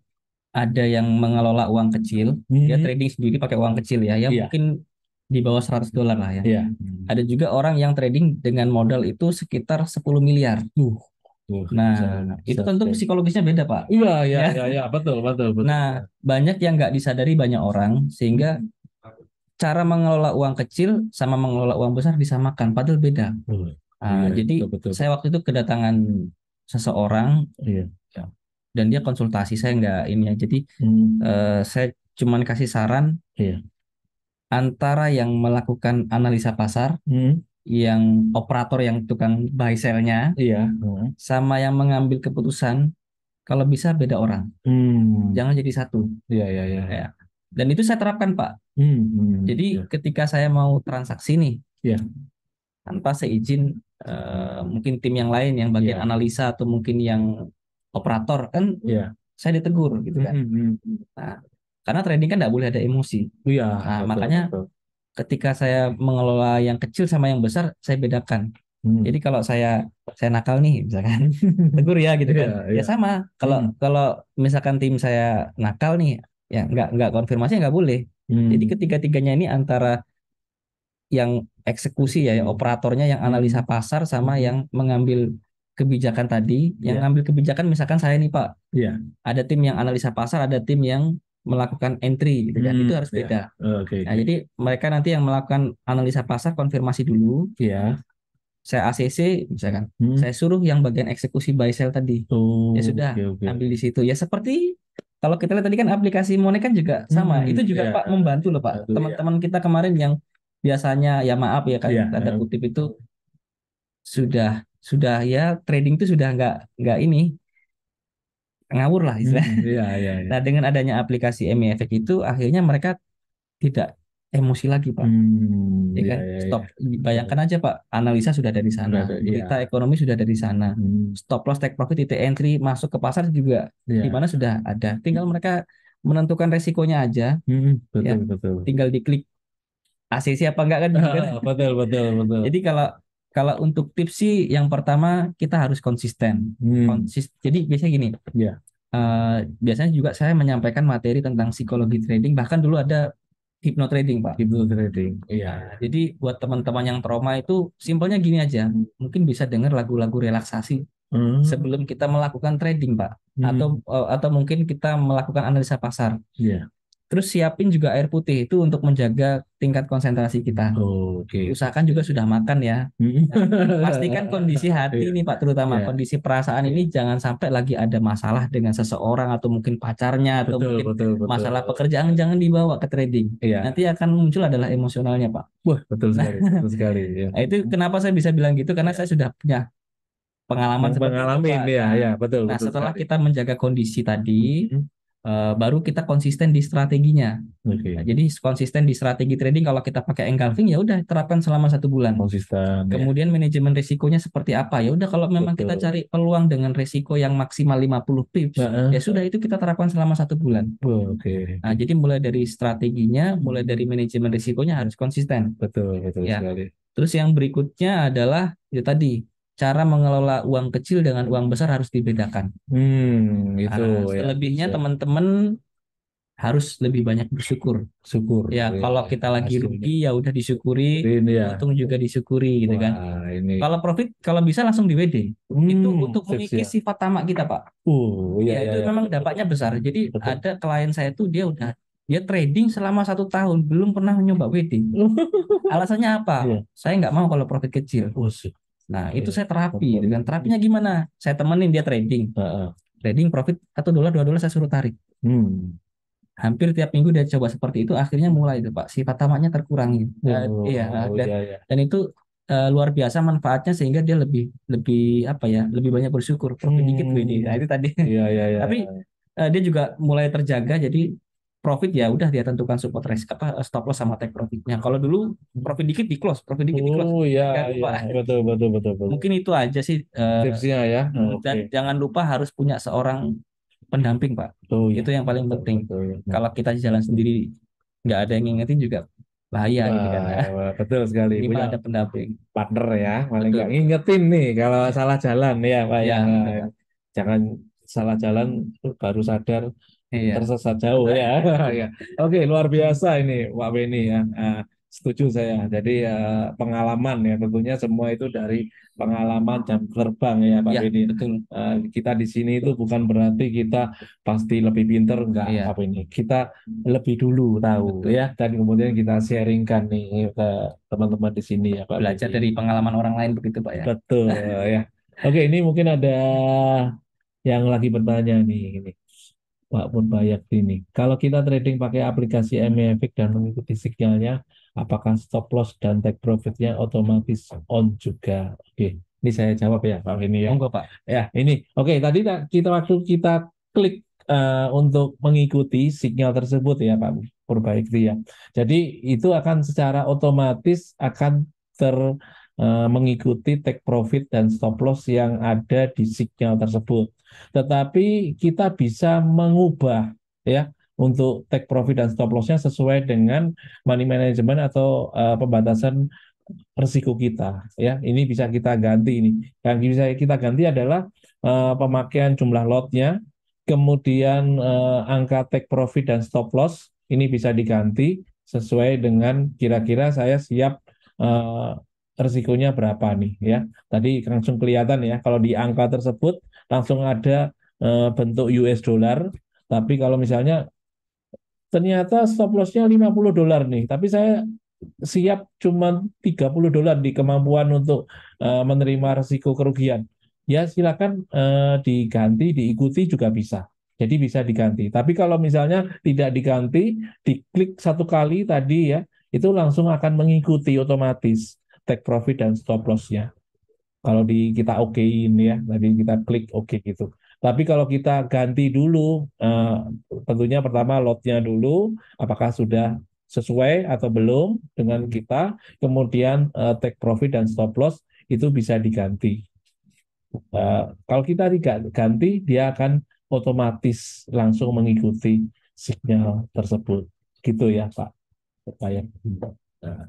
C: ada yang mengelola uang kecil, mm -hmm. dia trading sendiri pakai uang kecil ya, ya yeah. mungkin di bawah 100 dolar lah ya. Iya. Hmm. Ada juga orang yang trading dengan modal itu sekitar 10 miliar.
B: tuh nah, bisa,
C: itu tentu psikologisnya beda, Pak. Iya, iya, ya. iya, ya, betul, betul, betul. Nah, banyak yang nggak disadari banyak orang sehingga cara mengelola uang kecil sama mengelola uang besar disamakan, padahal beda. Uh, uh, iya, jadi betul, betul. saya waktu itu kedatangan seseorang,
B: iya. Ya.
C: dan dia konsultasi saya nggak ini ya. Jadi hmm. uh, saya cuman kasih saran, iya antara yang melakukan analisa pasar, hmm. yang operator yang tukang buy sell-nya, iya. hmm. sama yang mengambil keputusan, kalau bisa beda orang.
B: Hmm.
C: Jangan jadi satu. Iya, iya, iya. Ya. Dan itu saya terapkan, Pak. Hmm. Hmm. Jadi ya. ketika saya mau transaksi nih, ya. tanpa seizin uh, mungkin tim yang lain yang bagian ya. analisa atau mungkin yang operator kan, ya. saya ditegur gitu kan. Hmm. hmm, hmm. Nah, karena trading kan tidak boleh ada emosi. Iya. Nah, betul, makanya betul. ketika saya mengelola yang kecil sama yang besar, saya bedakan. Hmm. Jadi kalau saya saya nakal nih misalkan tegur ya gitu iya, kan. Yeah, Ya iya. sama. Kalau hmm. kalau misalkan tim saya nakal nih ya nggak nggak konfirmasi nggak boleh. Hmm. Jadi ketiga-tiganya ini antara yang eksekusi ya, yang operatornya yang analisa hmm. pasar sama yang mengambil kebijakan tadi, yang yeah. ngambil kebijakan misalkan saya nih Pak. Yeah. Ada tim yang analisa pasar, ada tim yang melakukan entry gitu kan hmm, itu harus yeah. beda. Oh, okay, nah, okay. jadi mereka nanti yang melakukan analisa pasar konfirmasi dulu. Iya. Yeah. Saya ACC misalkan. Hmm. Saya suruh yang bagian eksekusi buy sell tadi. Oh, ya sudah, okay, okay. ambil di situ. Ya seperti kalau kita lihat tadi kan aplikasi Monet kan juga sama. Hmm, itu juga yeah. Pak membantu loh Pak. Iya. Teman-teman yeah. kita kemarin yang biasanya ya maaf ya kan yeah. tanda iya. kutip itu sudah sudah ya trading itu sudah nggak nggak ini ngawur lah istilahnya. Hmm, iya, iya, iya. Nah dengan adanya aplikasi ME Effect itu akhirnya mereka tidak emosi lagi pak, hmm, ya iya, kan? Iya, iya, Stop. Bayangkan aja pak, analisa sudah dari sana, sudah, iya. berita iya. ekonomi sudah dari sana. Hmm. Stop loss, take profit, titik entry masuk ke pasar juga, iya. di mana sudah ada. Tinggal hmm. mereka menentukan resikonya aja.
B: Hmm, ya. betul, ya. betul.
C: Tinggal diklik ACC apa enggak kan? Gitu kan? betul, betul, betul. Jadi kalau kalau untuk tips sih yang pertama kita harus konsisten. Hmm. Konsis jadi biasanya gini. Yeah. Iya. Uh, biasanya juga saya menyampaikan materi tentang psikologi trading. Bahkan dulu ada hipno trading pak. hipno trading. Iya. Yeah. Jadi buat teman-teman yang trauma itu simpelnya gini aja. Hmm. Mungkin bisa dengar lagu-lagu relaksasi hmm. sebelum kita melakukan trading pak. Hmm. Atau uh, atau mungkin kita melakukan analisa pasar. Iya. Yeah Terus siapin juga air putih itu untuk menjaga tingkat konsentrasi kita. Oh, Oke. Okay. Usahakan juga sudah makan ya. Hmm. pastikan kondisi hati yeah. ini Pak terutama yeah. kondisi perasaan yeah. ini iya. jangan sampai lagi ada masalah dengan seseorang atau mungkin pacarnya atau mungkin betul, betul. masalah pekerjaan jangan dibawa ke trading. Yeah. Nanti akan muncul adalah emosionalnya Pak. Wah betul nah. sekali. betul sekali. Yeah. Iya. itu kenapa saya bisa bilang gitu karena saya sudah punya pengalaman Pengalaman ya, ya nah, betul. Nah betul setelah sekali. kita menjaga kondisi tadi, mm -hmm. Eh, baru kita konsisten di strateginya. Okay. Nah, jadi konsisten di strategi trading kalau kita pakai engulfing ya udah terapkan selama satu bulan. Konsisten. Ya. Kemudian ya. manajemen risikonya seperti apa ya udah kalau memang Betul. kita cari peluang dengan risiko yang maksimal 50 pips nah, ya sudah itu kita terapkan selama satu bulan. Oke. Okay. Nah jadi mulai dari strateginya, mulai dari manajemen risikonya harus konsisten. Betul betul ya. sekali. Terus yang berikutnya adalah ya tadi cara mengelola uang kecil dengan uang besar harus dibedakan.
A: Hmm, itu nah, selebihnya ya.
C: teman-teman harus lebih banyak bersyukur. Syukur. Ya, ya kalau kita iya, lagi rugi ya udah disyukuri, ini ya. untung juga disyukuri Wah, gitu kan. Ini. Kalau profit kalau bisa langsung di WD. Hmm, itu untuk mengikis ya. sifat tamak kita, Pak. Uh, iya, ya, ya, itu ya. memang dampaknya besar. Jadi Betul. ada klien saya tuh dia udah dia trading selama satu tahun belum pernah nyoba wedding. Alasannya apa? Yeah. Saya nggak mau kalau profit kecil. Oh, Nah, itu saya terapi. Dengan terapinya gimana? Saya temenin dia trading. Trading profit atau dolar, dua dolar saya suruh tarik. Hmm. Hampir tiap minggu dia coba seperti itu, akhirnya mulai itu Pak. Sifat tamaknya terkurangi. Oh, dan, iya, oh, dan, iya, iya. dan itu uh, luar biasa manfaatnya sehingga dia lebih lebih apa ya lebih banyak bersyukur profit hmm, dikit ini nah itu tadi iya, iya, iya. tapi uh, dia juga mulai terjaga jadi profit ya udah dia tentukan support risk apa stop loss sama take profitnya. Kalau dulu profit dikit di close, profit dikit di close. Oh iya, ya, Betul, betul, betul, betul. Mungkin itu aja sih eh, tipsnya ya. dan okay. jangan lupa harus punya seorang pendamping, Pak. Oh, iya. Itu yang paling penting. Betul, betul. Iya. Kalau kita jalan sendiri nggak ada yang ngingetin juga bahaya nah, gitu kan. ya. betul sekali. Ini Punya ada pendamping. Partner ya, paling nggak
A: ngingetin nih kalau salah jalan ya, Pak ya. ya. Jangan salah jalan baru sadar iya. tersesat jauh ya. Iya. ya. Oke, luar biasa ini Pak Beni ya. Uh, setuju saya. Jadi uh, pengalaman ya tentunya semua itu dari pengalaman jam terbang ya Pak iya, ya, Beni. Betul. Uh, kita di sini itu bukan berarti kita pasti lebih pinter enggak ya. Pak Beni. Kita lebih dulu tahu betul. ya dan kemudian kita sharingkan nih ke teman-teman di sini ya Pak. Belajar Beni. dari pengalaman orang lain begitu Pak ya. Betul ya. Oke, ini mungkin ada yang lagi bertanya nih ini pun banyak ini. Kalau kita trading pakai aplikasi MEFIC dan mengikuti signalnya, apakah stop loss dan take profitnya otomatis on juga? Oke, ini saya jawab ya Pak ini ya. Monggo Pak. Ya ini, oke tadi kita waktu kita klik uh, untuk mengikuti signal tersebut ya Pak Purbaikri ya. Jadi itu akan secara otomatis akan ter Eh, mengikuti take profit dan stop loss yang ada di signal tersebut. Tetapi kita bisa mengubah ya untuk take profit dan stop lossnya sesuai dengan money management atau uh, pembatasan risiko kita ya. Ini bisa kita ganti ini. Yang bisa kita ganti adalah uh, pemakaian jumlah lotnya, kemudian uh, angka take profit dan stop loss ini bisa diganti sesuai dengan kira-kira saya siap uh, Resikonya berapa nih ya. Tadi langsung kelihatan ya kalau di angka tersebut langsung ada e, bentuk US dollar, tapi kalau misalnya ternyata stop loss 50 dolar nih, tapi saya siap cuma 30 dolar di kemampuan untuk e, menerima resiko kerugian. Ya silakan e, diganti, diikuti juga bisa. Jadi bisa diganti. Tapi kalau misalnya tidak diganti, diklik satu kali tadi ya, itu langsung akan mengikuti otomatis take profit dan stop loss ya. Kalau di kita okein ya, tadi kita klik oke okay gitu. Tapi kalau kita ganti dulu, uh, tentunya pertama lotnya dulu, apakah sudah sesuai atau belum dengan kita, kemudian uh, take profit dan stop loss itu bisa diganti. Uh, kalau kita diganti, dia akan otomatis langsung mengikuti sinyal tersebut. Gitu ya Pak.
B: Nah,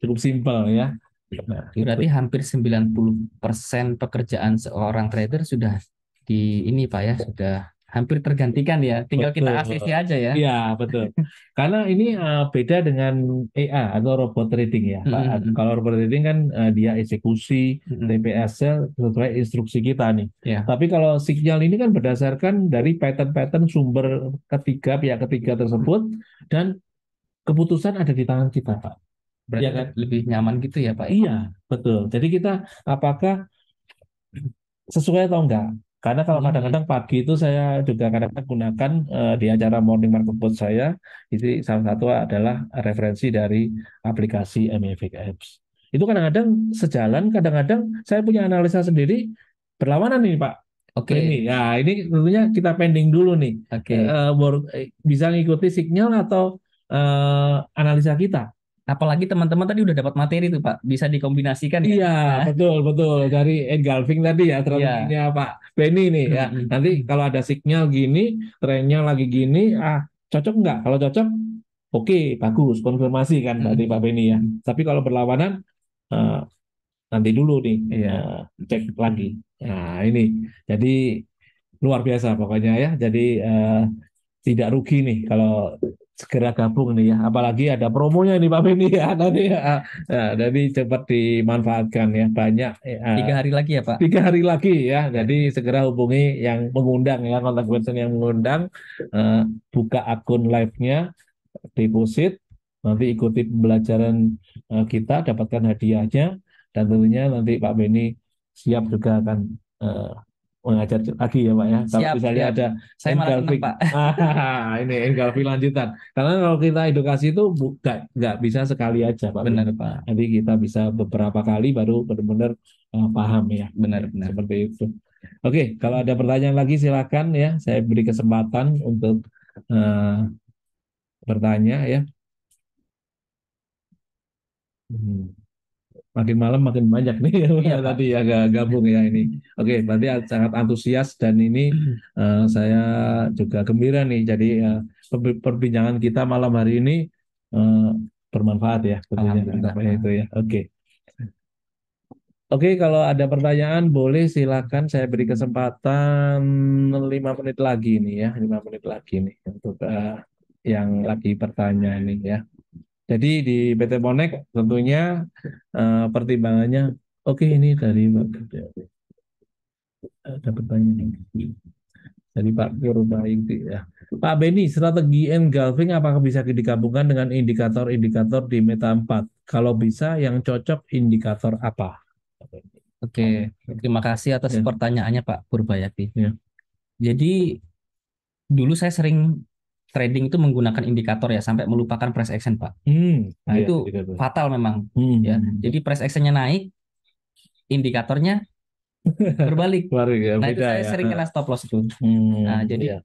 C: cukup simpel ya. Iya. Nah, berarti hampir 90% pekerjaan seorang trader sudah di ini Pak ya, sudah hampir tergantikan ya. Tinggal betul. kita aksesi aja ya. Iya, betul. Karena ini uh, beda
A: dengan EA atau robot trading ya, Pak. Mm -hmm. Kalau robot trading kan uh, dia eksekusi mm -hmm. sesuai instruksi kita nih. Yeah. Tapi kalau signal ini kan berdasarkan dari pattern-pattern sumber ketiga pihak ketiga tersebut mm -hmm. dan keputusan ada di tangan kita, Pak. Berarti ya kan? lebih nyaman gitu ya Pak? Ya? Iya, betul. Jadi kita apakah sesuai atau enggak? Karena kalau hmm. kadang-kadang pagi itu saya juga kadang-kadang gunakan uh, di acara morning market boot saya, itu salah satu adalah referensi dari aplikasi MFX e Apps. Itu kadang-kadang sejalan, kadang-kadang saya punya analisa sendiri berlawanan nih Pak. Oke. Okay. Ini, ya ini tentunya kita pending
C: dulu nih. Oke. Okay. Uh, eh, eh, bisa ngikuti signal atau uh, analisa kita apalagi teman-teman tadi udah dapat materi tuh Pak, bisa dikombinasikan ya. Iya, betul betul dari engulfing tadi ya trennya yeah. Pak Benny nih ya. Nanti kalau ada signal
A: gini, trennya lagi gini, ah cocok nggak? Kalau cocok, oke okay, bagus, konfirmasi kan hmm tadi Pak Benny ya. Tapi kalau berlawanan, uh, nanti dulu nih, ya, uh, cek lagi. Nah ini, jadi luar biasa pokoknya ya. Jadi uh, tidak rugi nih kalau segera gabung nih ya. Apalagi ada promonya nih Pak Beni ya nanti ya. Nah, jadi cepat dimanfaatkan ya banyak. Ya. Tiga hari
C: lagi ya Pak. Tiga
A: hari lagi ya. Jadi segera hubungi yang mengundang ya kontak person yang mengundang eh, buka akun live-nya deposit nanti ikuti pembelajaran eh, kita dapatkan hadiahnya dan tentunya nanti Pak Beni siap juga akan eh, mengajar lagi ya Pak ya. Siap, lihat misalnya ya. ada saya engulfing. malah Pak. Ah, ini engulfing lanjutan. Karena kalau kita edukasi itu nggak nggak bisa sekali aja Pak. Benar Pak. Nanti kita bisa beberapa kali baru benar-benar uh, paham ya. Benar benar. Seperti itu. Oke, kalau ada pertanyaan lagi silakan ya. Saya beri kesempatan untuk uh, bertanya ya. Hmm makin malam makin banyak nih iya, ya, tadi agak gabung ya ini. Oke, okay, berarti sangat antusias dan ini uh, saya juga gembira nih. Jadi uh, perbincangan kita malam hari ini uh, bermanfaat ya. Alhamdulillah. itu ya. Oke. Okay. Oke, okay, kalau ada pertanyaan boleh silakan saya beri kesempatan lima menit lagi nih ya, lima menit lagi nih untuk uh, yang lagi bertanya ini ya. Jadi di PT Ponek tentunya uh, pertimbangannya, oke okay, ini dari ada eh, pertanyaan dari Pak Kurbaikti ya. Pak Beni, strategi engulfing apakah bisa digabungkan dengan indikator-indikator di Meta 4? Kalau bisa, yang cocok indikator apa?
C: Oke, terima kasih atas ya. pertanyaannya Pak Purbayati. Ya. Jadi dulu saya sering trading itu menggunakan indikator ya sampai melupakan price action pak.
B: Hmm, nah iya, itu iya,
C: fatal memang.
B: Hmm, ya. Hmm, hmm.
C: Jadi price actionnya naik, indikatornya berbalik. ya, nah itu saya ya. sering kena stop loss itu. Hmm, hmm nah jadi iya.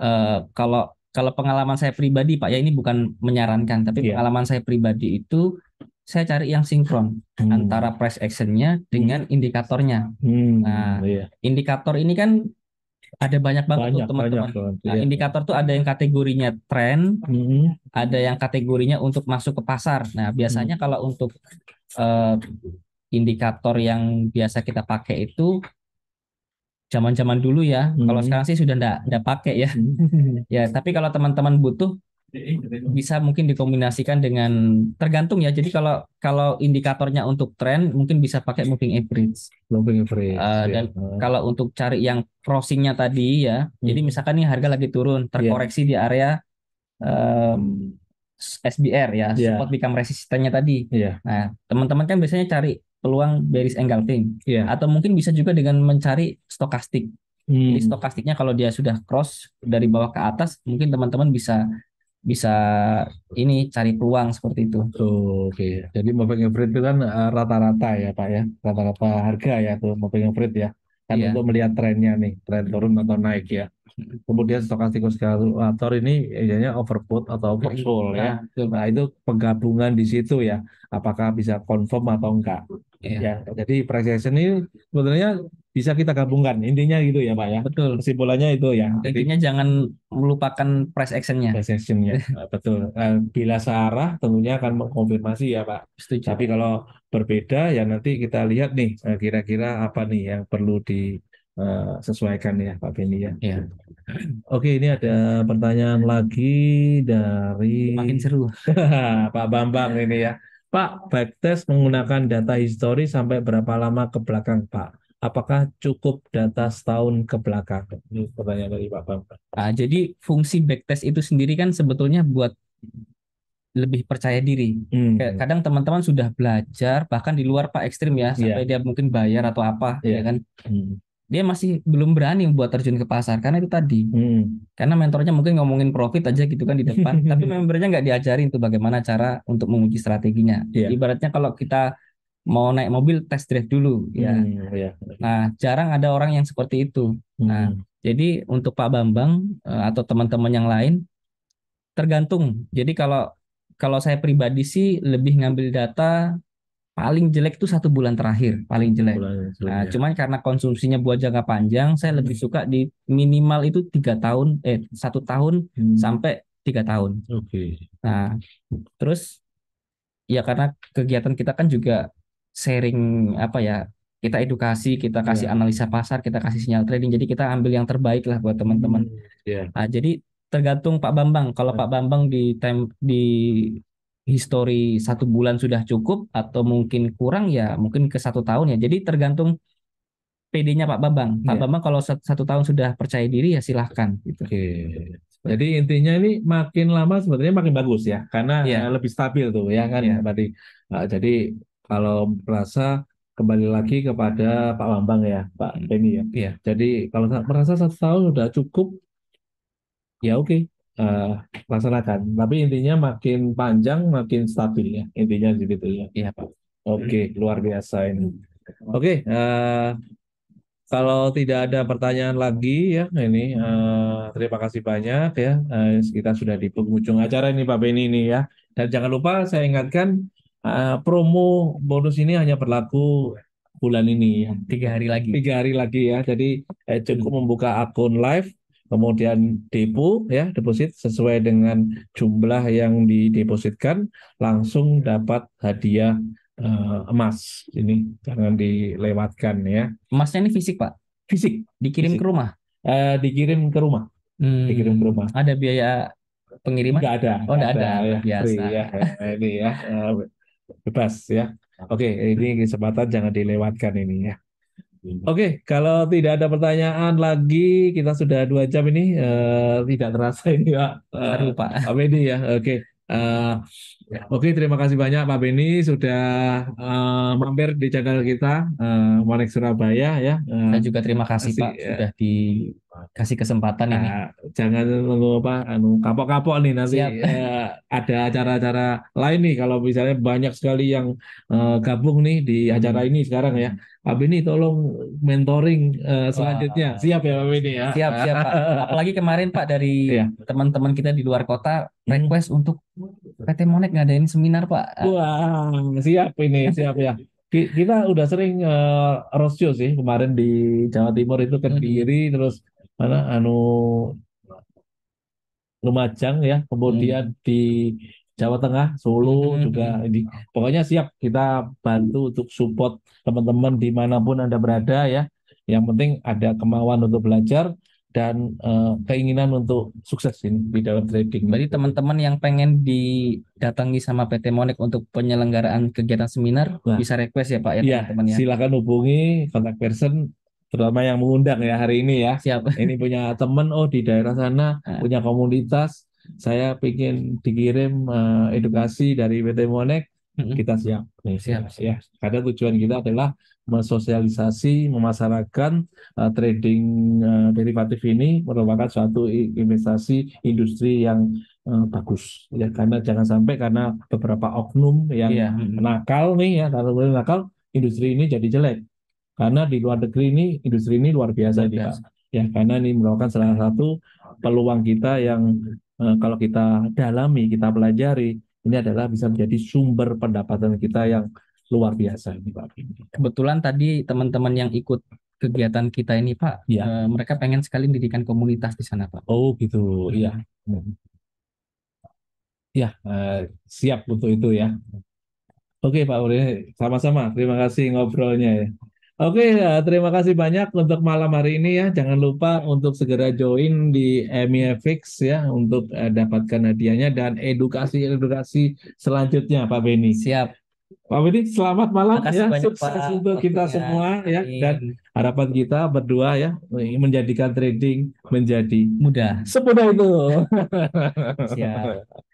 C: uh, kalau kalau pengalaman saya pribadi pak ya ini bukan menyarankan tapi iya. pengalaman saya pribadi itu saya cari yang sinkron hmm. antara price actionnya dengan hmm. indikatornya.
B: Hmm, nah iya.
C: indikator ini kan ada banyak banget banyak, tuh teman-teman. Nah, ya. indikator tuh ada yang kategorinya tren, hmm. ada yang kategorinya untuk masuk ke pasar. Nah, biasanya hmm. kalau untuk uh, indikator yang biasa kita pakai itu zaman-zaman dulu ya. Hmm. Kalau mm-hmm. sekarang sih sudah ndak ndak pakai ya.
B: Mm-hmm.
C: ya, tapi kalau teman-teman butuh bisa mungkin dikombinasikan dengan tergantung ya. Jadi kalau kalau indikatornya untuk tren mungkin bisa pakai moving average. Moving average. Uh, dan kalau untuk cari yang crossingnya tadi ya. Hmm. Jadi misalkan nih harga lagi turun, iya. terkoreksi yeah. di area um, SBR ya, yeah. support become resistennya tadi. Yeah. Nah, teman-teman kan biasanya cari peluang bearish engulfing yeah. atau mungkin bisa juga dengan mencari stokastik. Hmm. Jadi stokastiknya kalau dia sudah cross dari bawah ke atas, mungkin teman-teman bisa bisa ini cari peluang seperti itu. Oke, okay. jadi moving average itu kan eh, rata-rata ya Pak ya, rata-rata harga
A: ya tuh moving average ya. Kan yeah. untuk melihat trennya nih, tren turun atau naik ya. Kemudian stokastik oscillator ini eh, jadinya overput atau oversold ya. nah, ya. Nah itu penggabungan di situ ya, apakah bisa confirm atau enggak. Yeah. Ya, jadi price ini sebenarnya bisa kita gabungkan intinya gitu ya pak ya betul kesimpulannya itu ya intinya jangan melupakan price actionnya price actionnya nah, betul nah, bila searah tentunya akan mengkonfirmasi ya pak Setuju. tapi kalau berbeda ya nanti kita lihat nih eh, kira-kira apa nih yang perlu disesuaikan eh, ya pak Beni ya, ya. Oke, ini ada pertanyaan lagi dari makin seru Pak Bambang ini ya. Pak, backtest menggunakan data histori sampai berapa lama ke belakang,
C: Pak? apakah cukup data setahun ke belakang? Ini pertanyaan dari Pak Bambang. Nah, jadi fungsi backtest itu sendiri kan sebetulnya buat lebih percaya diri. Hmm. Kadang teman-teman sudah belajar bahkan di luar Pak Ekstrim ya iya. sampai yeah. dia mungkin bayar atau apa yeah. ya kan. Hmm. Dia masih belum berani buat terjun ke pasar karena itu tadi. Hmm. Karena mentornya mungkin ngomongin profit aja gitu kan di depan, tapi membernya nggak diajarin tuh bagaimana cara untuk menguji strateginya. Yeah. Ibaratnya kalau kita mau naik mobil test drive dulu ya. Hmm, ya. Nah, jarang ada orang yang seperti itu. Nah, hmm. Nah, jadi untuk Pak Bambang eh, atau teman-teman yang lain tergantung. Jadi kalau kalau saya pribadi sih lebih ngambil data paling jelek itu satu bulan terakhir paling jelek. Bulan, nah, ya. cuman karena konsumsinya buat jangka panjang, saya lebih suka di minimal itu tiga tahun, eh satu tahun hmm. sampai tiga tahun. Oke. Okay. Nah, terus ya karena kegiatan kita kan juga sharing apa ya kita edukasi kita iya. kasih yeah. analisa pasar kita kasih sinyal trading jadi kita ambil yang terbaik lah buat teman-teman hmm, yeah. nah, jadi tergantung Pak Bambang kalau yeah. Pak Bambang di time di histori satu bulan sudah cukup atau mungkin kurang ya mungkin ke satu tahun ya jadi tergantung PD-nya Pak Bambang Pak yeah. Bambang kalau satu tahun sudah percaya diri ya silahkan gitu
A: okay. Jadi intinya ini makin lama sebenarnya makin bagus ya, karena yeah. lebih stabil tuh ya kan, ya berarti. Eh, jadi kalau merasa kembali lagi kepada Pak Bambang ya, Pak Denny hmm. ya. Iya. Jadi kalau merasa satu tahun sudah cukup, ya oke, okay, uh, eh, laksanakan. Tapi intinya makin panjang makin stabil ya, intinya begitu ya. Iya Pak. Oke, okay, hmm. luar biasa ini. Oke, okay, uh, eh, kalau tidak ada pertanyaan lagi ya ini uh, terima kasih banyak ya uh, kita sudah di penghujung acara ini Pak Beni ini ya dan jangan lupa saya ingatkan uh, promo bonus ini hanya berlaku bulan ini ya. Tiga hari lagi. Tiga hari lagi ya. Jadi eh, cukup hmm. membuka akun live, kemudian depo ya, deposit sesuai dengan jumlah yang didepositkan, langsung dapat hadiah uh, emas. Ini jangan dilewatkan
C: ya. Emasnya ini fisik pak? Fisik. Dikirim fisik. ke rumah? Uh, dikirim ke rumah. Hmm. Dikirim ke rumah. Ada biaya pengiriman? Tidak ada. Oh, tidak ada. ada. Ya, Biasa. Free, ya, ini
A: ya bebas ya. Oke, ini kesempatan jangan dilewatkan ini ya. Iya. Oke, kalau tidak ada pertanyaan lagi, kita sudah dua jam ini uh, tidak terasa ini ya. Uh, Aduh Pak. Eh, Pak ya, oke. Uh, oke, terima kasih banyak Pak Beni sudah uh, mampir di channel kita uh, Monek Surabaya ya. Uh, Saya juga terima kasih, kasih Pak ya. sudah di kasih kesempatan nah, ini. Ah, jangan apa anu kapok-kapok nih nanti ya, ada acara-acara lain nih kalau misalnya banyak sekali yang uh, gabung nih di acara hmm. ini sekarang ya. Pak Bini
C: tolong mentoring uh, selanjutnya. Wah. Siap ya Pak Bini ya. Siap, siap Pak. Apalagi kemarin Pak dari iya. teman-teman kita di luar kota request untuk PT Monek ngadain seminar Pak. Wah, siap ini, siap ya. kita udah sering uh,
A: roadshow sih kemarin di Jawa Timur itu ke hmm. Kediri terus mana anu Lumajang ya, kemudian hmm. di Jawa Tengah, Solo hmm. juga di, pokoknya siap kita bantu untuk support teman-teman dimanapun Anda berada ya. Yang penting ada kemauan untuk belajar dan uh, keinginan
C: untuk sukses ini di dalam trading. Jadi teman-teman yang pengen didatangi sama PT Monik untuk penyelenggaraan kegiatan seminar nah, bisa request ya Pak ya, ya teman-teman ya. Silakan hubungi kontak person terutama yang mengundang ya hari ini ya. Siapa? Ini punya temen oh di daerah
A: sana ah. punya komunitas. Saya ingin dikirim uh, edukasi dari PT Monek. hmm Kita siap. Nih, siap. Ya, karena tujuan kita adalah mensosialisasi, memasarkan uh, eh, trading uh, derivatif ini merupakan suatu investasi industri yang uh, bagus. Ya, karena jangan sampai karena beberapa oknum yang iya. nakal nih ya, kalau nakal industri ini jadi jelek karena di luar negeri ini industri ini luar biasa nih Ya, karena ini merupakan salah satu peluang kita yang eh, kalau kita dalami, kita pelajari, ini adalah bisa menjadi sumber pendapatan kita yang luar biasa ini Pak.
C: Kebetulan tadi teman-teman yang ikut kegiatan kita ini Pak, ya. eh, mereka pengen sekali mendirikan komunitas di sana Pak. Oh
A: gitu, hmm. iya. Ya, ya eh, siap untuk itu ya. Oke Pak Uri, sama-sama. Terima kasih ngobrolnya ya. Oke, eh, terima kasih banyak untuk malam hari ini ya. Jangan lupa untuk segera join di EMI ya untuk eh, dapatkan hadiahnya dan edukasi-edukasi selanjutnya Pak Beni. Siap. Pak Beni, selamat malam Makasih ya. Banyak, Sukses Pak. untuk Oke, kita ya. semua ya dan harapan kita berdua ya menjadikan trading menjadi mudah.
B: Semudah itu.
A: Siap.